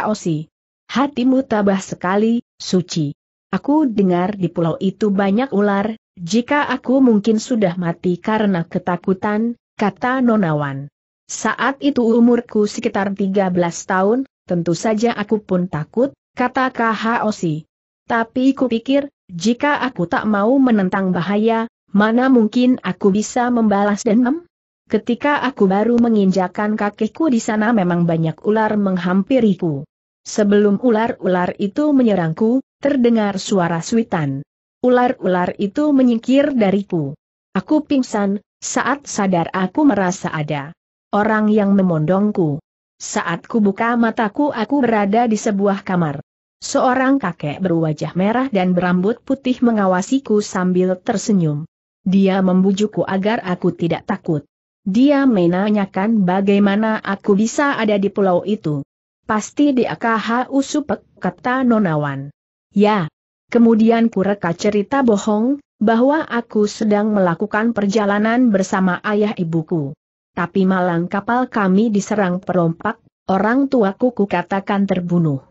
Osi. Hatimu tabah sekali, suci. Aku dengar di pulau itu banyak ular, jika aku mungkin sudah mati karena ketakutan, kata Nonawan. Saat itu umurku sekitar 13 tahun, tentu saja aku pun takut, kata Osi. Tapi kupikir, jika aku tak mau menentang bahaya, mana mungkin aku bisa membalas dendam? Ketika aku baru menginjakan kakiku di sana memang banyak ular menghampiriku. Sebelum ular-ular itu menyerangku, Terdengar suara suitan. Ular-ular itu menyingkir dariku. Aku pingsan, saat sadar aku merasa ada orang yang memondongku. Saat ku buka mataku aku berada di sebuah kamar. Seorang kakek berwajah merah dan berambut putih mengawasiku sambil tersenyum. Dia membujukku agar aku tidak takut. Dia menanyakan bagaimana aku bisa ada di pulau itu. Pasti di AKH usupek, kata Nonawan. Ya. Kemudian kureka cerita bohong, bahwa aku sedang melakukan perjalanan bersama ayah ibuku. Tapi malang kapal kami diserang perompak, orang tuaku kukatakan terbunuh.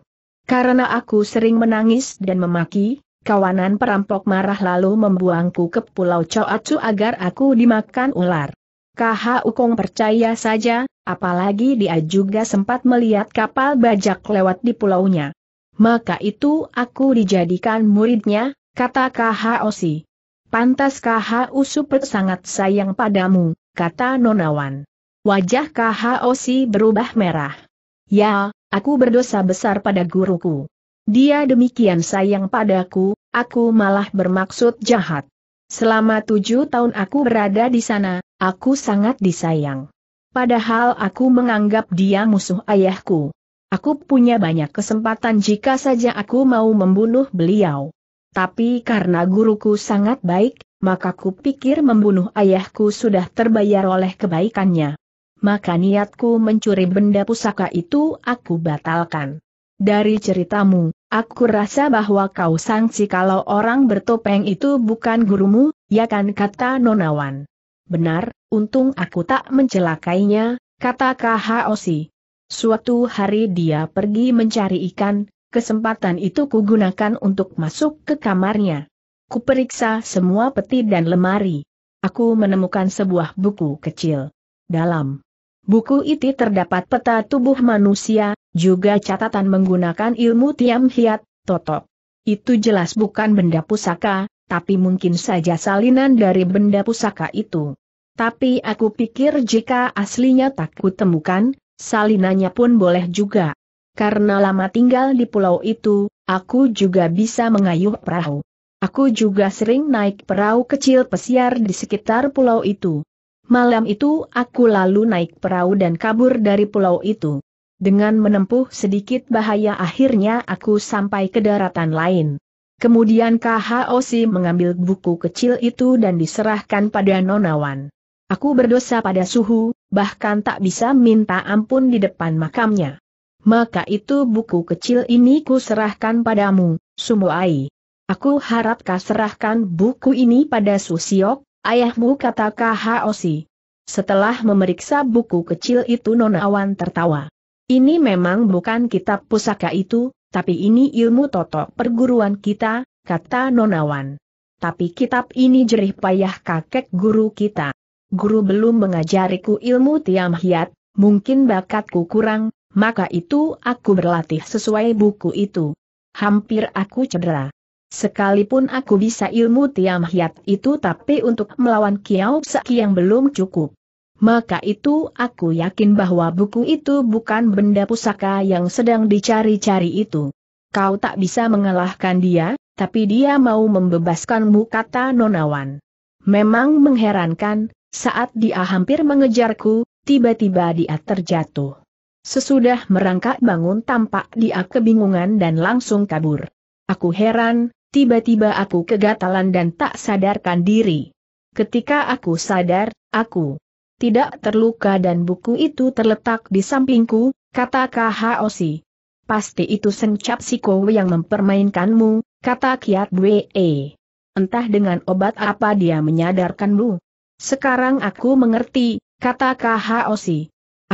Karena aku sering menangis dan memaki, kawanan perampok marah lalu membuangku ke pulau Coacu agar aku dimakan ular. KH Ukong percaya saja, apalagi dia juga sempat melihat kapal bajak lewat di pulaunya maka itu aku dijadikan muridnya, kata Osi. Pantas KHU Supet sangat sayang padamu, kata Nonawan. Wajah Osi berubah merah. Ya, aku berdosa besar pada guruku. Dia demikian sayang padaku, aku malah bermaksud jahat. Selama tujuh tahun aku berada di sana, aku sangat disayang. Padahal aku menganggap dia musuh ayahku. Aku punya banyak kesempatan jika saja aku mau membunuh beliau. Tapi karena guruku sangat baik, maka kupikir membunuh ayahku sudah terbayar oleh kebaikannya. Maka niatku mencuri benda pusaka itu aku batalkan. Dari ceritamu, aku rasa bahwa kau sangsi kalau orang bertopeng itu bukan gurumu, ya kan kata Nonawan. Benar, untung aku tak mencelakainya, kata Kahaosi. Suatu hari dia pergi mencari ikan, kesempatan itu kugunakan untuk masuk ke kamarnya. Kuperiksa semua peti dan lemari. Aku menemukan sebuah buku kecil. Dalam buku itu terdapat peta tubuh manusia, juga catatan menggunakan ilmu tiam hiat, totok. Itu jelas bukan benda pusaka, tapi mungkin saja salinan dari benda pusaka itu. Tapi aku pikir jika aslinya tak kutemukan, salinannya pun boleh juga. Karena lama tinggal di pulau itu, aku juga bisa mengayuh perahu. Aku juga sering naik perahu kecil pesiar di sekitar pulau itu. Malam itu aku lalu naik perahu dan kabur dari pulau itu. Dengan menempuh sedikit bahaya akhirnya aku sampai ke daratan lain. Kemudian KHOC mengambil buku kecil itu dan diserahkan pada nonawan. Aku berdosa pada suhu, bahkan tak bisa minta ampun di depan makamnya. Maka itu buku kecil ini ku serahkan padamu, Sumoai. Aku harap kau serahkan buku ini pada Susiok, ayahmu kata Kahosi. Setelah memeriksa buku kecil itu Nona nonawan tertawa. Ini memang bukan kitab pusaka itu, tapi ini ilmu totok perguruan kita, kata nonawan. Tapi kitab ini jerih payah kakek guru kita guru belum mengajariku ilmu tiam hiat, mungkin bakatku kurang, maka itu aku berlatih sesuai buku itu. Hampir aku cedera. Sekalipun aku bisa ilmu tiam hiat itu tapi untuk melawan Kiau Seki yang belum cukup. Maka itu aku yakin bahwa buku itu bukan benda pusaka yang sedang dicari-cari itu. Kau tak bisa mengalahkan dia, tapi dia mau membebaskanmu kata nonawan. Memang mengherankan, saat dia hampir mengejarku, tiba-tiba dia terjatuh. Sesudah merangkak bangun tampak dia kebingungan dan langsung kabur. Aku heran, tiba-tiba aku kegatalan dan tak sadarkan diri. Ketika aku sadar, aku tidak terluka dan buku itu terletak di sampingku, kata Kahaosi. Pasti itu sengcap Siko yang mempermainkanmu, kata Kiat Bwe. Entah dengan obat apa dia menyadarkanmu. Sekarang aku mengerti, kata KHOC.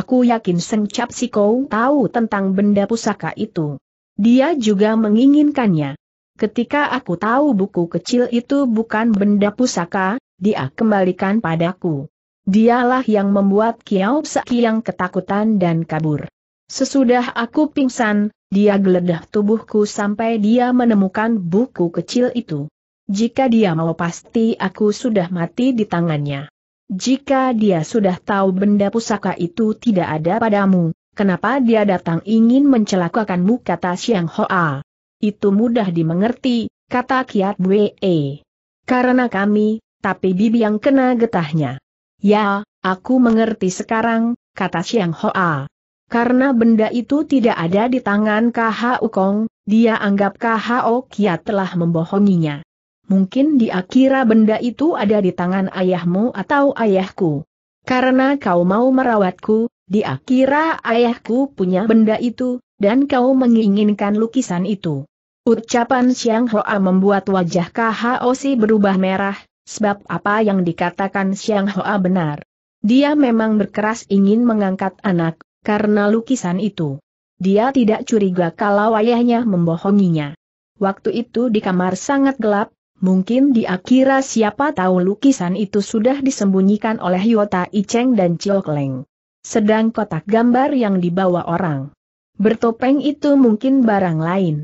Aku yakin Seng Cap Siko tahu tentang benda pusaka itu. Dia juga menginginkannya. Ketika aku tahu buku kecil itu bukan benda pusaka, dia kembalikan padaku. Dialah yang membuat Kiao yang ketakutan dan kabur. Sesudah aku pingsan, dia geledah tubuhku sampai dia menemukan buku kecil itu. Jika dia mau pasti aku sudah mati di tangannya. Jika dia sudah tahu benda pusaka itu tidak ada padamu, kenapa dia datang ingin mencelakakanmu kata Siang Hoa. Itu mudah dimengerti, kata Kiat Bwe. Karena kami, tapi bibi yang kena getahnya. Ya, aku mengerti sekarang, kata Siang Hoa. Karena benda itu tidak ada di tangan KH Ukong, dia anggap O Kiat telah membohonginya. Mungkin di akhirah benda itu ada di tangan ayahmu atau ayahku. Karena kau mau merawatku, di akhirah ayahku punya benda itu, dan kau menginginkan lukisan itu. Ucapan Siang Hoa membuat wajah KHOC berubah merah, sebab apa yang dikatakan Siang Hoa benar. Dia memang berkeras ingin mengangkat anak, karena lukisan itu. Dia tidak curiga kalau ayahnya membohonginya. Waktu itu di kamar sangat gelap, Mungkin di kira siapa tahu lukisan itu sudah disembunyikan oleh Yota Iceng dan Chiok Sedang kotak gambar yang dibawa orang bertopeng itu mungkin barang lain.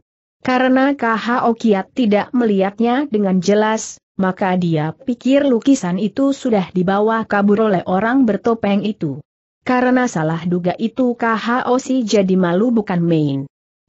Karena KH Okiat tidak melihatnya dengan jelas, maka dia pikir lukisan itu sudah dibawa kabur oleh orang bertopeng itu. Karena salah duga itu KH Osi jadi malu bukan main.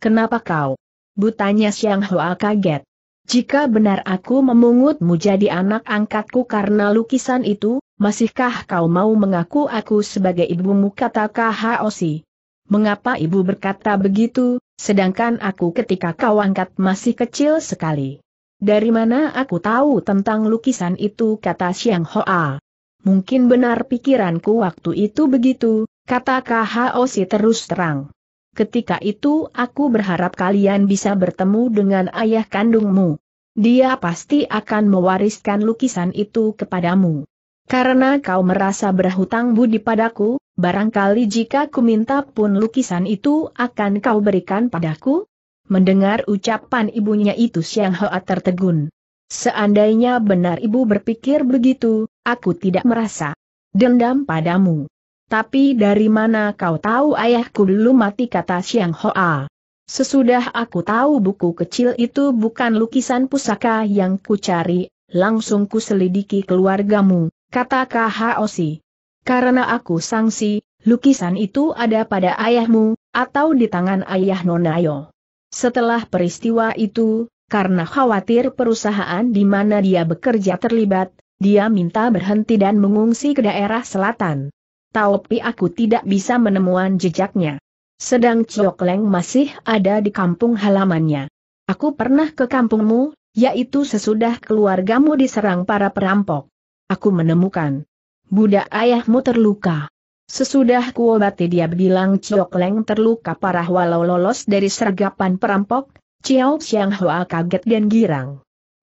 Kenapa kau? Butanya Siang Hoa kaget. Jika benar aku memungutmu jadi anak angkatku karena lukisan itu, masihkah kau mau mengaku aku sebagai ibumu kata Kahaosi? Mengapa ibu berkata begitu, sedangkan aku ketika kau angkat masih kecil sekali? Dari mana aku tahu tentang lukisan itu kata Xiang Hoa? Mungkin benar pikiranku waktu itu begitu, kata Kahaosi terus terang. Ketika itu aku berharap kalian bisa bertemu dengan ayah kandungmu. Dia pasti akan mewariskan lukisan itu kepadamu. Karena kau merasa berhutang budi padaku, barangkali jika ku minta pun lukisan itu akan kau berikan padaku? Mendengar ucapan ibunya itu Siang Hoa tertegun. Seandainya benar ibu berpikir begitu, aku tidak merasa dendam padamu. Tapi dari mana kau tahu ayahku dulu mati kata Siang Hoa. Sesudah aku tahu buku kecil itu bukan lukisan pusaka yang kucari, langsung ku selidiki keluargamu, kata Kahaosi. Karena aku sangsi, lukisan itu ada pada ayahmu, atau di tangan ayah Nonayo. Setelah peristiwa itu, karena khawatir perusahaan di mana dia bekerja terlibat, dia minta berhenti dan mengungsi ke daerah selatan tapi aku tidak bisa menemukan jejaknya. Sedang Ciok Leng masih ada di kampung halamannya. Aku pernah ke kampungmu, yaitu sesudah keluargamu diserang para perampok. Aku menemukan. Budak ayahmu terluka. Sesudah kuobati dia bilang Ciok Leng terluka parah walau lolos dari sergapan perampok, Ciao Siang Hua kaget dan girang.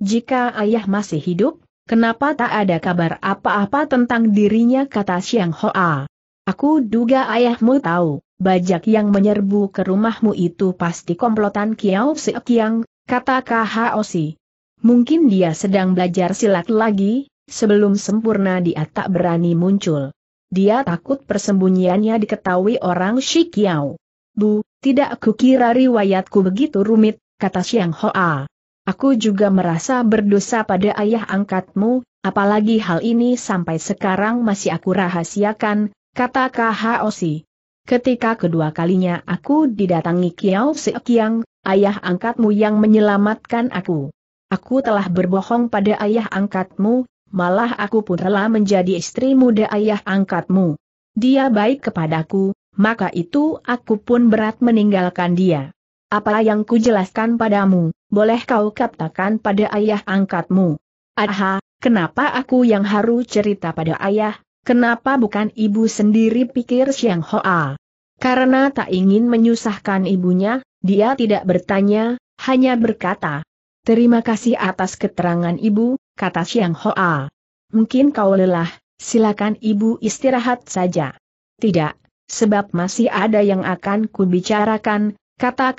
Jika ayah masih hidup, Kenapa tak ada kabar apa-apa tentang dirinya kata Siang Hoa? Aku duga ayahmu tahu, bajak yang menyerbu ke rumahmu itu pasti komplotan Kiao Yang, kata Kahaosi. Mungkin dia sedang belajar silat lagi, sebelum sempurna dia tak berani muncul. Dia takut persembunyiannya diketahui orang Shi Kiao. Bu, tidak kukira riwayatku begitu rumit, kata Siang Hoa. Aku juga merasa berdosa pada ayah angkatmu, apalagi hal ini sampai sekarang masih aku rahasiakan, kata Kahaosi. Ketika kedua kalinya aku didatangi Kiao Sekiang, ayah angkatmu yang menyelamatkan aku. Aku telah berbohong pada ayah angkatmu, malah aku pun rela menjadi istri muda ayah angkatmu. Dia baik kepadaku, maka itu aku pun berat meninggalkan dia. Apa yang kujelaskan padamu? boleh kau katakan pada ayah angkatmu. Aha, kenapa aku yang harus cerita pada ayah, kenapa bukan ibu sendiri pikir Siang Hoa. Karena tak ingin menyusahkan ibunya, dia tidak bertanya, hanya berkata, Terima kasih atas keterangan ibu, kata Siang Hoa. Mungkin kau lelah, silakan ibu istirahat saja. Tidak, sebab masih ada yang akan kubicarakan, kata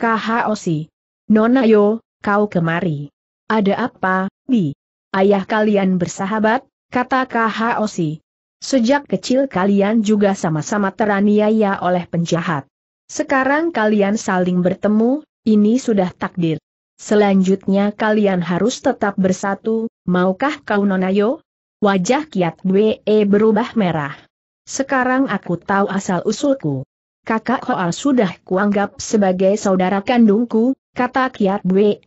Osi. Nona Yo, kau kemari. Ada apa, Bi? Ayah kalian bersahabat, kata KHOC. Sejak kecil kalian juga sama-sama teraniaya oleh penjahat. Sekarang kalian saling bertemu, ini sudah takdir. Selanjutnya kalian harus tetap bersatu, maukah kau nonayo? Wajah Kiat Dwe e berubah merah. Sekarang aku tahu asal-usulku. Kakak Hoal sudah kuanggap sebagai saudara kandungku, kata Kiat Bwe.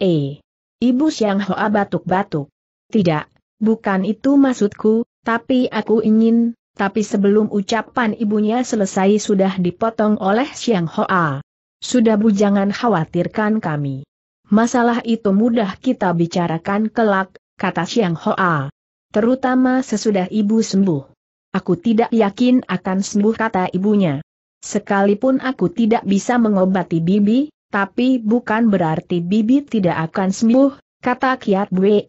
Ibu Siang Hoa batuk-batuk. Tidak, bukan itu maksudku, tapi aku ingin, tapi sebelum ucapan ibunya selesai sudah dipotong oleh Siang Hoa. Sudah bu jangan khawatirkan kami. Masalah itu mudah kita bicarakan kelak, kata Siang Hoa. Terutama sesudah ibu sembuh. Aku tidak yakin akan sembuh kata ibunya. Sekalipun aku tidak bisa mengobati bibi, tapi bukan berarti bibi tidak akan sembuh, kata Kiat Bue.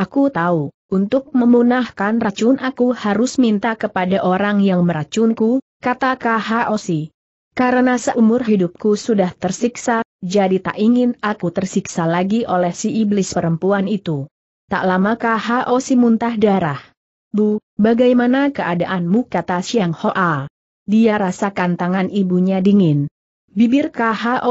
Aku tahu, untuk memunahkan racun aku harus minta kepada orang yang meracunku, kata KHOC. Karena seumur hidupku sudah tersiksa, jadi tak ingin aku tersiksa lagi oleh si iblis perempuan itu. Tak lama KHOC muntah darah. Bu, bagaimana keadaanmu kata Xiang Hoa. Dia rasakan tangan ibunya dingin. Bibir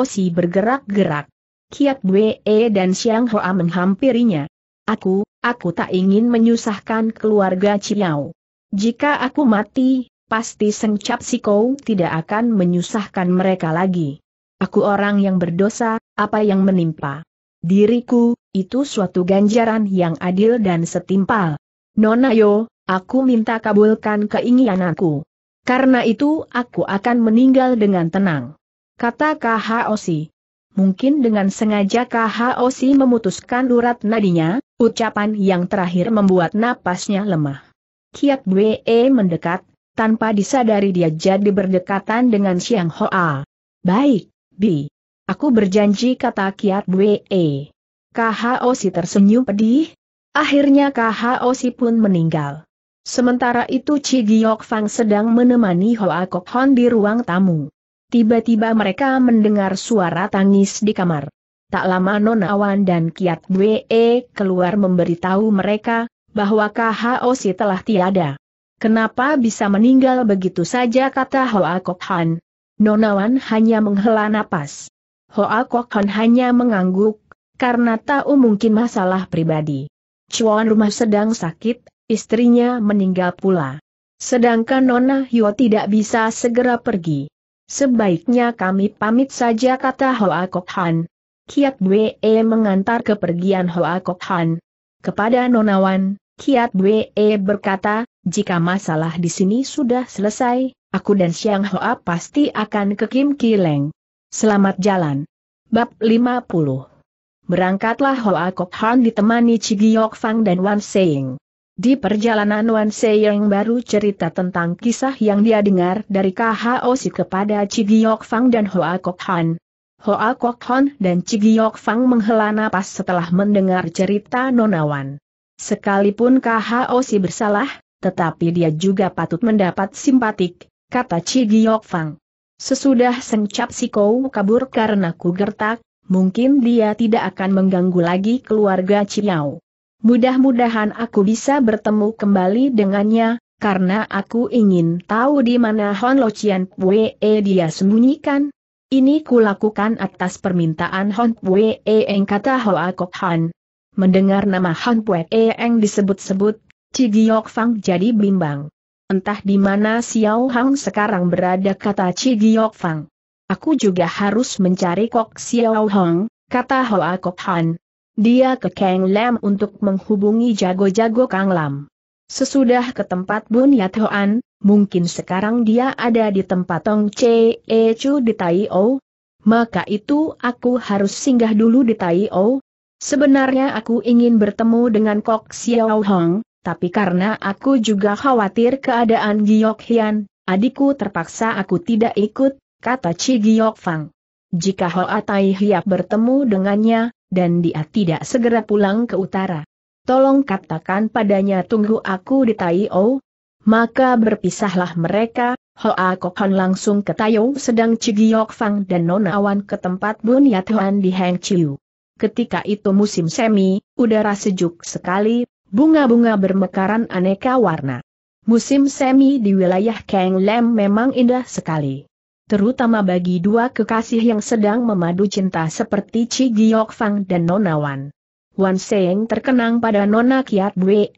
si bergerak-gerak. Kiat Bwe dan Siang Hoa menghampirinya. Aku, aku tak ingin menyusahkan keluarga Ciao. Jika aku mati, pasti Sengcap Kou tidak akan menyusahkan mereka lagi. Aku orang yang berdosa, apa yang menimpa? Diriku, itu suatu ganjaran yang adil dan setimpal. Nona Yo, aku minta kabulkan keinginanku. Karena itu aku akan meninggal dengan tenang kata KHOC. Mungkin dengan sengaja KHOC memutuskan urat nadinya, ucapan yang terakhir membuat napasnya lemah. Kiat Bwe mendekat, tanpa disadari dia jadi berdekatan dengan Siang Hoa. Baik, Bi. Aku berjanji kata Kiat Bwe. KHOC tersenyum pedih. Akhirnya KHOC pun meninggal. Sementara itu Chi Giok Fang sedang menemani Hoa Kok Hon di ruang tamu. Tiba-tiba mereka mendengar suara tangis di kamar. Tak lama Nona Awan dan Kiat Bwe keluar memberitahu mereka, bahwa KHOC telah tiada. Kenapa bisa meninggal begitu saja kata Hoa Kok Han. Nonawan hanya menghela napas. Hoa Kok Han hanya mengangguk, karena tahu mungkin masalah pribadi. Chuan rumah sedang sakit, istrinya meninggal pula. Sedangkan Nona Hyo tidak bisa segera pergi. Sebaiknya kami pamit saja kata Hoa Kok Han. Kiat Bwe e mengantar kepergian Hoa Kok Han. Kepada Nonawan, Kiat Bwe e berkata, jika masalah di sini sudah selesai, aku dan Siang Hoa pasti akan ke Kim Kileng. Selamat jalan. Bab 50 Berangkatlah Hoa Kok Han ditemani Cigiok Fang dan Wan Seing. Di perjalanan Wan yang baru cerita tentang kisah yang dia dengar dari KHOC kepada Cigiok Fang dan Hoa Kok Han. Hoa Kok Han dan Cigiok Fang menghela napas setelah mendengar cerita Nonawan. Sekalipun KHOC bersalah, tetapi dia juga patut mendapat simpatik, kata Cigiok Fang. Sesudah Si Kou kabur karena kugertak, mungkin dia tidak akan mengganggu lagi keluarga Ciao. Mudah-mudahan aku bisa bertemu kembali dengannya, karena aku ingin tahu di mana Hon Lo Wei Pue e dia sembunyikan. Ini kulakukan atas permintaan Hon Pue e Eng kata Hoa Kok Han. Mendengar nama Hon Pue e Eng disebut-sebut, Cigiok Fang jadi bimbang. Entah di mana Xiao Hang sekarang berada kata Cigiok Fang. Aku juga harus mencari Kok Xiao Hong kata Hoa Kok Han. Dia ke Kang Lam untuk menghubungi jago-jago Kang Lam. Sesudah ke tempat Bun Yat Hoan, mungkin sekarang dia ada di tempat Tong Che E Chu di Tai O. Maka itu aku harus singgah dulu di Tai O. Sebenarnya aku ingin bertemu dengan Kok Xiao Hong, tapi karena aku juga khawatir keadaan Giok Hian, adikku terpaksa aku tidak ikut, kata Chi Giok Fang. Jika Hoa Tai Hiap bertemu dengannya, dan dia tidak segera pulang ke utara. Tolong katakan padanya tunggu aku di Taiyo. Maka berpisahlah mereka, Hoa Kokon langsung ke Tayo sedang Cigiyok Fang dan Nonawan ke tempat Bun Yatuan di Heng Chiu. Ketika itu musim semi, udara sejuk sekali, bunga-bunga bermekaran aneka warna. Musim semi di wilayah Kang Lem memang indah sekali terutama bagi dua kekasih yang sedang memadu cinta seperti Chi Giok Fang dan Nona Wan. Wan Seng terkenang pada Nona Kiat Bwe.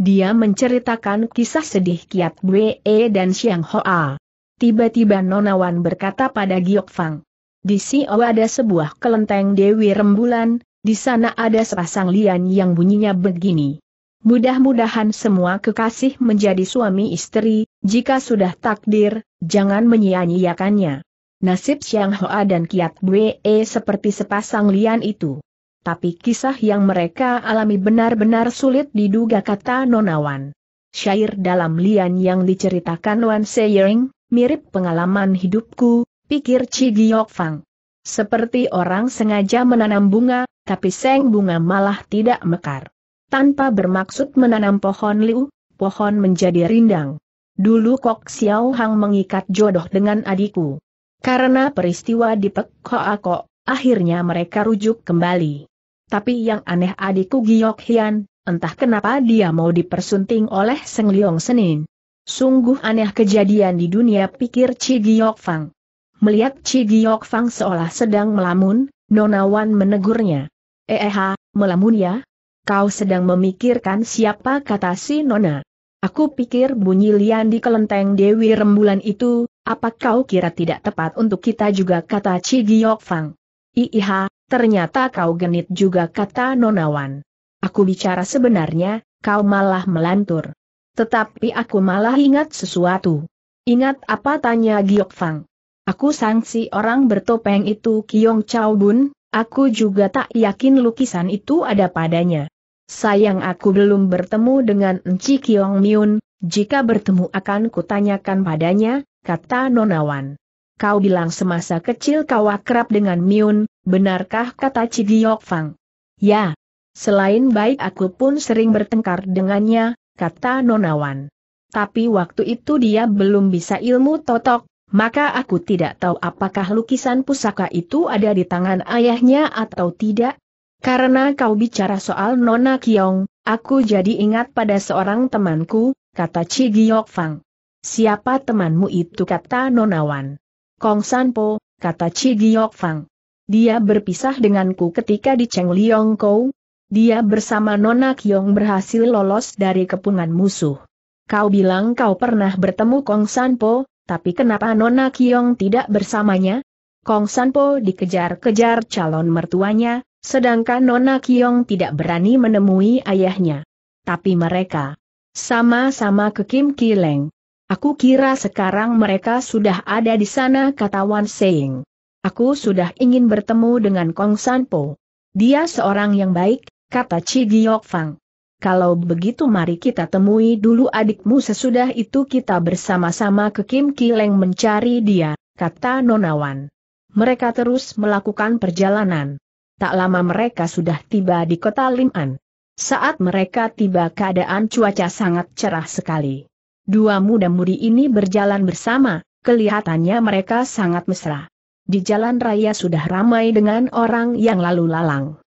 Dia menceritakan kisah sedih Kiat Bwe dan Xiang Hoa. Tiba-tiba Nona Wan berkata pada Giok Fang. Di Sio ada sebuah kelenteng Dewi Rembulan, di sana ada sepasang lian yang bunyinya begini. Mudah-mudahan semua kekasih menjadi suami istri, jika sudah takdir, jangan menyia-nyiakannya. Nasib siang Hoa dan Kiat Bwe seperti sepasang lian itu. Tapi kisah yang mereka alami benar-benar sulit diduga kata Nonawan. Syair dalam lian yang diceritakan Wan Seiring, mirip pengalaman hidupku, pikir Chi Giok Fang. Seperti orang sengaja menanam bunga, tapi seng bunga malah tidak mekar. Tanpa bermaksud menanam pohon liu, pohon menjadi rindang. Dulu Kok Xiao Hang mengikat jodoh dengan adikku. Karena peristiwa di Pek Akok, akhirnya mereka rujuk kembali. Tapi yang aneh adikku Giok Hian, entah kenapa dia mau dipersunting oleh Seng Leong Senin. Sungguh aneh kejadian di dunia pikir Chi Giok Fang. Melihat Chi Giok Fang seolah sedang melamun, Nona Wan menegurnya. Eha, eh, eh, melamun ya? Kau sedang memikirkan siapa kata si Nona. Aku pikir bunyi lian di kelenteng Dewi Rembulan itu, apa kau kira tidak tepat untuk kita juga kata Cigiok Fang? Iiha, ternyata kau genit juga kata Nonawan. Aku bicara sebenarnya, kau malah melantur. Tetapi aku malah ingat sesuatu. Ingat apa tanya Giok Fang? Aku sangsi orang bertopeng itu Kiong Chao Bun, aku juga tak yakin lukisan itu ada padanya. Sayang aku belum bertemu dengan Enci Kiong Miun, jika bertemu akan kutanyakan padanya, kata Nonawan. Kau bilang semasa kecil kau akrab dengan Miun, benarkah kata Cigiok Fang? Ya. Selain baik aku pun sering bertengkar dengannya, kata Nonawan. Tapi waktu itu dia belum bisa ilmu totok, maka aku tidak tahu apakah lukisan pusaka itu ada di tangan ayahnya atau tidak, karena kau bicara soal Nona Kiong, aku jadi ingat pada seorang temanku, kata Chi Giok Fang. Siapa temanmu itu kata Nonawan. Kong Sanpo, kata Chi Giok Fang. Dia berpisah denganku ketika di Cheng Liong Kou. Dia bersama Nona Kiong berhasil lolos dari kepungan musuh. Kau bilang kau pernah bertemu Kong Sanpo, tapi kenapa Nona Kiong tidak bersamanya? Kong Sanpo dikejar-kejar calon mertuanya, Sedangkan Nona Kiong tidak berani menemui ayahnya. Tapi mereka sama-sama ke Kim Kileng. Aku kira sekarang mereka sudah ada di sana kata Wan Seing. Aku sudah ingin bertemu dengan Kong Sanpo. Dia seorang yang baik, kata Chi Giok Fang. Kalau begitu mari kita temui dulu adikmu sesudah itu kita bersama-sama ke Kim Kileng mencari dia, kata nona wan. Mereka terus melakukan perjalanan tak lama mereka sudah tiba di kota Lim'an. Saat mereka tiba keadaan cuaca sangat cerah sekali. Dua muda-mudi ini berjalan bersama, kelihatannya mereka sangat mesra. Di jalan raya sudah ramai dengan orang yang lalu lalang.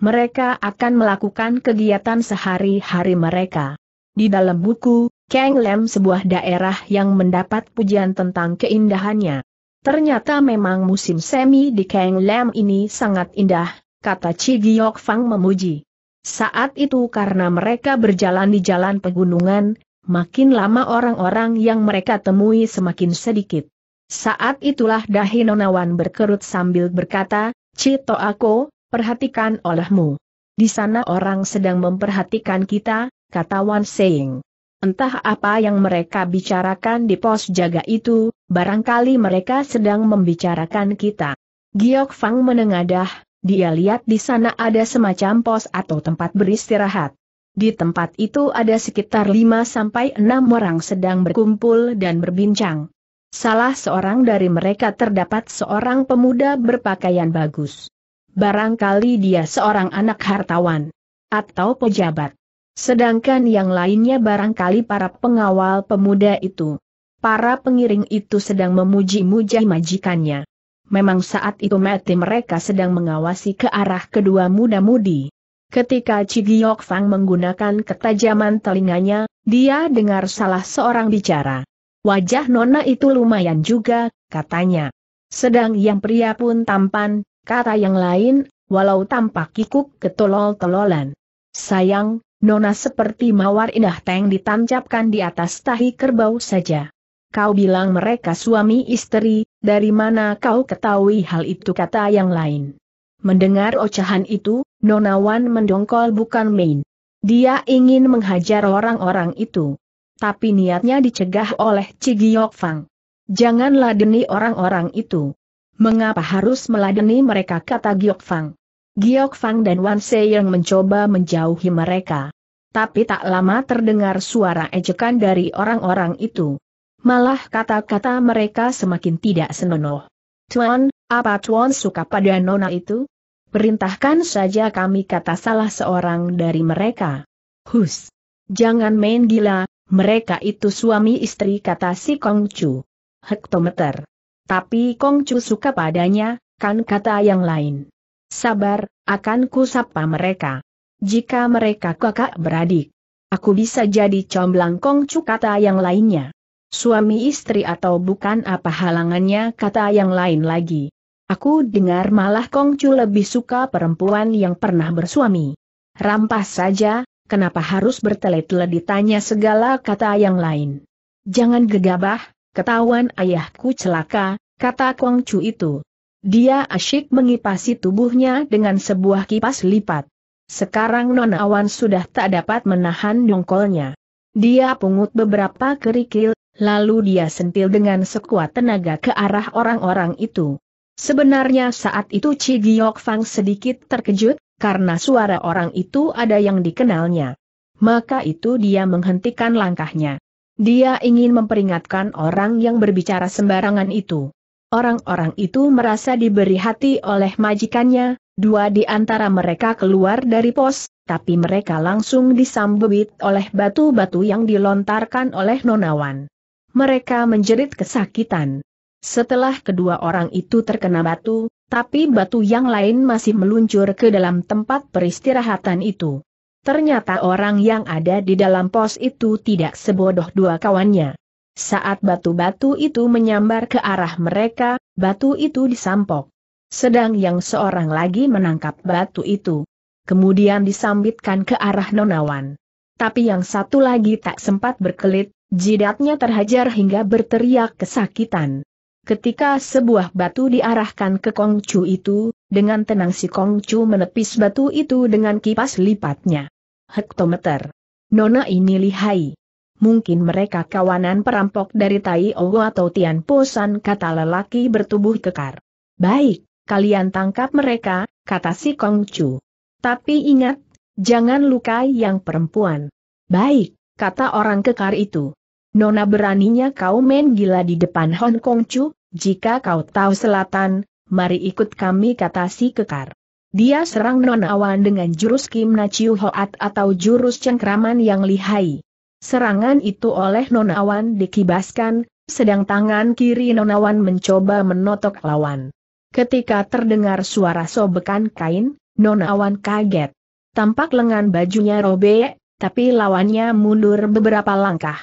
Mereka akan melakukan kegiatan sehari-hari mereka. Di dalam buku, Kang Lem sebuah daerah yang mendapat pujian tentang keindahannya. Ternyata memang musim semi di Kang Lam ini sangat indah, kata Chi Giok Fang memuji. Saat itu karena mereka berjalan di jalan pegunungan, makin lama orang-orang yang mereka temui semakin sedikit. Saat itulah dahi nonawan berkerut sambil berkata, Cito aku, perhatikan olehmu. Di sana orang sedang memperhatikan kita, kata Wan Seng. Entah apa yang mereka bicarakan di pos jaga itu, barangkali mereka sedang membicarakan kita. Giok Fang menengadah, dia lihat di sana ada semacam pos atau tempat beristirahat. Di tempat itu ada sekitar 5 6 orang sedang berkumpul dan berbincang. Salah seorang dari mereka terdapat seorang pemuda berpakaian bagus. Barangkali dia seorang anak hartawan atau pejabat. Sedangkan yang lainnya barangkali para pengawal pemuda itu. Para pengiring itu sedang memuji muji majikannya. Memang saat itu mati mereka sedang mengawasi ke arah kedua muda-mudi. Ketika Cigiok Fang menggunakan ketajaman telinganya, dia dengar salah seorang bicara. Wajah nona itu lumayan juga, katanya. Sedang yang pria pun tampan, kata yang lain, walau tampak kikuk ketolol tololan Sayang, Nona seperti mawar indah teng ditancapkan di atas tahi kerbau saja. Kau bilang mereka suami istri, dari mana kau ketahui hal itu kata yang lain. Mendengar ocehan itu, Nona Wan mendongkol bukan main. Dia ingin menghajar orang-orang itu. Tapi niatnya dicegah oleh Cigiok Fang. Jangan ladeni orang-orang itu. Mengapa harus meladeni mereka kata Giok Fang? Giok Fang dan Wan Se yang mencoba menjauhi mereka. Tapi tak lama terdengar suara ejekan dari orang-orang itu. Malah kata-kata mereka semakin tidak senonoh. Tuan, apa Tuan suka pada Nona itu? Perintahkan saja kami kata salah seorang dari mereka. Hus! Jangan main gila, mereka itu suami istri kata si Chu. Hektometer. Tapi Kong Chu suka padanya, kan kata yang lain. Sabar, akan ku sapa mereka. Jika mereka kakak beradik, aku bisa jadi comblang kongcu kata yang lainnya. Suami istri atau bukan apa halangannya kata yang lain lagi. Aku dengar malah kongcu lebih suka perempuan yang pernah bersuami. Rampas saja, kenapa harus bertele-tele ditanya segala kata yang lain. Jangan gegabah, ketahuan ayahku celaka, kata kongcu itu. Dia asyik mengipasi tubuhnya dengan sebuah kipas lipat. Sekarang Nona Awan sudah tak dapat menahan dongkolnya. Dia pungut beberapa kerikil, lalu dia sentil dengan sekuat tenaga ke arah orang-orang itu. Sebenarnya saat itu Chi Giok Fang sedikit terkejut, karena suara orang itu ada yang dikenalnya. Maka itu dia menghentikan langkahnya. Dia ingin memperingatkan orang yang berbicara sembarangan itu. Orang-orang itu merasa diberi hati oleh majikannya, dua di antara mereka keluar dari pos, tapi mereka langsung disambut oleh batu-batu yang dilontarkan oleh nonawan. Mereka menjerit kesakitan. Setelah kedua orang itu terkena batu, tapi batu yang lain masih meluncur ke dalam tempat peristirahatan itu. Ternyata orang yang ada di dalam pos itu tidak sebodoh dua kawannya. Saat batu-batu itu menyambar ke arah mereka, batu itu disampok. Sedang yang seorang lagi menangkap batu itu. Kemudian disambitkan ke arah nonawan. Tapi yang satu lagi tak sempat berkelit, jidatnya terhajar hingga berteriak kesakitan. Ketika sebuah batu diarahkan ke Kongcu itu, dengan tenang si Kongcu menepis batu itu dengan kipas lipatnya. Hektometer. Nona ini lihai. Mungkin mereka kawanan perampok dari Tai Owo atau Tian Posan kata lelaki bertubuh kekar. Baik, kalian tangkap mereka, kata si Kong Chu. Tapi ingat, jangan lukai yang perempuan. Baik, kata orang kekar itu. Nona beraninya kau main gila di depan Hong Kong Chu, jika kau tahu selatan, mari ikut kami kata si kekar. Dia serang Awan dengan jurus Kim Na Chiu Hoat atau jurus cengkraman yang lihai. Serangan itu oleh Nonawan dikibaskan, sedang tangan kiri Nonawan mencoba menotok lawan. Ketika terdengar suara sobekan kain, Nonawan kaget. Tampak lengan bajunya robek, tapi lawannya mundur beberapa langkah.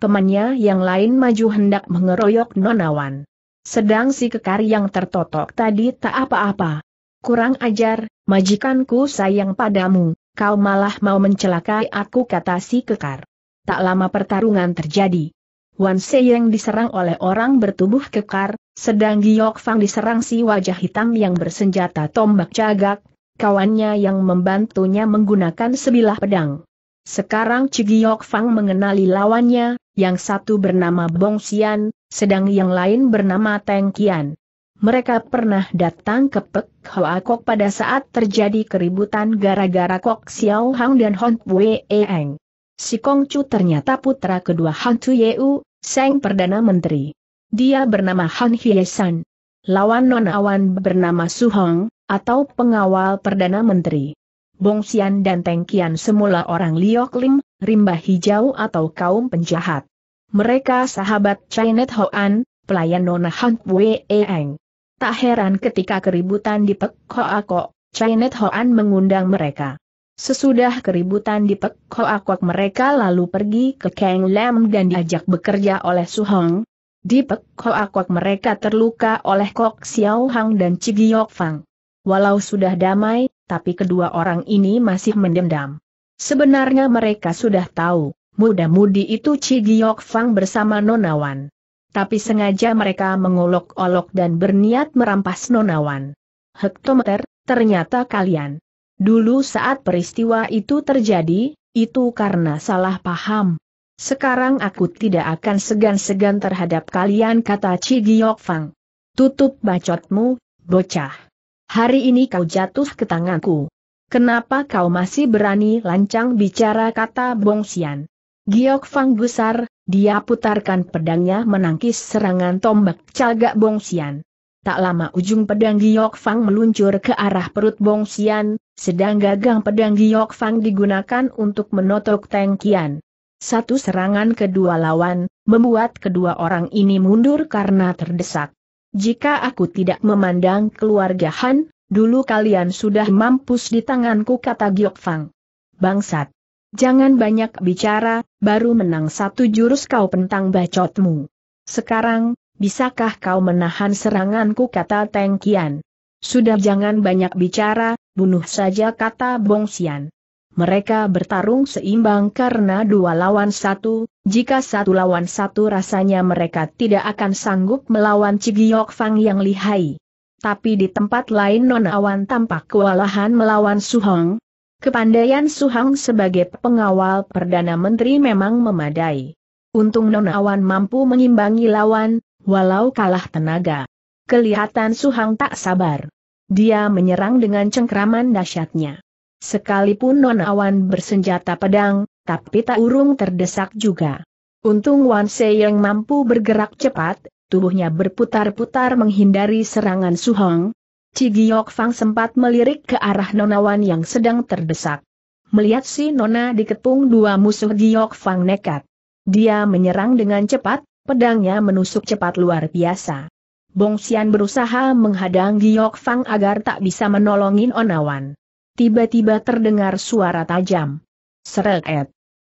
Temannya yang lain maju hendak mengeroyok Nonawan. Sedang si kekar yang tertotok tadi tak apa-apa. Kurang ajar, majikanku sayang padamu, kau malah mau mencelakai aku kata si kekar. Tak lama pertarungan terjadi. Wan Seyeng diserang oleh orang bertubuh kekar, sedang Giok Fang diserang si wajah hitam yang bersenjata tombak cagak, kawannya yang membantunya menggunakan sebilah pedang. Sekarang Giok Fang mengenali lawannya, yang satu bernama Bong Xian, sedang yang lain bernama Teng Kian. Mereka pernah datang ke Pek Hoa Kok pada saat terjadi keributan gara-gara Kok Xiao Hang dan Hon Pue Eng. Si Kongcu ternyata putra kedua Han Yeu, Seng Perdana Menteri. Dia bernama Han Hyesan. Lawan non nonawan bernama Su Hong, atau pengawal Perdana Menteri. Bong Xian dan Teng Kian semula orang Liok Lim, rimba hijau atau kaum penjahat. Mereka sahabat Chinet Hoan, pelayan Nona Han Wei Eng. Tak heran ketika keributan di Pek Hoa Kok, Chinet Hoan mengundang mereka. Sesudah keributan di Pekhoakwak mereka lalu pergi ke Kang Lam dan diajak bekerja oleh Su Hong. Di Pekhoakwak mereka terluka oleh Kok Xiao Hang dan Cigiok Fang. Walau sudah damai, tapi kedua orang ini masih mendendam. Sebenarnya mereka sudah tahu, muda-mudi itu Cigiok Fang bersama Nonawan. Tapi sengaja mereka mengolok-olok dan berniat merampas Nonawan. Hektometer, ternyata kalian. Dulu saat peristiwa itu terjadi, itu karena salah paham. Sekarang aku tidak akan segan-segan terhadap kalian kata Ci Giokfang. Tutup bacotmu, bocah. Hari ini kau jatuh ke tanganku. Kenapa kau masih berani lancang bicara kata Bong Bongsian? Giokfang gusar, dia putarkan pedangnya menangkis serangan tombak calgak Bongsian. Tak lama ujung pedang Giok Fang meluncur ke arah perut Bong Xian, sedang gagang pedang Giok Fang digunakan untuk menotok Teng Qian. Satu serangan kedua lawan, membuat kedua orang ini mundur karena terdesak. Jika aku tidak memandang keluarga Han, dulu kalian sudah mampus di tanganku kata Giok Fang. Bangsat! Jangan banyak bicara, baru menang satu jurus kau pentang bacotmu. Sekarang, Bisakah kau menahan seranganku kata Teng Kian? Sudah jangan banyak bicara, bunuh saja kata Bong Xian. Mereka bertarung seimbang karena dua lawan satu, jika satu lawan satu rasanya mereka tidak akan sanggup melawan Cigiok Fang yang lihai. Tapi di tempat lain Non Awan tampak kewalahan melawan Su Suhong. Kepandaian Su Suhong sebagai pengawal Perdana Menteri memang memadai. Untung Non Awan mampu mengimbangi lawan, walau kalah tenaga. Kelihatan Suhang tak sabar. Dia menyerang dengan cengkraman dahsyatnya. Sekalipun nonawan bersenjata pedang, tapi tak urung terdesak juga. Untung Wan yang mampu bergerak cepat, tubuhnya berputar-putar menghindari serangan Suhong. Cigiok Fang sempat melirik ke arah nonawan yang sedang terdesak. Melihat si nona dikepung dua musuh Giok Fang nekat. Dia menyerang dengan cepat, pedangnya menusuk cepat luar biasa. Bong Xian berusaha menghadang Giok Fang agar tak bisa menolongin Onawan. Tiba-tiba terdengar suara tajam. Seret.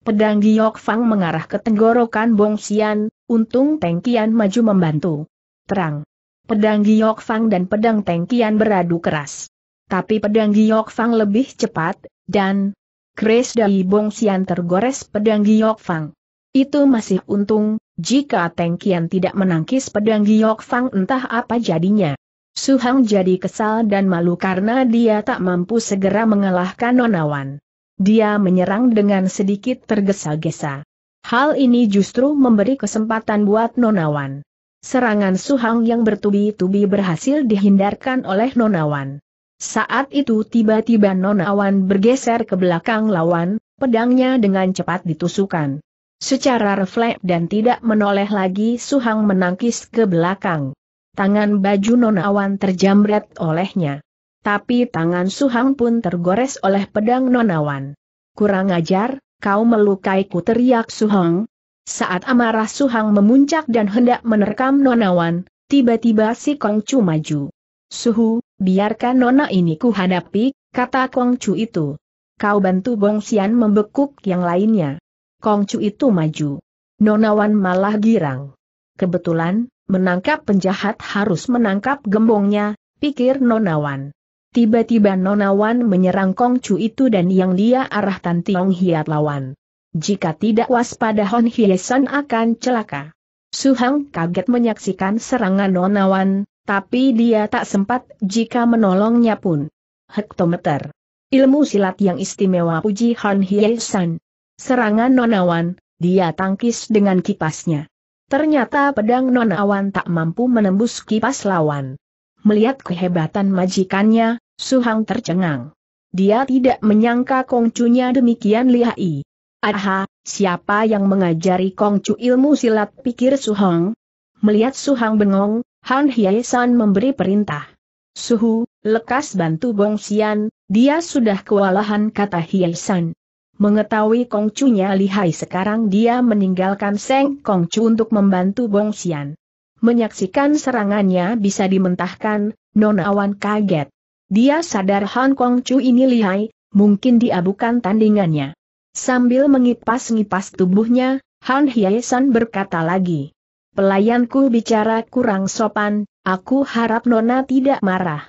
Pedang Giok Fang mengarah ke tenggorokan Bong Xian, untung Teng Kian maju membantu. Terang. Pedang Giok Fang dan pedang Teng Kian beradu keras. Tapi pedang Giok Fang lebih cepat, dan Kris dari Bong Xian tergores pedang Giok Fang. Itu masih untung, jika Teng Kian tidak menangkis pedang Giok Fang entah apa jadinya. Suhang jadi kesal dan malu karena dia tak mampu segera mengalahkan Nonawan. Dia menyerang dengan sedikit tergesa-gesa. Hal ini justru memberi kesempatan buat Nonawan. Serangan Suhang yang bertubi-tubi berhasil dihindarkan oleh Nonawan. Saat itu tiba-tiba Nonawan bergeser ke belakang lawan, pedangnya dengan cepat ditusukan. Secara refleks dan tidak menoleh lagi Suhang menangkis ke belakang. Tangan baju nonawan terjamret olehnya. Tapi tangan Suhang pun tergores oleh pedang nonawan. Kurang ajar, kau melukaiku teriak Suhang. Saat amarah Suhang memuncak dan hendak menerkam nonawan, tiba-tiba si Kongcu maju. Suhu, biarkan nona ini ku hadapi, kata Kongcu itu. Kau bantu Bongsian membekuk yang lainnya. Kongcu itu maju. Nonawan malah girang. Kebetulan, menangkap penjahat harus menangkap gembongnya, pikir Nonawan. Tiba-tiba Nonawan menyerang Kongcu itu dan yang dia arahkan Tiong Hiat lawan. Jika tidak waspada Hon Hyesan akan celaka. Suhang kaget menyaksikan serangan Nonawan, tapi dia tak sempat jika menolongnya pun. Hektometer. Ilmu silat yang istimewa puji Han Hyesan. Serangan nonawan, dia tangkis dengan kipasnya. Ternyata pedang nonawan tak mampu menembus kipas lawan. Melihat kehebatan majikannya, Suhang tercengang. Dia tidak menyangka kongcunya demikian lihai. Aha, siapa yang mengajari kongcu ilmu silat pikir Suhang? Melihat Suhang bengong, Han Hyesan memberi perintah. Suhu, lekas bantu Bong Xian, dia sudah kewalahan kata Hyesan. Mengetahui Kongcunya lihai sekarang dia meninggalkan Seng Kongcu untuk membantu Bong Xian. Menyaksikan serangannya bisa dimentahkan, Nona Nonawan kaget. Dia sadar Han Kongcu ini lihai, mungkin dia bukan tandingannya. Sambil mengipas-ngipas tubuhnya, Han Hyesan berkata lagi. Pelayanku bicara kurang sopan, aku harap Nona tidak marah.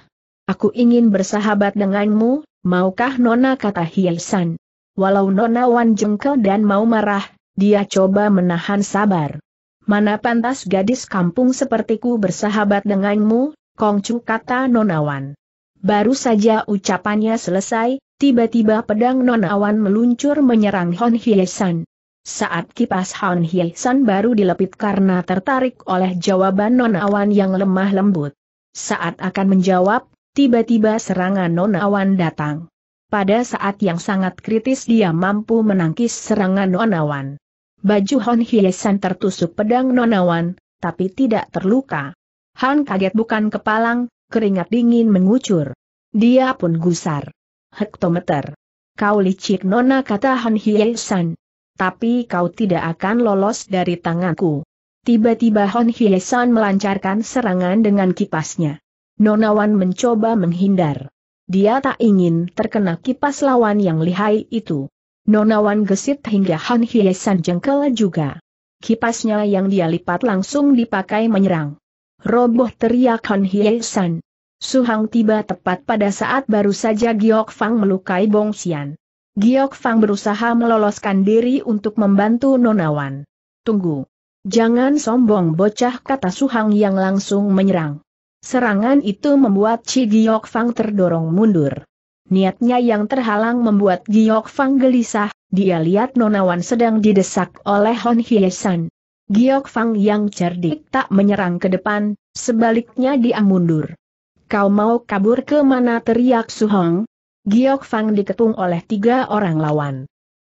Aku ingin bersahabat denganmu, maukah Nona kata Hyesan. Walau Nona Wan jengkel dan mau marah, dia coba menahan sabar. Mana pantas gadis kampung sepertiku bersahabat denganmu, Kongcu kata Nona Wan. Baru saja ucapannya selesai, tiba-tiba pedang Nona Wan meluncur menyerang Hon Hye San. Saat kipas Hon Hyesan baru dilepit karena tertarik oleh jawaban Nona Wan yang lemah lembut. Saat akan menjawab, tiba-tiba serangan Nona Wan datang. Pada saat yang sangat kritis dia mampu menangkis serangan nonawan. Baju Hon Hiesan tertusuk pedang nonawan, tapi tidak terluka. Han kaget bukan kepalang, keringat dingin mengucur. Dia pun gusar. Hektometer. Kau licik nona kata Han Hiesan. Tapi kau tidak akan lolos dari tanganku. Tiba-tiba Hon Hiesan melancarkan serangan dengan kipasnya. Nonawan mencoba menghindar. Dia tak ingin terkena kipas lawan yang lihai itu. Nonawan gesit hingga Han Hyesan jengkel juga. Kipasnya yang dia lipat langsung dipakai menyerang. Roboh teriak Han Hyesan. Suhang tiba tepat pada saat baru saja Giok Fang melukai Bong Xian. Giok Fang berusaha meloloskan diri untuk membantu Nonawan. Tunggu. Jangan sombong bocah kata Suhang yang langsung menyerang. Serangan itu membuat Chi Giok Fang terdorong mundur. Niatnya yang terhalang membuat Giok Fang gelisah, dia lihat Nonawan sedang didesak oleh Hon Hyesan. Giok Fang yang cerdik tak menyerang ke depan, sebaliknya dia mundur. Kau mau kabur ke mana teriak Su Hong. Giok Fang diketung oleh tiga orang lawan.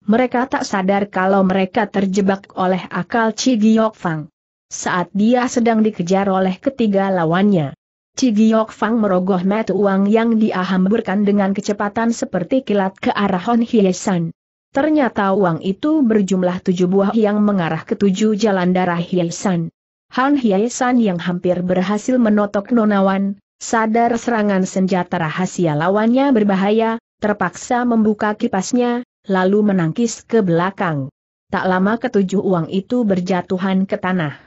Mereka tak sadar kalau mereka terjebak oleh akal Chi Giok Fang. Saat dia sedang dikejar oleh ketiga lawannya, Cigiok Fang merogoh mata uang yang diahamburkan dengan kecepatan seperti kilat ke arah Hon Hiesan. Ternyata uang itu berjumlah tujuh buah yang mengarah ke tujuh jalan darah Hiesan. Han Hiesan yang hampir berhasil menotok nonawan, sadar serangan senjata rahasia lawannya berbahaya, terpaksa membuka kipasnya, lalu menangkis ke belakang. Tak lama ketujuh uang itu berjatuhan ke tanah.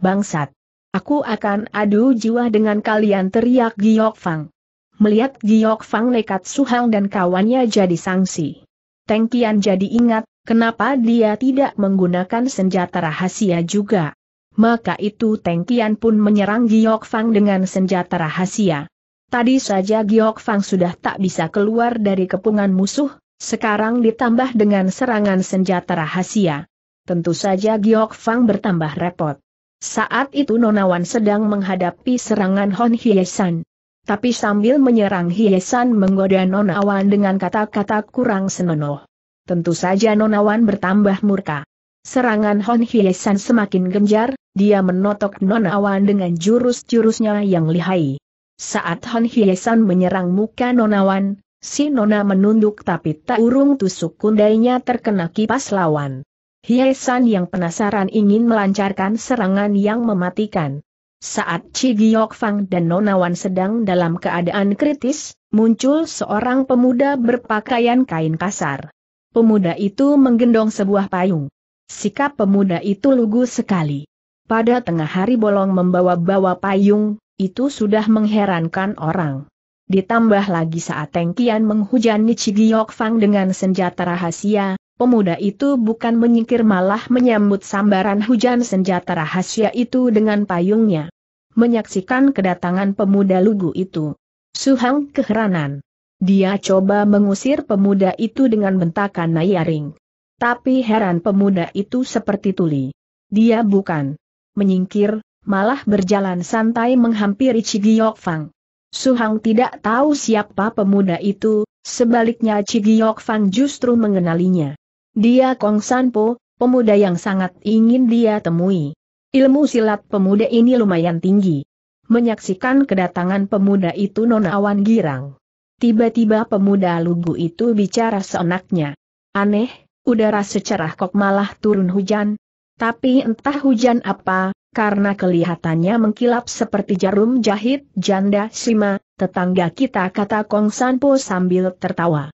Bangsat! Aku akan adu jiwa dengan kalian teriak Giok Fang. Melihat Giok Fang nekat Suhang dan kawannya jadi sanksi. Teng Kian jadi ingat, kenapa dia tidak menggunakan senjata rahasia juga. Maka itu Teng Kian pun menyerang Giok Fang dengan senjata rahasia. Tadi saja Giok Fang sudah tak bisa keluar dari kepungan musuh, sekarang ditambah dengan serangan senjata rahasia. Tentu saja Giok Fang bertambah repot. Saat itu Nonawan sedang menghadapi serangan Hon Hyesan. Tapi sambil menyerang Hyesan menggoda Nonawan dengan kata-kata kurang senonoh. Tentu saja Nonawan bertambah murka. Serangan Hon Hyesan semakin genjar, dia menotok Nonawan dengan jurus-jurusnya yang lihai. Saat Hon Hyesan menyerang muka Nonawan, si Nona menunduk tapi tak urung tusuk kundainya terkena kipas lawan. Hiesan yang penasaran ingin melancarkan serangan yang mematikan. Saat Chi Giok Fang dan Nonawan sedang dalam keadaan kritis, muncul seorang pemuda berpakaian kain kasar. Pemuda itu menggendong sebuah payung. Sikap pemuda itu lugu sekali. Pada tengah hari bolong membawa-bawa payung, itu sudah mengherankan orang. Ditambah lagi saat Tengkian menghujani Chi Giok Fang dengan senjata rahasia, Pemuda itu bukan menyingkir malah menyambut sambaran hujan senjata rahasia itu dengan payungnya. Menyaksikan kedatangan pemuda lugu itu. Suhang keheranan. Dia coba mengusir pemuda itu dengan bentakan nayaring. Tapi heran pemuda itu seperti tuli. Dia bukan menyingkir, malah berjalan santai menghampiri Cigiyok Fang. Suhang tidak tahu siapa pemuda itu, sebaliknya Cigiyok Fang justru mengenalinya. Dia Kong Sanpo, pemuda yang sangat ingin dia temui. Ilmu silat pemuda ini lumayan tinggi. Menyaksikan kedatangan pemuda itu nonawan girang. Tiba-tiba pemuda lugu itu bicara seenaknya. Aneh, udara secerah kok malah turun hujan. Tapi entah hujan apa, karena kelihatannya mengkilap seperti jarum jahit janda Sima, tetangga kita kata Kong Sanpo sambil tertawa.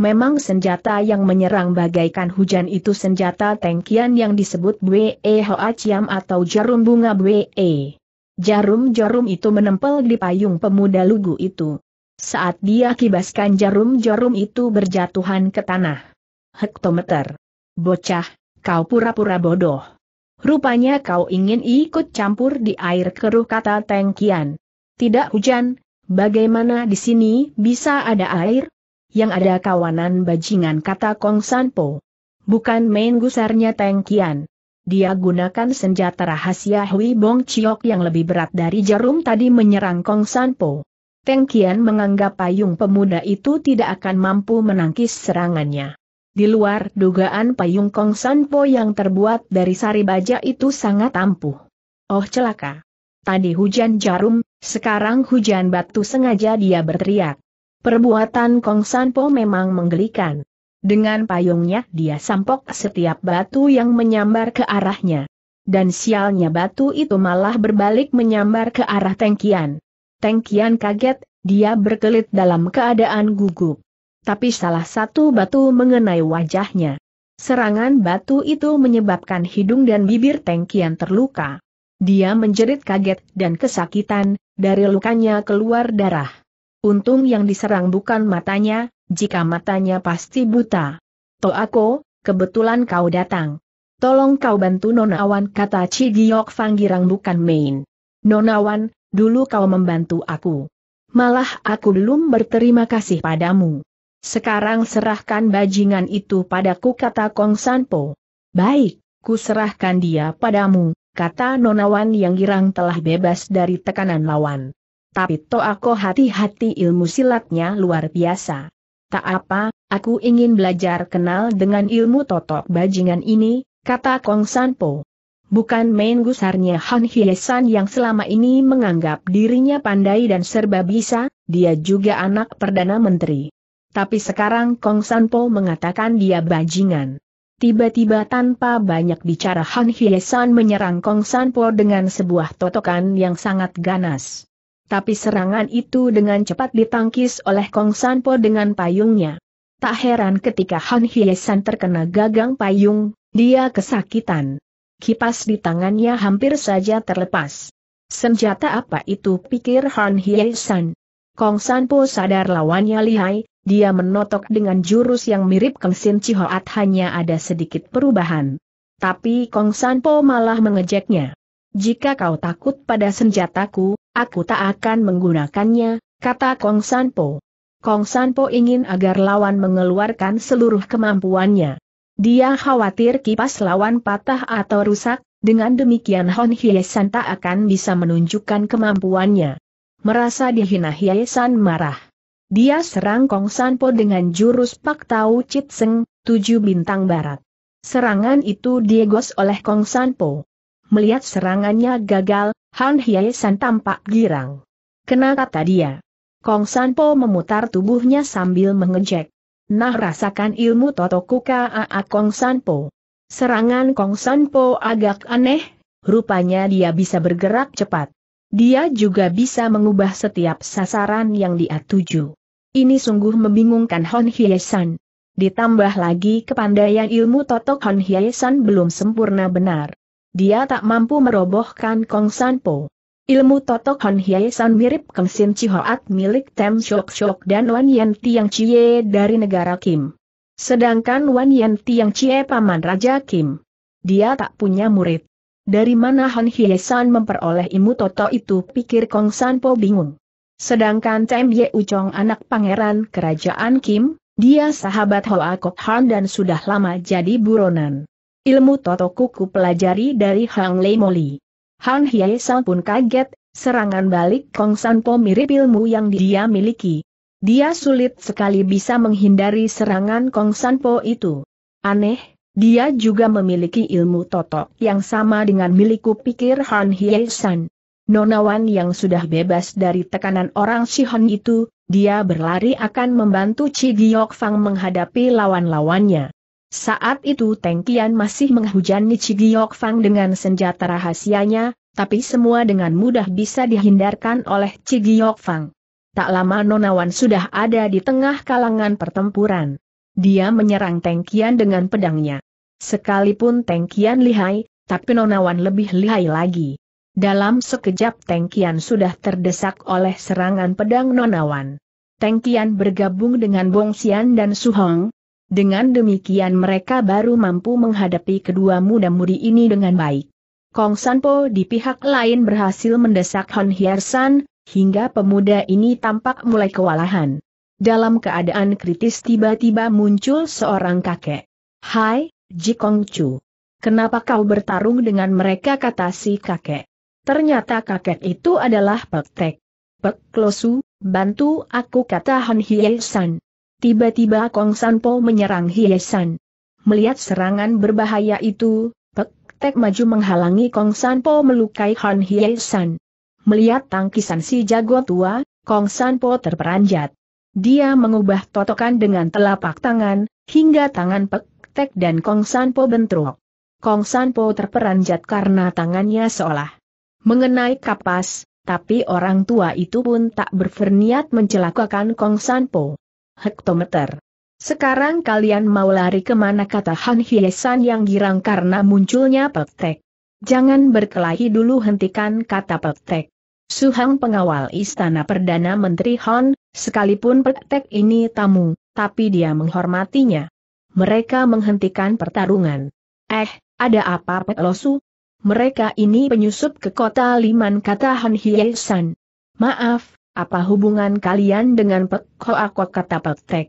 Memang senjata yang menyerang bagaikan hujan itu senjata tengkian yang disebut Bwe Hoa atau jarum bunga Bwe. Jarum-jarum itu menempel di payung pemuda lugu itu. Saat dia kibaskan jarum-jarum itu berjatuhan ke tanah. Hektometer. Bocah, kau pura-pura bodoh. Rupanya kau ingin ikut campur di air keruh kata Tengkian. Tidak hujan, bagaimana di sini bisa ada air? yang ada kawanan bajingan kata Kong Sanpo. Bukan main gusarnya Teng Kian. Dia gunakan senjata rahasia Hui Bong Chiok yang lebih berat dari jarum tadi menyerang Kong Sanpo. Teng Kian menganggap payung pemuda itu tidak akan mampu menangkis serangannya. Di luar dugaan payung Kong Sanpo yang terbuat dari sari baja itu sangat ampuh. Oh celaka. Tadi hujan jarum, sekarang hujan batu sengaja dia berteriak. Perbuatan Kong Sanpo memang menggelikan. Dengan payungnya dia sampok setiap batu yang menyambar ke arahnya. Dan sialnya batu itu malah berbalik menyambar ke arah Tengkian. Tengkian kaget, dia berkelit dalam keadaan gugup. Tapi salah satu batu mengenai wajahnya. Serangan batu itu menyebabkan hidung dan bibir Tengkian terluka. Dia menjerit kaget dan kesakitan, dari lukanya keluar darah. Untung yang diserang bukan matanya, jika matanya pasti buta. Toako, kebetulan kau datang. Tolong kau bantu Nonawan kata Cigiok Fanggirang bukan main. Nonawan, dulu kau membantu aku. Malah aku belum berterima kasih padamu. Sekarang serahkan bajingan itu padaku kata Kong Sanpo. Baik, ku serahkan dia padamu, kata Nonawan yang girang telah bebas dari tekanan lawan tapi aku hati-hati ilmu silatnya luar biasa. Tak apa, aku ingin belajar kenal dengan ilmu totok bajingan ini, kata Kong Sanpo. Bukan main gusarnya Han Hyesan yang selama ini menganggap dirinya pandai dan serba bisa, dia juga anak Perdana Menteri. Tapi sekarang Kong Sanpo mengatakan dia bajingan. Tiba-tiba tanpa banyak bicara Han Hyesan menyerang Kong Sanpo dengan sebuah totokan yang sangat ganas tapi serangan itu dengan cepat ditangkis oleh Kong Sanpo dengan payungnya. Tak heran ketika Han Hyesan terkena gagang payung, dia kesakitan. Kipas di tangannya hampir saja terlepas. Senjata apa itu pikir Han Hyesan? Kong Sanpo sadar lawannya lihai, dia menotok dengan jurus yang mirip Kong Sin Chihoat hanya ada sedikit perubahan. Tapi Kong Sanpo malah mengejeknya. Jika kau takut pada senjataku, aku tak akan menggunakannya, kata Kong Sanpo. Kong Sanpo ingin agar lawan mengeluarkan seluruh kemampuannya. Dia khawatir kipas lawan patah atau rusak, dengan demikian Hon Hyesan tak akan bisa menunjukkan kemampuannya. Merasa dihina Hyesan marah. Dia serang Kong Sanpo dengan jurus Pak Tau Chit Seng, tujuh bintang barat. Serangan itu digos oleh Kong Sanpo. Melihat serangannya gagal, Han Hyesan tampak girang. Kenapa tadi ya? Kong Sanpo memutar tubuhnya sambil mengejek. Nah rasakan ilmu Totoku Kaa Kong Sanpo. Serangan Kong Sanpo agak aneh, rupanya dia bisa bergerak cepat. Dia juga bisa mengubah setiap sasaran yang dia tuju. Ini sungguh membingungkan Hon Hyesan. Ditambah lagi kepandaian ilmu Totok Hon Hyesan belum sempurna benar. Dia tak mampu merobohkan Kong San Po. Ilmu totok Hon San mirip Kang Sin Chi milik Tem Shok Shok dan Wan Yen Tiang Chie dari negara Kim. Sedangkan Wan Yen Tiang Chie paman Raja Kim. Dia tak punya murid. Dari mana Hon San memperoleh ilmu toto itu pikir Kong San Po bingung. Sedangkan Tem Ye Uchong anak pangeran kerajaan Kim, dia sahabat Hoa Kok Han dan sudah lama jadi buronan. Ilmu Totokuku pelajari dari Hang Lei Moli. Han Hye Sang pun kaget, serangan balik Kong San Po mirip ilmu yang dia miliki. Dia sulit sekali bisa menghindari serangan Kong San Po itu. Aneh, dia juga memiliki ilmu totok yang sama dengan milikku pikir Han Hye San. Nonawan yang sudah bebas dari tekanan orang Sihon itu, dia berlari akan membantu Chi Giok Fang menghadapi lawan-lawannya. Saat itu Teng Qian masih menghujani Cigiok Fang dengan senjata rahasianya, tapi semua dengan mudah bisa dihindarkan oleh Cigiok Fang. Tak lama Nonawan sudah ada di tengah kalangan pertempuran. Dia menyerang Teng Qian dengan pedangnya. Sekalipun Teng Qian lihai, tapi Nonawan lebih lihai lagi. Dalam sekejap Teng Qian sudah terdesak oleh serangan pedang Nonawan. Teng Qian bergabung dengan Bong Xian dan Su Hong, dengan demikian mereka baru mampu menghadapi kedua muda-mudi ini dengan baik. Kong Sanpo di pihak lain berhasil mendesak Hon Hiersan, hingga pemuda ini tampak mulai kewalahan. Dalam keadaan kritis tiba-tiba muncul seorang kakek. Hai, Ji Kong Chu. Kenapa kau bertarung dengan mereka kata si kakek. Ternyata kakek itu adalah Pek Tek. Pek Klosu, bantu aku kata Han Hye San. Tiba-tiba Kong Sanpo menyerang Hiesan. Melihat serangan berbahaya itu, Pek Tek maju menghalangi Kong Sanpo melukai Han Hiesan. Melihat tangkisan si jago tua, Kong Sanpo terperanjat. Dia mengubah totokan dengan telapak tangan, hingga tangan Pek Tek dan Kong Sanpo bentrok. Kong Sanpo terperanjat karena tangannya seolah mengenai kapas, tapi orang tua itu pun tak berferniat mencelakakan Kong Sanpo hektometer. Sekarang kalian mau lari kemana kata Han Hiesan yang girang karena munculnya Pektek. Jangan berkelahi dulu hentikan kata Pektek. Suhang pengawal istana Perdana Menteri Han, sekalipun Pektek ini tamu, tapi dia menghormatinya. Mereka menghentikan pertarungan. Eh, ada apa Pek Losu? Mereka ini penyusup ke kota Liman kata Han Hiesan. Maaf, apa hubungan kalian dengan Pek Ako kata Pek Tek?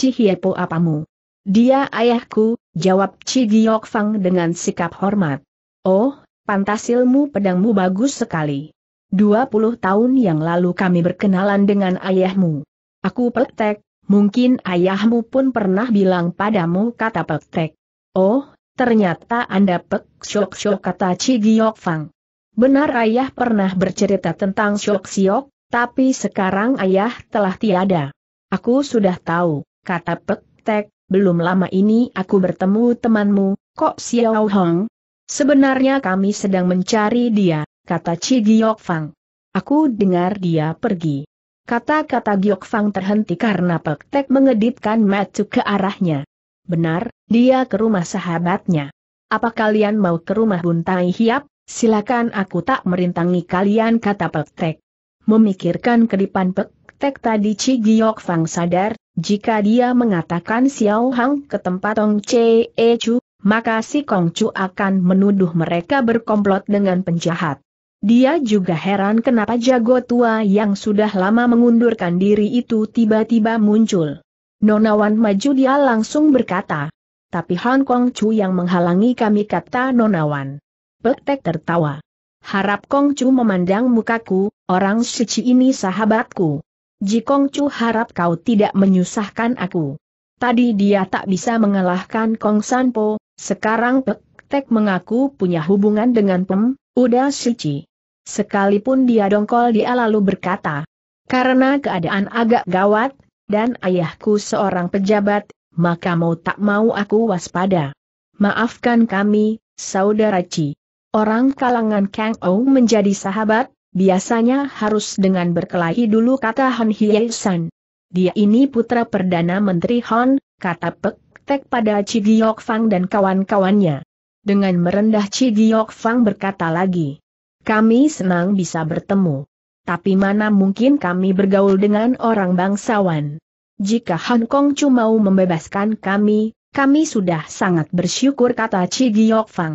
Cihiepo apamu? Dia ayahku, jawab Ci Fang dengan sikap hormat. Oh, pantas ilmu pedangmu bagus sekali. 20 tahun yang lalu kami berkenalan dengan ayahmu. Aku Pek Tek, mungkin ayahmu pun pernah bilang padamu kata Pek Tek. Oh, ternyata Anda Pek Syok Syok kata Ci Fang. Benar ayah pernah bercerita tentang Syok Syok, tapi sekarang ayah telah tiada. Aku sudah tahu, kata Pek Tek, belum lama ini aku bertemu temanmu, Kok Xiao Hong. Sebenarnya kami sedang mencari dia, kata Chi Giok Fang. Aku dengar dia pergi. Kata-kata Giok Fang terhenti karena Pek Tek mengedipkan mata ke arahnya. Benar, dia ke rumah sahabatnya. Apa kalian mau ke rumah Buntai Hiap? Silakan aku tak merintangi kalian kata Pektek. Memikirkan kedipan Pek Tek tadi Chi Giok Fang sadar, jika dia mengatakan Xiao Hang ke tempat Ong Che E Chu, maka si Kong Chu akan menuduh mereka berkomplot dengan penjahat. Dia juga heran kenapa jago tua yang sudah lama mengundurkan diri itu tiba-tiba muncul. Nonawan maju dia langsung berkata. Tapi Hong Kong Chu yang menghalangi kami kata Nonawan. Pek Tek tertawa. Harap Kong Chu memandang mukaku, Orang suci ini sahabatku. Jikong Chu harap kau tidak menyusahkan aku. Tadi dia tak bisa mengalahkan Kong Sanpo, sekarang Pek Tek mengaku punya hubungan dengan Pem, Uda Suci. Sekalipun dia dongkol dia lalu berkata, karena keadaan agak gawat, dan ayahku seorang pejabat, maka mau tak mau aku waspada. Maafkan kami, Saudara Ci. Orang kalangan Kang Ou menjadi sahabat, biasanya harus dengan berkelahi dulu kata Han Hye-san. Dia ini putra Perdana Menteri Han, kata Pek Tek pada Chi Giok Fang dan kawan-kawannya. Dengan merendah Chi Giok Fang berkata lagi, kami senang bisa bertemu. Tapi mana mungkin kami bergaul dengan orang bangsawan. Jika Hong Kong cuma mau membebaskan kami, kami sudah sangat bersyukur kata Chi Giok Fang.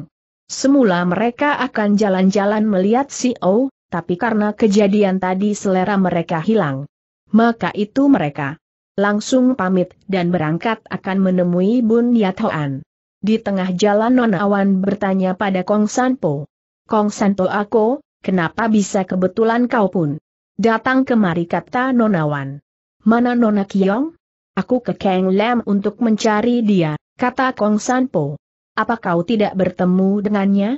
Semula mereka akan jalan-jalan melihat CEO, tapi karena kejadian tadi selera mereka hilang. Maka itu mereka langsung pamit dan berangkat akan menemui Bun Yathoan. Di tengah jalan Awan bertanya pada Kong Sanpo. Kong Santo aku, kenapa bisa kebetulan kau pun datang kemari kata Awan. Mana Nona Kiong? Aku ke Kang Lam untuk mencari dia, kata Kong Sanpo. Apa kau tidak bertemu dengannya?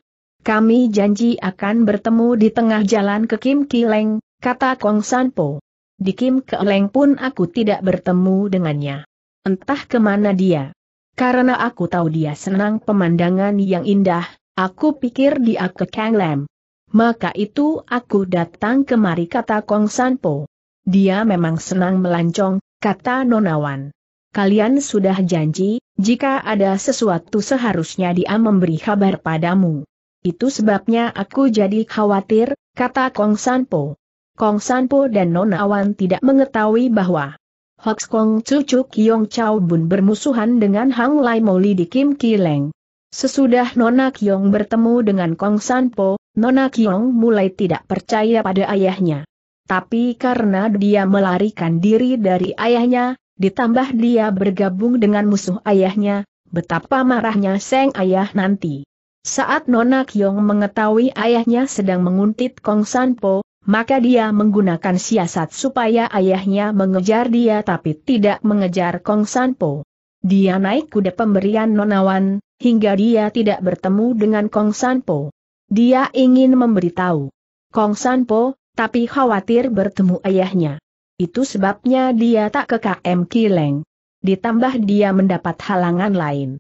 Kami janji akan bertemu di tengah jalan ke Kim Kileng, kata Kong Sanpo. Di Kim Kileng pun aku tidak bertemu dengannya. Entah kemana dia. Karena aku tahu dia senang pemandangan yang indah, aku pikir dia ke Kang Lam. Maka itu aku datang kemari kata Kong Sanpo. Dia memang senang melancong, kata Nonawan. Kalian sudah janji, jika ada sesuatu seharusnya dia memberi kabar padamu. Itu sebabnya aku jadi khawatir, kata Kong Sanpo. Kong Sanpo dan Nona Wan tidak mengetahui bahwa Hox Kong cucu Kiong Chao Bun bermusuhan dengan Hang Lai Moli di Kim Kileng. Sesudah Nona Kiong bertemu dengan Kong Sanpo, Nona Kiong mulai tidak percaya pada ayahnya. Tapi karena dia melarikan diri dari ayahnya, ditambah dia bergabung dengan musuh ayahnya, betapa marahnya Seng ayah nanti. Saat Nona Kyong mengetahui ayahnya sedang menguntit Kong Sanpo, maka dia menggunakan siasat supaya ayahnya mengejar dia tapi tidak mengejar Kong Sanpo. Dia naik kuda pemberian nonawan, hingga dia tidak bertemu dengan Kong Sanpo. Dia ingin memberitahu Kong Sanpo, tapi khawatir bertemu ayahnya. Itu sebabnya dia tak ke KM Kileng. Ditambah dia mendapat halangan lain.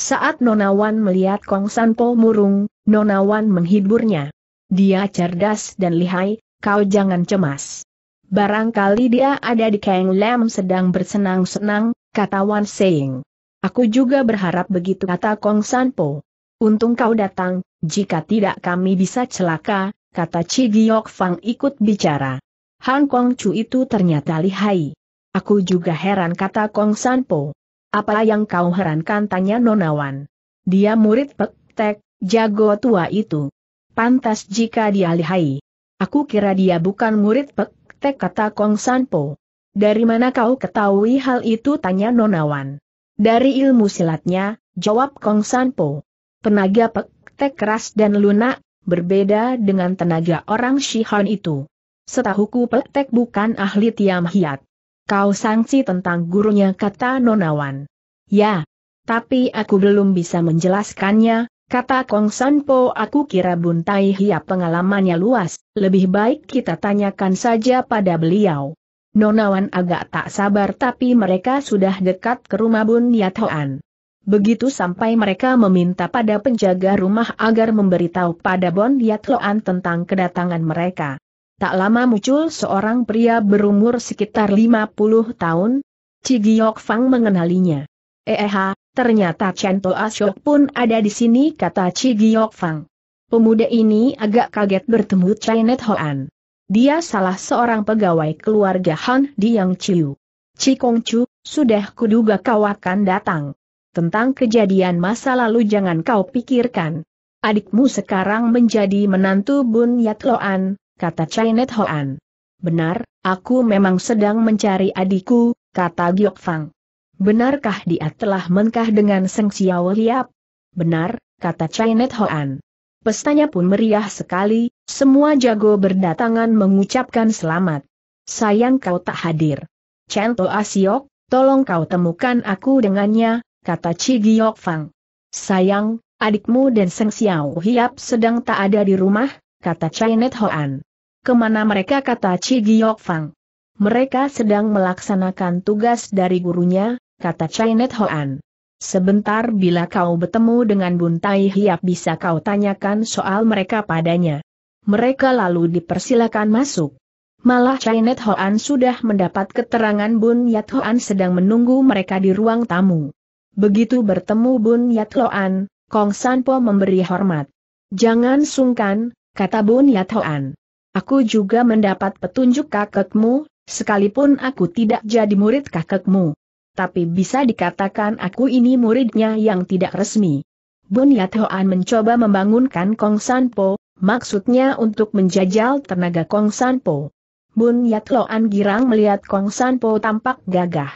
Saat Nonawan melihat Kong Sanpo murung, Nonawan menghiburnya. Dia cerdas dan lihai, kau jangan cemas. Barangkali dia ada di Kang Lam sedang bersenang-senang, kata Wan Seng. Aku juga berharap begitu kata Kong Sanpo. Untung kau datang, jika tidak kami bisa celaka, kata Chi Giok Fang ikut bicara. Han Kong Chu itu ternyata lihai. Aku juga heran kata Kong Sanpo. Apa yang kau herankan tanya Nonawan. Dia murid Pektek, jago tua itu. Pantas jika dia lihai. Aku kira dia bukan murid Pektek kata Kong Sanpo. Dari mana kau ketahui hal itu tanya Nonawan. Dari ilmu silatnya, jawab Kong Sanpo. Tenaga Pektek keras dan lunak, berbeda dengan tenaga orang Shihan itu. Setahuku Pektek bukan ahli Tiam Hiat. Kau sangsi tentang gurunya kata Nonawan. Ya, tapi aku belum bisa menjelaskannya, kata Kong Sanpo aku kira Bun Tai Hia pengalamannya luas, lebih baik kita tanyakan saja pada beliau. Nonawan agak tak sabar tapi mereka sudah dekat ke rumah Bun Yathoan. Begitu sampai mereka meminta pada penjaga rumah agar memberitahu pada Bon Yatloan tentang kedatangan mereka. Tak lama muncul seorang pria berumur sekitar 50 tahun. Cigiok Fang mengenalinya. Eha, eh, eh, ternyata Chen Toa Shok pun ada di sini kata Cigiok Fang. Pemuda ini agak kaget bertemu Chenet Hoan. Dia salah seorang pegawai keluarga Han di Yang Chiu. Cikong Chu, sudah kuduga kau akan datang. Tentang kejadian masa lalu jangan kau pikirkan. Adikmu sekarang menjadi menantu Bun Yat Loan, kata Chinet Hoan. Benar, aku memang sedang mencari adikku, kata Giok Fang. Benarkah dia telah menkah dengan Seng Xiao Liap? Benar, kata Chinet Hoan. Pestanya pun meriah sekali, semua jago berdatangan mengucapkan selamat. Sayang kau tak hadir. Cento Asiok, tolong kau temukan aku dengannya, kata Chi Giok Fang. Sayang, adikmu dan Seng Xiao Hiap sedang tak ada di rumah, kata Chinet Hoan. Kemana mereka kata Chi Giok Fang? Mereka sedang melaksanakan tugas dari gurunya, kata Net Hoan. Sebentar bila kau bertemu dengan Bun Tai Hiap bisa kau tanyakan soal mereka padanya. Mereka lalu dipersilakan masuk. Malah Net Hoan sudah mendapat keterangan Bun Yat Hoan sedang menunggu mereka di ruang tamu. Begitu bertemu Bun Yat Hoan, Kong San Po memberi hormat. Jangan sungkan, kata Bun Yat Hoan. Aku juga mendapat petunjuk kakekmu, sekalipun aku tidak jadi murid kakekmu. Tapi bisa dikatakan aku ini muridnya yang tidak resmi. Bunyat Hoan mencoba membangunkan Kong San Po, maksudnya untuk menjajal tenaga Kong San Sanpo. Bunyat Hoan girang melihat Kong San Po tampak gagah.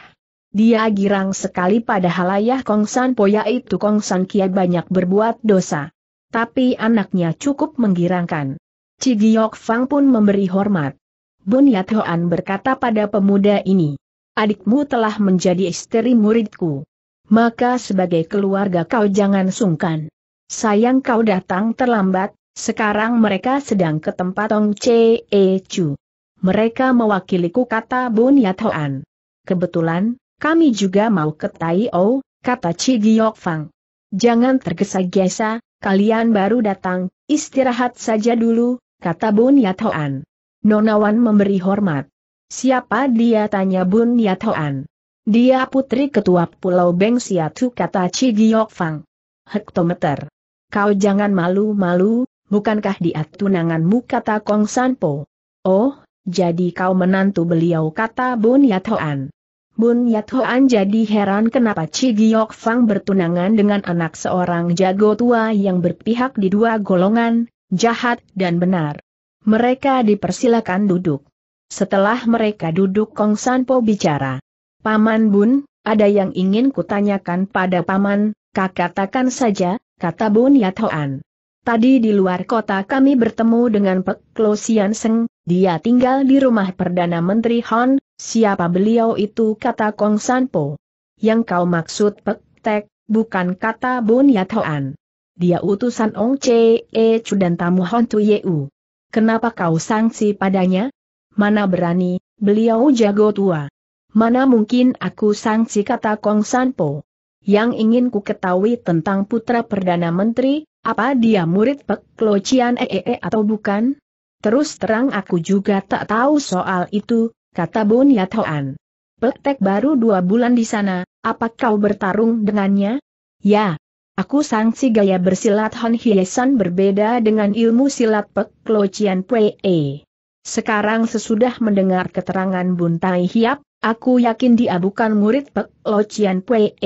Dia girang sekali pada halayah Kong San Po yaitu Kong San Kia banyak berbuat dosa. Tapi anaknya cukup menggirangkan. Cigiok Fang pun memberi hormat. Yat Hoan berkata pada pemuda ini, adikmu telah menjadi istri muridku. Maka sebagai keluarga kau jangan sungkan. Sayang kau datang terlambat, sekarang mereka sedang ke tempat Ong Che e Chu. Mereka mewakiliku kata Yat Hoan. Kebetulan, kami juga mau ke Tai O, kata Cigiok Fang. Jangan tergesa-gesa, kalian baru datang, istirahat saja dulu, kata Bun Yathoan. Nonawan memberi hormat. Siapa dia tanya Bun Yathoan. Dia putri ketua Pulau Beng Siatu kata Cigiok Fang. Hektometer. Kau jangan malu-malu, bukankah dia tunanganmu kata Kong Sanpo. Oh, jadi kau menantu beliau kata Bun Yathoan. Bun Yathoan jadi heran kenapa Chi Fang bertunangan dengan anak seorang jago tua yang berpihak di dua golongan, jahat dan benar. Mereka dipersilakan duduk. Setelah mereka duduk Kong Sanpo bicara. Paman Bun, ada yang ingin kutanyakan pada Paman, kak katakan saja, kata Bun Yathoan. Tadi di luar kota kami bertemu dengan Pek Sian Seng, dia tinggal di rumah Perdana Menteri Hon, siapa beliau itu kata Kong Sanpo. Yang kau maksud Pek Tek, bukan kata Bun Yathoan. Dia utusan Ong Che E Chu dan tamu Hon Tu U. Kenapa kau sangsi padanya? Mana berani, beliau jago tua. Mana mungkin aku sangsi kata Kong San Po. Yang ingin ku ketahui tentang putra Perdana Menteri, apa dia murid Pek Lo e, -E, -E atau bukan? Terus terang aku juga tak tahu soal itu, kata Bun Yathoan. Pek Tek baru dua bulan di sana, apa kau bertarung dengannya? Ya, Aku sangsi gaya bersilat Han Hiesan berbeda dengan ilmu silat Pek Lo Chian Pue. Sekarang sesudah mendengar keterangan Bun Tai Hiap, aku yakin dia bukan murid Pek Lo Chian Pue.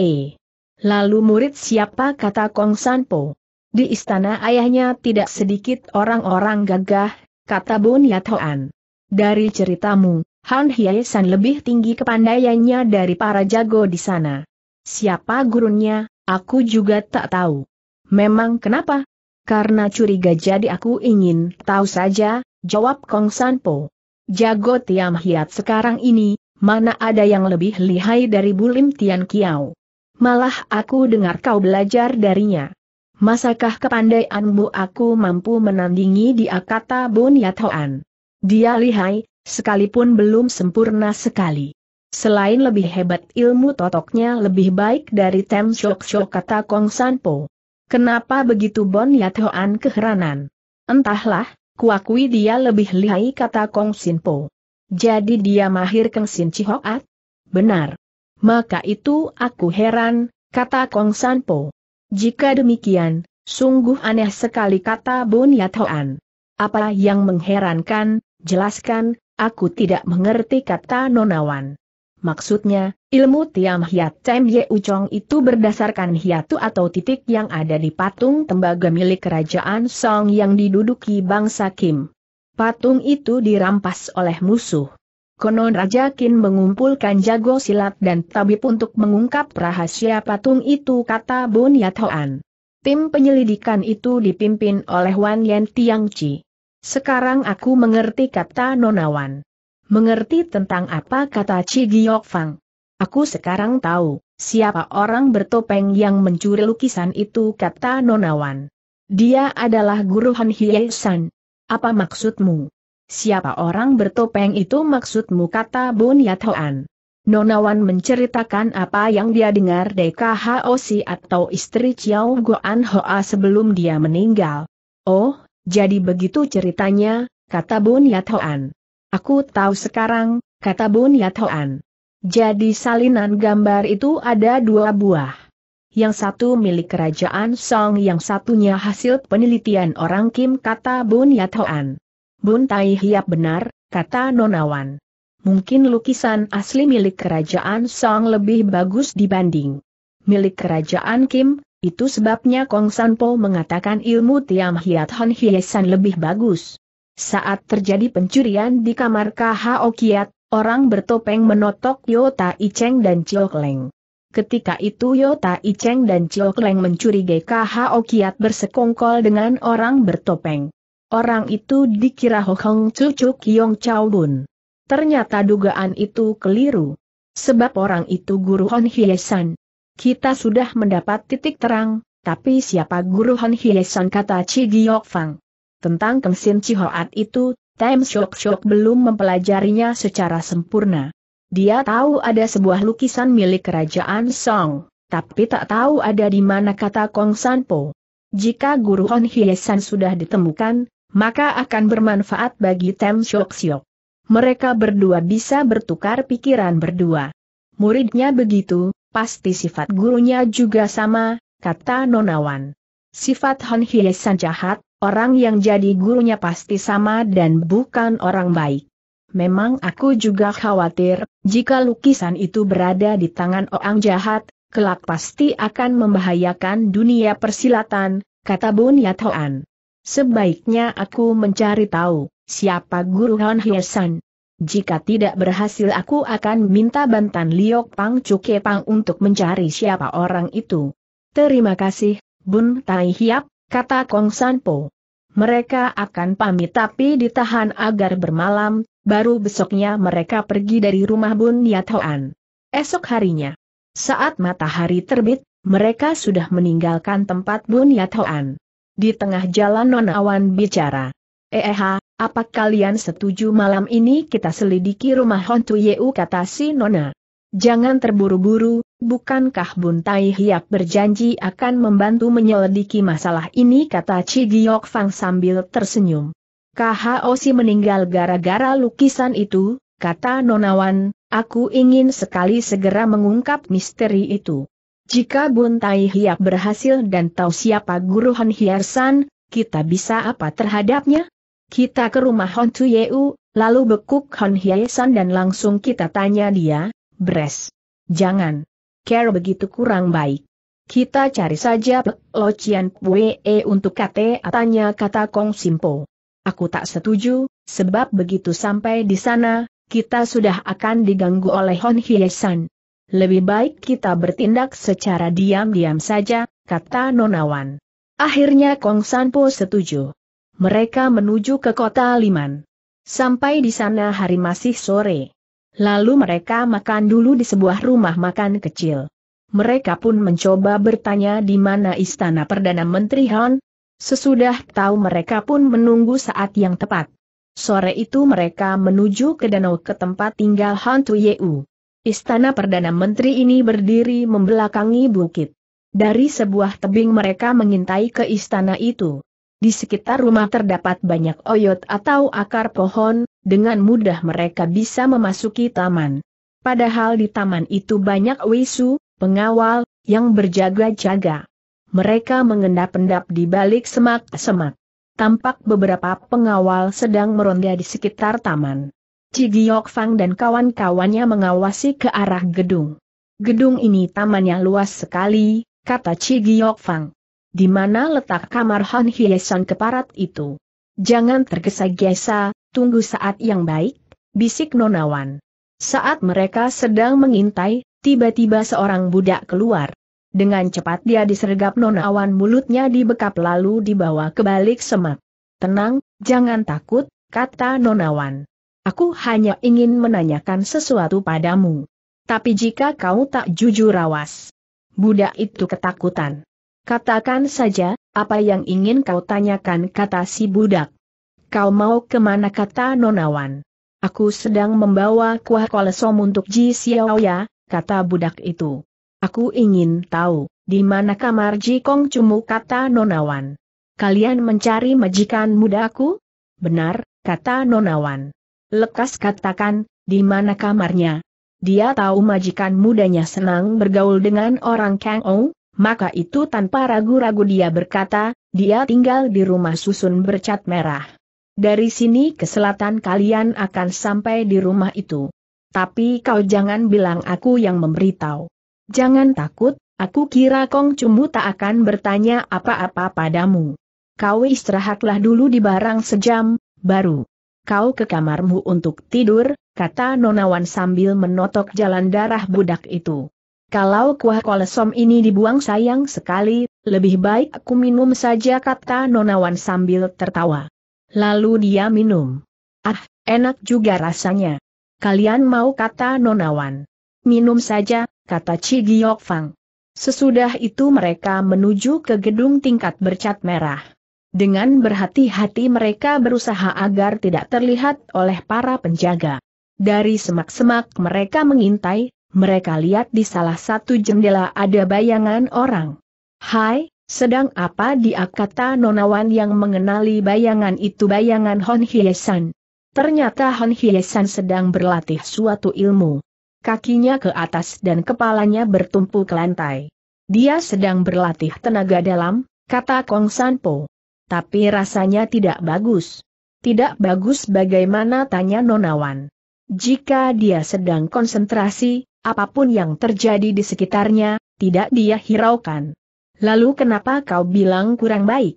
Lalu murid siapa kata Kong Sanpo? Di istana ayahnya tidak sedikit orang-orang gagah, kata Bun Yatoan. Dari ceritamu, Han Hiesan lebih tinggi kepandaiannya dari para jago di sana. Siapa gurunya? Aku juga tak tahu. Memang kenapa? Karena curiga jadi aku ingin tahu saja, jawab Kong Sanpo. Jago Tiam Hiat sekarang ini, mana ada yang lebih lihai dari Bulim Tian Kiao. Malah aku dengar kau belajar darinya. Masakah kepandaianmu aku mampu menandingi dia kata Bun Yathoan. Dia lihai, sekalipun belum sempurna sekali. Selain lebih hebat ilmu totoknya lebih baik dari Tem Shok Shok kata Kong Sanpo. Kenapa begitu Bon Yat Hoan keheranan? Entahlah, kuakui dia lebih lihai kata Kong Sinpo. Jadi dia mahir Keng Sin Benar. Maka itu aku heran, kata Kong Sanpo. Jika demikian, sungguh aneh sekali kata Bon Yat Hoan. Apa yang mengherankan, jelaskan, aku tidak mengerti kata Nonawan. Maksudnya, ilmu Tiam Hiat Cem Ye Uchong itu berdasarkan hiatu atau titik yang ada di patung tembaga milik kerajaan Song yang diduduki bangsa Kim. Patung itu dirampas oleh musuh. Konon Raja Kin mengumpulkan jago silat dan tabib untuk mengungkap rahasia patung itu kata Bun Hoan. Tim penyelidikan itu dipimpin oleh Wan Yen Tiang Chi. Sekarang aku mengerti kata Nonawan. Mengerti tentang apa kata Chi Giok Fang. Aku sekarang tahu, siapa orang bertopeng yang mencuri lukisan itu kata Nonawan. Dia adalah guru Han Hye San. Apa maksudmu? Siapa orang bertopeng itu maksudmu kata Bun Yat Hoan. Nonawan menceritakan apa yang dia dengar dari Si atau istri Chiao Goan Hoa sebelum dia meninggal. Oh, jadi begitu ceritanya, kata Bun Yat Hoan. Aku tahu sekarang, kata yat Hoan. Jadi salinan gambar itu ada dua buah. Yang satu milik kerajaan Song yang satunya hasil penelitian orang Kim kata yat Hoan. Bun Tai Hiap benar, kata Nonawan. Mungkin lukisan asli milik kerajaan Song lebih bagus dibanding milik kerajaan Kim, itu sebabnya Kong Sanpo mengatakan ilmu Tiam Hiat Han Hiesan lebih bagus. Saat terjadi pencurian di kamar KHO Okiat, orang bertopeng menotok Yota Iceng dan Chiok Leng. Ketika itu Yota Iceng dan Chiok Leng mencurigai KHO Okiat bersekongkol dengan orang bertopeng. Orang itu dikira Hong Cucu Kiong Chao Bun. Ternyata dugaan itu keliru. Sebab orang itu guru Hon San. Kita sudah mendapat titik terang, tapi siapa guru Hon San kata Chi Giok Fang. Tentang Keng Sin itu, Time Shock Shock belum mempelajarinya secara sempurna. Dia tahu ada sebuah lukisan milik kerajaan Song, tapi tak tahu ada di mana kata Kong Sanpo. Jika guru Hon San sudah ditemukan, maka akan bermanfaat bagi Tem Shock Shock. Mereka berdua bisa bertukar pikiran berdua. Muridnya begitu, pasti sifat gurunya juga sama, kata Nonawan. Sifat Hon San jahat, Orang yang jadi gurunya pasti sama dan bukan orang baik. Memang aku juga khawatir, jika lukisan itu berada di tangan orang jahat, kelak pasti akan membahayakan dunia persilatan, kata Bun Yathoan. Sebaiknya aku mencari tahu, siapa guru Hon Hyesan. Jika tidak berhasil aku akan minta bantan Liok Pang Cuke Pang untuk mencari siapa orang itu. Terima kasih, Bun Tai Hiap, kata Kong Sanpo. Mereka akan pamit tapi ditahan agar bermalam, baru besoknya mereka pergi dari rumah Bun Yathoan. Esok harinya, saat matahari terbit, mereka sudah meninggalkan tempat Bun Yathoan. Di tengah jalan awan bicara. Eha, apa kalian setuju malam ini kita selidiki rumah Hon Yeu kata si Nona. Jangan terburu-buru, Bukankah Buntai Hiap berjanji akan membantu menyelidiki masalah ini kata Cigiok Fang sambil tersenyum. Osi meninggal gara-gara lukisan itu, kata Nonawan, aku ingin sekali segera mengungkap misteri itu. Jika Buntai Hiap berhasil dan tahu siapa guru Han Hiersan, kita bisa apa terhadapnya? Kita ke rumah Hon Yeu, lalu bekuk Hon Hiersan dan langsung kita tanya dia, Bres. Jangan care begitu kurang baik. Kita cari saja Locian Cian e, untuk kate atanya kata Kong Simpo. Aku tak setuju, sebab begitu sampai di sana, kita sudah akan diganggu oleh Hon Hyesan. Lebih baik kita bertindak secara diam-diam saja, kata Nonawan. Akhirnya Kong Sanpo setuju. Mereka menuju ke kota Liman. Sampai di sana hari masih sore. Lalu mereka makan dulu di sebuah rumah makan kecil. Mereka pun mencoba bertanya di mana istana Perdana Menteri Han. Sesudah tahu mereka pun menunggu saat yang tepat. Sore itu mereka menuju ke danau ke tempat tinggal Han Tuyeu. Istana Perdana Menteri ini berdiri membelakangi bukit. Dari sebuah tebing mereka mengintai ke istana itu. Di sekitar rumah terdapat banyak oyot atau akar pohon, dengan mudah mereka bisa memasuki taman. Padahal di taman itu banyak wisu, pengawal, yang berjaga-jaga. Mereka mengendap-endap di balik semak-semak. Tampak beberapa pengawal sedang meronda di sekitar taman. Cigiok Fang dan kawan-kawannya mengawasi ke arah gedung. Gedung ini tamannya luas sekali, kata Cigiok Fang. Di mana letak kamar Han Hyesan keparat itu? Jangan tergesa-gesa, tunggu saat yang baik, bisik nonawan. Saat mereka sedang mengintai, tiba-tiba seorang budak keluar. Dengan cepat dia disergap nonawan mulutnya dibekap lalu dibawa ke balik semak. Tenang, jangan takut, kata nonawan. Aku hanya ingin menanyakan sesuatu padamu. Tapi jika kau tak jujur awas. Budak itu ketakutan. Katakan saja, apa yang ingin kau tanyakan kata si budak kau mau kemana kata nonawan. Aku sedang membawa kuah kolesom untuk Ji Xiao ya, kata budak itu. Aku ingin tahu, di mana kamar Ji Kong Cumu kata nonawan. Kalian mencari majikan mudaku? Benar, kata nonawan. Lekas katakan, di mana kamarnya? Dia tahu majikan mudanya senang bergaul dengan orang Kang Ou, maka itu tanpa ragu-ragu dia berkata, dia tinggal di rumah susun bercat merah. Dari sini ke selatan kalian akan sampai di rumah itu. Tapi kau jangan bilang aku yang memberitahu. Jangan takut, aku kira Kong Cumu tak akan bertanya apa-apa padamu. Kau istirahatlah dulu di barang sejam, baru. Kau ke kamarmu untuk tidur, kata Nonawan sambil menotok jalan darah budak itu. Kalau kuah kolesom ini dibuang sayang sekali, lebih baik aku minum saja kata Nonawan sambil tertawa. Lalu dia minum. Ah, enak juga rasanya. Kalian mau kata nonawan. Minum saja, kata Cigiok Fang. Sesudah itu mereka menuju ke gedung tingkat bercat merah. Dengan berhati-hati mereka berusaha agar tidak terlihat oleh para penjaga. Dari semak-semak mereka mengintai, mereka lihat di salah satu jendela ada bayangan orang. Hai, sedang apa dia kata nonawan yang mengenali bayangan itu bayangan Hon Hyesan. Ternyata Hon Hyesan sedang berlatih suatu ilmu. Kakinya ke atas dan kepalanya bertumpu ke lantai. Dia sedang berlatih tenaga dalam, kata Kong Sanpo. Tapi rasanya tidak bagus. Tidak bagus bagaimana tanya nonawan. Jika dia sedang konsentrasi, apapun yang terjadi di sekitarnya, tidak dia hiraukan. Lalu kenapa kau bilang kurang baik?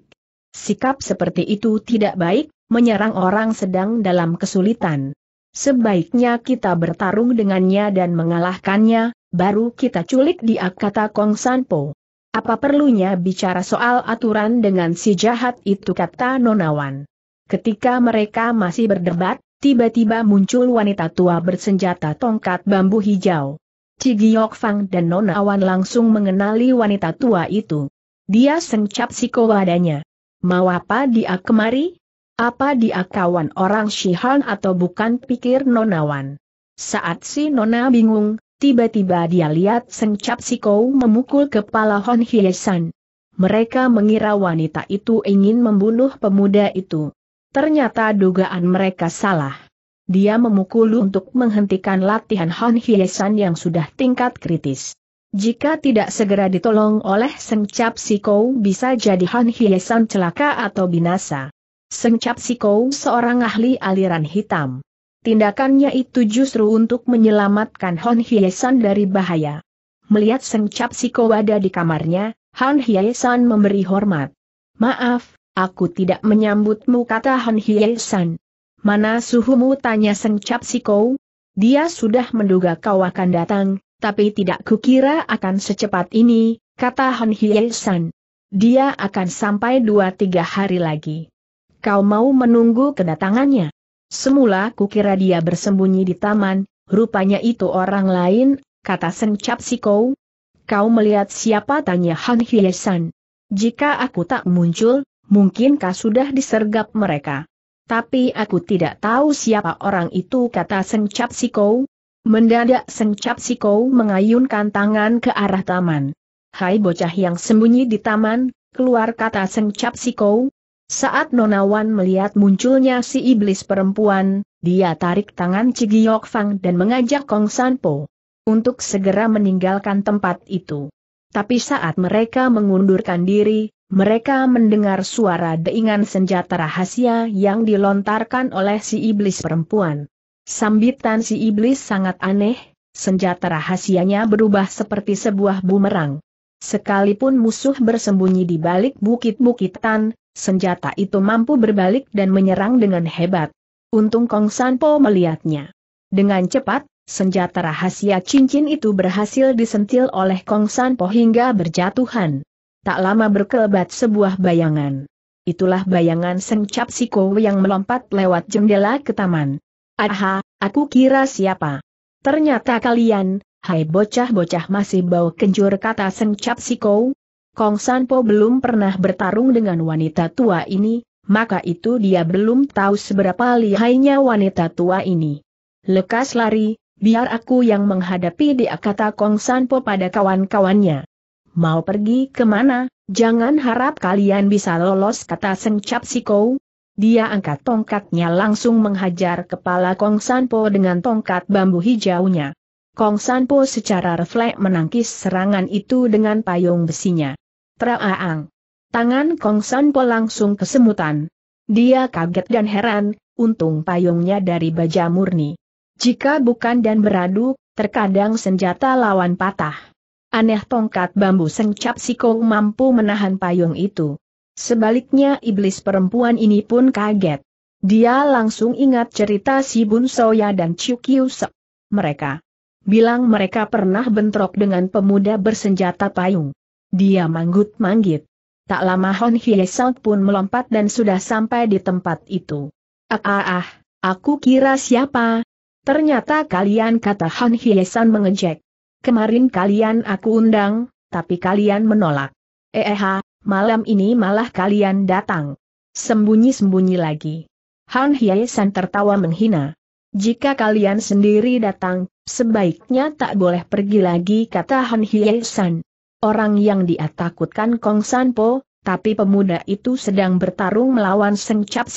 Sikap seperti itu tidak baik, menyerang orang sedang dalam kesulitan. Sebaiknya kita bertarung dengannya dan mengalahkannya, baru kita culik dia kata Kong Sanpo. Apa perlunya bicara soal aturan dengan si jahat itu kata Nonawan. Ketika mereka masih berdebat, tiba-tiba muncul wanita tua bersenjata tongkat bambu hijau. Cigiok Fang dan Nona Wan langsung mengenali wanita tua itu. Dia sengcap siko wadanya. Mau apa dia kemari? Apa dia kawan orang Shihan atau bukan pikir Nona Wan? Saat si Nona bingung, tiba-tiba dia lihat sengcap siko memukul kepala Hon Hyesan. Mereka mengira wanita itu ingin membunuh pemuda itu. Ternyata dugaan mereka salah dia memukul untuk menghentikan latihan Han Hiesan yang sudah tingkat kritis. Jika tidak segera ditolong oleh Seng Cap Sikou bisa jadi Han Hiesan celaka atau binasa. Seng Cap Sikou seorang ahli aliran hitam. Tindakannya itu justru untuk menyelamatkan Han Hiesan dari bahaya. Melihat Seng Cap Sikou ada di kamarnya, Han Hiesan memberi hormat. Maaf, aku tidak menyambutmu kata Han Hiesan. Mana suhumu tanya Seng si Dia sudah menduga kau akan datang, tapi tidak kukira akan secepat ini, kata Han Hye San. Dia akan sampai dua tiga hari lagi. Kau mau menunggu kedatangannya? Semula kukira dia bersembunyi di taman, rupanya itu orang lain, kata Seng si kau. Kau melihat siapa tanya Han Hiesan. San. Jika aku tak muncul, mungkinkah sudah disergap mereka? Tapi aku tidak tahu siapa orang itu kata Seng Cap Mendadak Seng Cap mengayunkan tangan ke arah taman. Hai bocah yang sembunyi di taman, keluar kata Seng Cap Sikou. Saat Nonawan melihat munculnya si iblis perempuan, dia tarik tangan Cigiyok Fang dan mengajak Kong Sanpo untuk segera meninggalkan tempat itu. Tapi saat mereka mengundurkan diri, mereka mendengar suara deingan senjata rahasia yang dilontarkan oleh si iblis perempuan. Sambitan si iblis sangat aneh, senjata rahasianya berubah seperti sebuah bumerang. Sekalipun musuh bersembunyi di balik bukit-bukitan, senjata itu mampu berbalik dan menyerang dengan hebat. Untung Kong Sanpo melihatnya. Dengan cepat, senjata rahasia cincin itu berhasil disentil oleh Kong Sanpo hingga berjatuhan tak lama berkelebat sebuah bayangan. Itulah bayangan Seng Cap Siko yang melompat lewat jendela ke taman. Aha, aku kira siapa? Ternyata kalian, hai bocah-bocah masih bau kencur kata Seng Cap Siko. Kong Sanpo belum pernah bertarung dengan wanita tua ini, maka itu dia belum tahu seberapa lihainya wanita tua ini. Lekas lari, biar aku yang menghadapi dia kata Kong Sanpo pada kawan-kawannya. Mau pergi kemana? Jangan harap kalian bisa lolos kata Seng si Kou. Dia angkat tongkatnya langsung menghajar kepala Kong Sanpo dengan tongkat bambu hijaunya. Kong Sanpo secara refleks menangkis serangan itu dengan payung besinya. Traaang. Tangan Kong Sanpo langsung kesemutan. Dia kaget dan heran, untung payungnya dari baja murni. Jika bukan dan beradu, terkadang senjata lawan patah. Aneh tongkat bambu sengcap Siko mampu menahan payung itu. Sebaliknya iblis perempuan ini pun kaget. Dia langsung ingat cerita si Bun Soya dan Chiu Kiu Sek. Mereka bilang mereka pernah bentrok dengan pemuda bersenjata payung. Dia manggut-manggit. Tak lama Hon Hye Sang pun melompat dan sudah sampai di tempat itu. Ah ah ah, aku kira siapa? Ternyata kalian kata Hon Hyesan mengejek. Kemarin kalian aku undang, tapi kalian menolak. Eh, eh malam ini malah kalian datang. Sembunyi-sembunyi lagi. Han Hyesan tertawa menghina. Jika kalian sendiri datang, sebaiknya tak boleh pergi lagi kata Han Hyesan. Orang yang dia takutkan Kong Po, tapi pemuda itu sedang bertarung melawan Seng Cap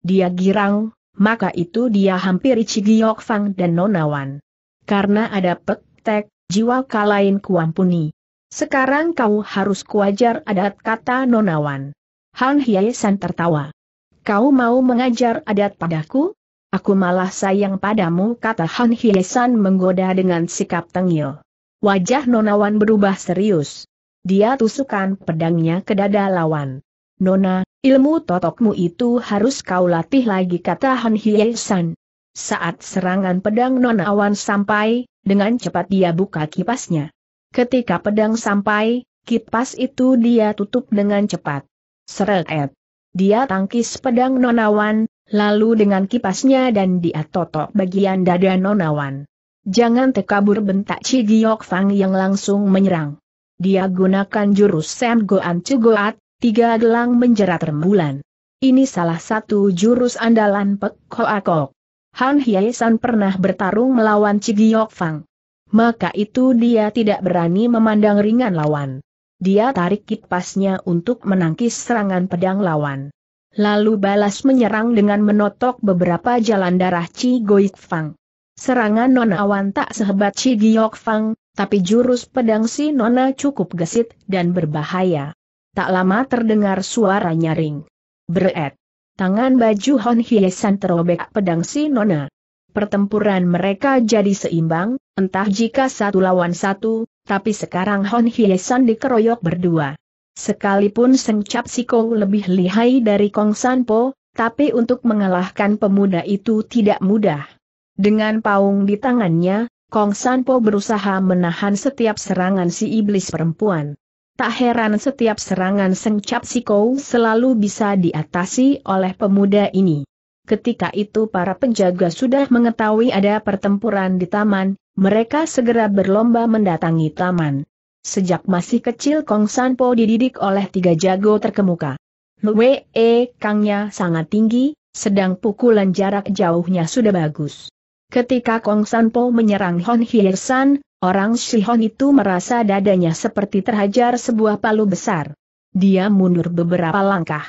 Dia girang, maka itu dia hampir hampiri Cigiok Fang dan Nonawan. Karena ada pek Tek, jiwa kalain kuampuni. Sekarang kau harus kuajar adat kata nonawan. Han Hyesan tertawa. Kau mau mengajar adat padaku? Aku malah sayang padamu kata Han Hyesan menggoda dengan sikap tengil. Wajah nonawan berubah serius. Dia tusukan pedangnya ke dada lawan. Nona, ilmu totokmu itu harus kau latih lagi kata Han Hyesan. Saat serangan pedang nonawan sampai, dengan cepat dia buka kipasnya. Ketika pedang sampai, kipas itu dia tutup dengan cepat. Seret. Dia tangkis pedang Nonawan, lalu dengan kipasnya dan dia totok bagian dada Nonawan. Jangan tekabur bentak Cigiok Fang yang langsung menyerang. Dia gunakan jurus Sam Goan Cugoat, tiga gelang menjerat rembulan. Ini salah satu jurus andalan Pek Hoakok. Han Hyesan pernah bertarung melawan Cigiok Fang. Maka itu dia tidak berani memandang ringan lawan. Dia tarik kipasnya untuk menangkis serangan pedang lawan. Lalu balas menyerang dengan menotok beberapa jalan darah Ci Goik Fang. Serangan Nona Awan tak sehebat Ci Giok Fang, tapi jurus pedang si Nona cukup gesit dan berbahaya. Tak lama terdengar suara nyaring. Beret. Tangan baju Hon Hyesan terobek pedang si Nona. Pertempuran mereka jadi seimbang, entah jika satu lawan satu, tapi sekarang Hon Hyesan dikeroyok berdua. Sekalipun Seng Cap Kou lebih lihai dari Kong Sanpo, tapi untuk mengalahkan pemuda itu tidak mudah. Dengan paung di tangannya, Kong Sanpo berusaha menahan setiap serangan si iblis perempuan. Tak heran setiap serangan Seng Cap Siko selalu bisa diatasi oleh pemuda ini. Ketika itu para penjaga sudah mengetahui ada pertempuran di taman, mereka segera berlomba mendatangi taman. Sejak masih kecil Kong Sanpo dididik oleh tiga jago terkemuka. Lue e Kangnya sangat tinggi, sedang pukulan jarak jauhnya sudah bagus. Ketika Kong Sanpo menyerang Hon Hiesan, orang orang Shihon itu merasa dadanya seperti terhajar sebuah palu besar. Dia mundur beberapa langkah.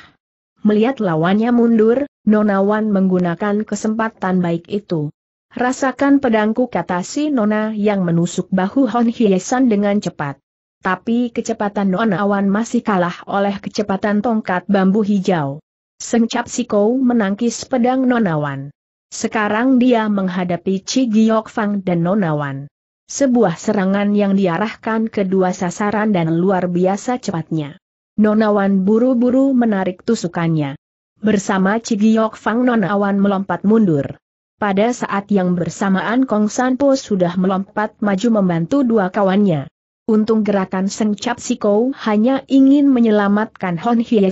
Melihat lawannya mundur, Nona Wan menggunakan kesempatan baik itu. Rasakan pedangku kata si Nona yang menusuk bahu Hon Hiesan dengan cepat. Tapi kecepatan Nona Wan masih kalah oleh kecepatan tongkat bambu hijau. Sengcap Siko menangkis pedang Nona Wan. Sekarang dia menghadapi Chi Giok Fang dan Nonawan. Sebuah serangan yang diarahkan ke dua sasaran dan luar biasa cepatnya. Nonawan buru-buru menarik tusukannya. Bersama Chi Giok Fang Nonawan melompat mundur. Pada saat yang bersamaan Kong Sanpo sudah melompat maju membantu dua kawannya. Untung gerakan Seng Cap Siko hanya ingin menyelamatkan Hon Hye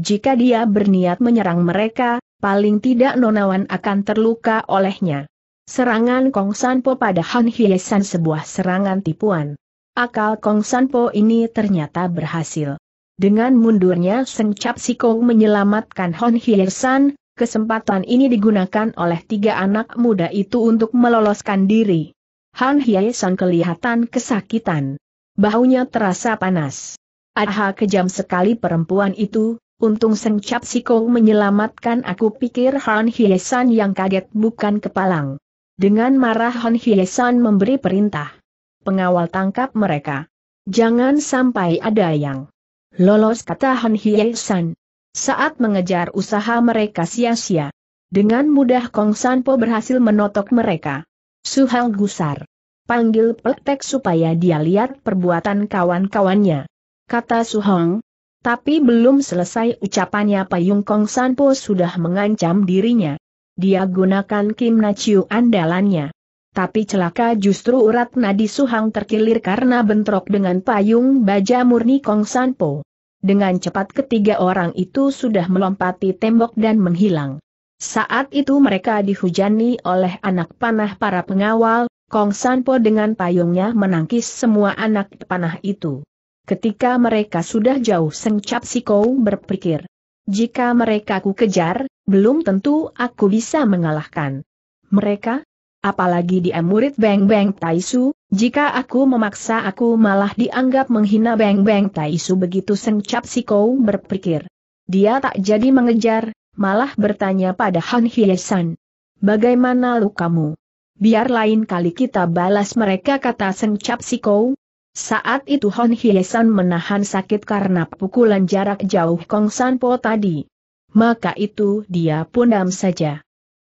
jika dia berniat menyerang mereka, paling tidak Nonawan akan terluka olehnya. Serangan Kong Sanpo pada Han Hiesan sebuah serangan tipuan. Akal Kong Sanpo ini ternyata berhasil. Dengan mundurnya Seng Cap Sikong menyelamatkan Han Hiesan, kesempatan ini digunakan oleh tiga anak muda itu untuk meloloskan diri. Han Hiesan kelihatan kesakitan. Bahunya terasa panas. Aha kejam sekali perempuan itu, Untung Sengcap Sikong menyelamatkan aku pikir Han Hiesan yang kaget bukan kepalang. Dengan marah Han Hiesan memberi perintah. Pengawal tangkap mereka. Jangan sampai ada yang lolos kata Han Hiesan. Saat mengejar usaha mereka sia-sia. Dengan mudah Kong Sanpo berhasil menotok mereka. Suhal gusar. Panggil Peltek supaya dia lihat perbuatan kawan-kawannya. Kata Suhong, tapi belum selesai ucapannya Payung Kong Sanpo sudah mengancam dirinya. Dia gunakan Kim Nachiu andalannya. Tapi celaka justru urat nadi Suhang terkilir karena bentrok dengan payung baja murni Kong Sanpo. Dengan cepat ketiga orang itu sudah melompati tembok dan menghilang. Saat itu mereka dihujani oleh anak panah para pengawal, Kong Sanpo dengan payungnya menangkis semua anak panah itu. Ketika mereka sudah jauh sengcap si kau berpikir. Jika mereka ku kejar, belum tentu aku bisa mengalahkan. Mereka? Apalagi dia murid Beng Beng Taisu, jika aku memaksa aku malah dianggap menghina Beng Beng Taisu begitu sengcap si kau berpikir. Dia tak jadi mengejar, malah bertanya pada Han Hyesan. Bagaimana lu kamu? Biar lain kali kita balas mereka kata sengcap si kau, saat itu Hon Hiesan menahan sakit karena pukulan jarak jauh Kong San Po tadi. Maka itu dia pundam saja.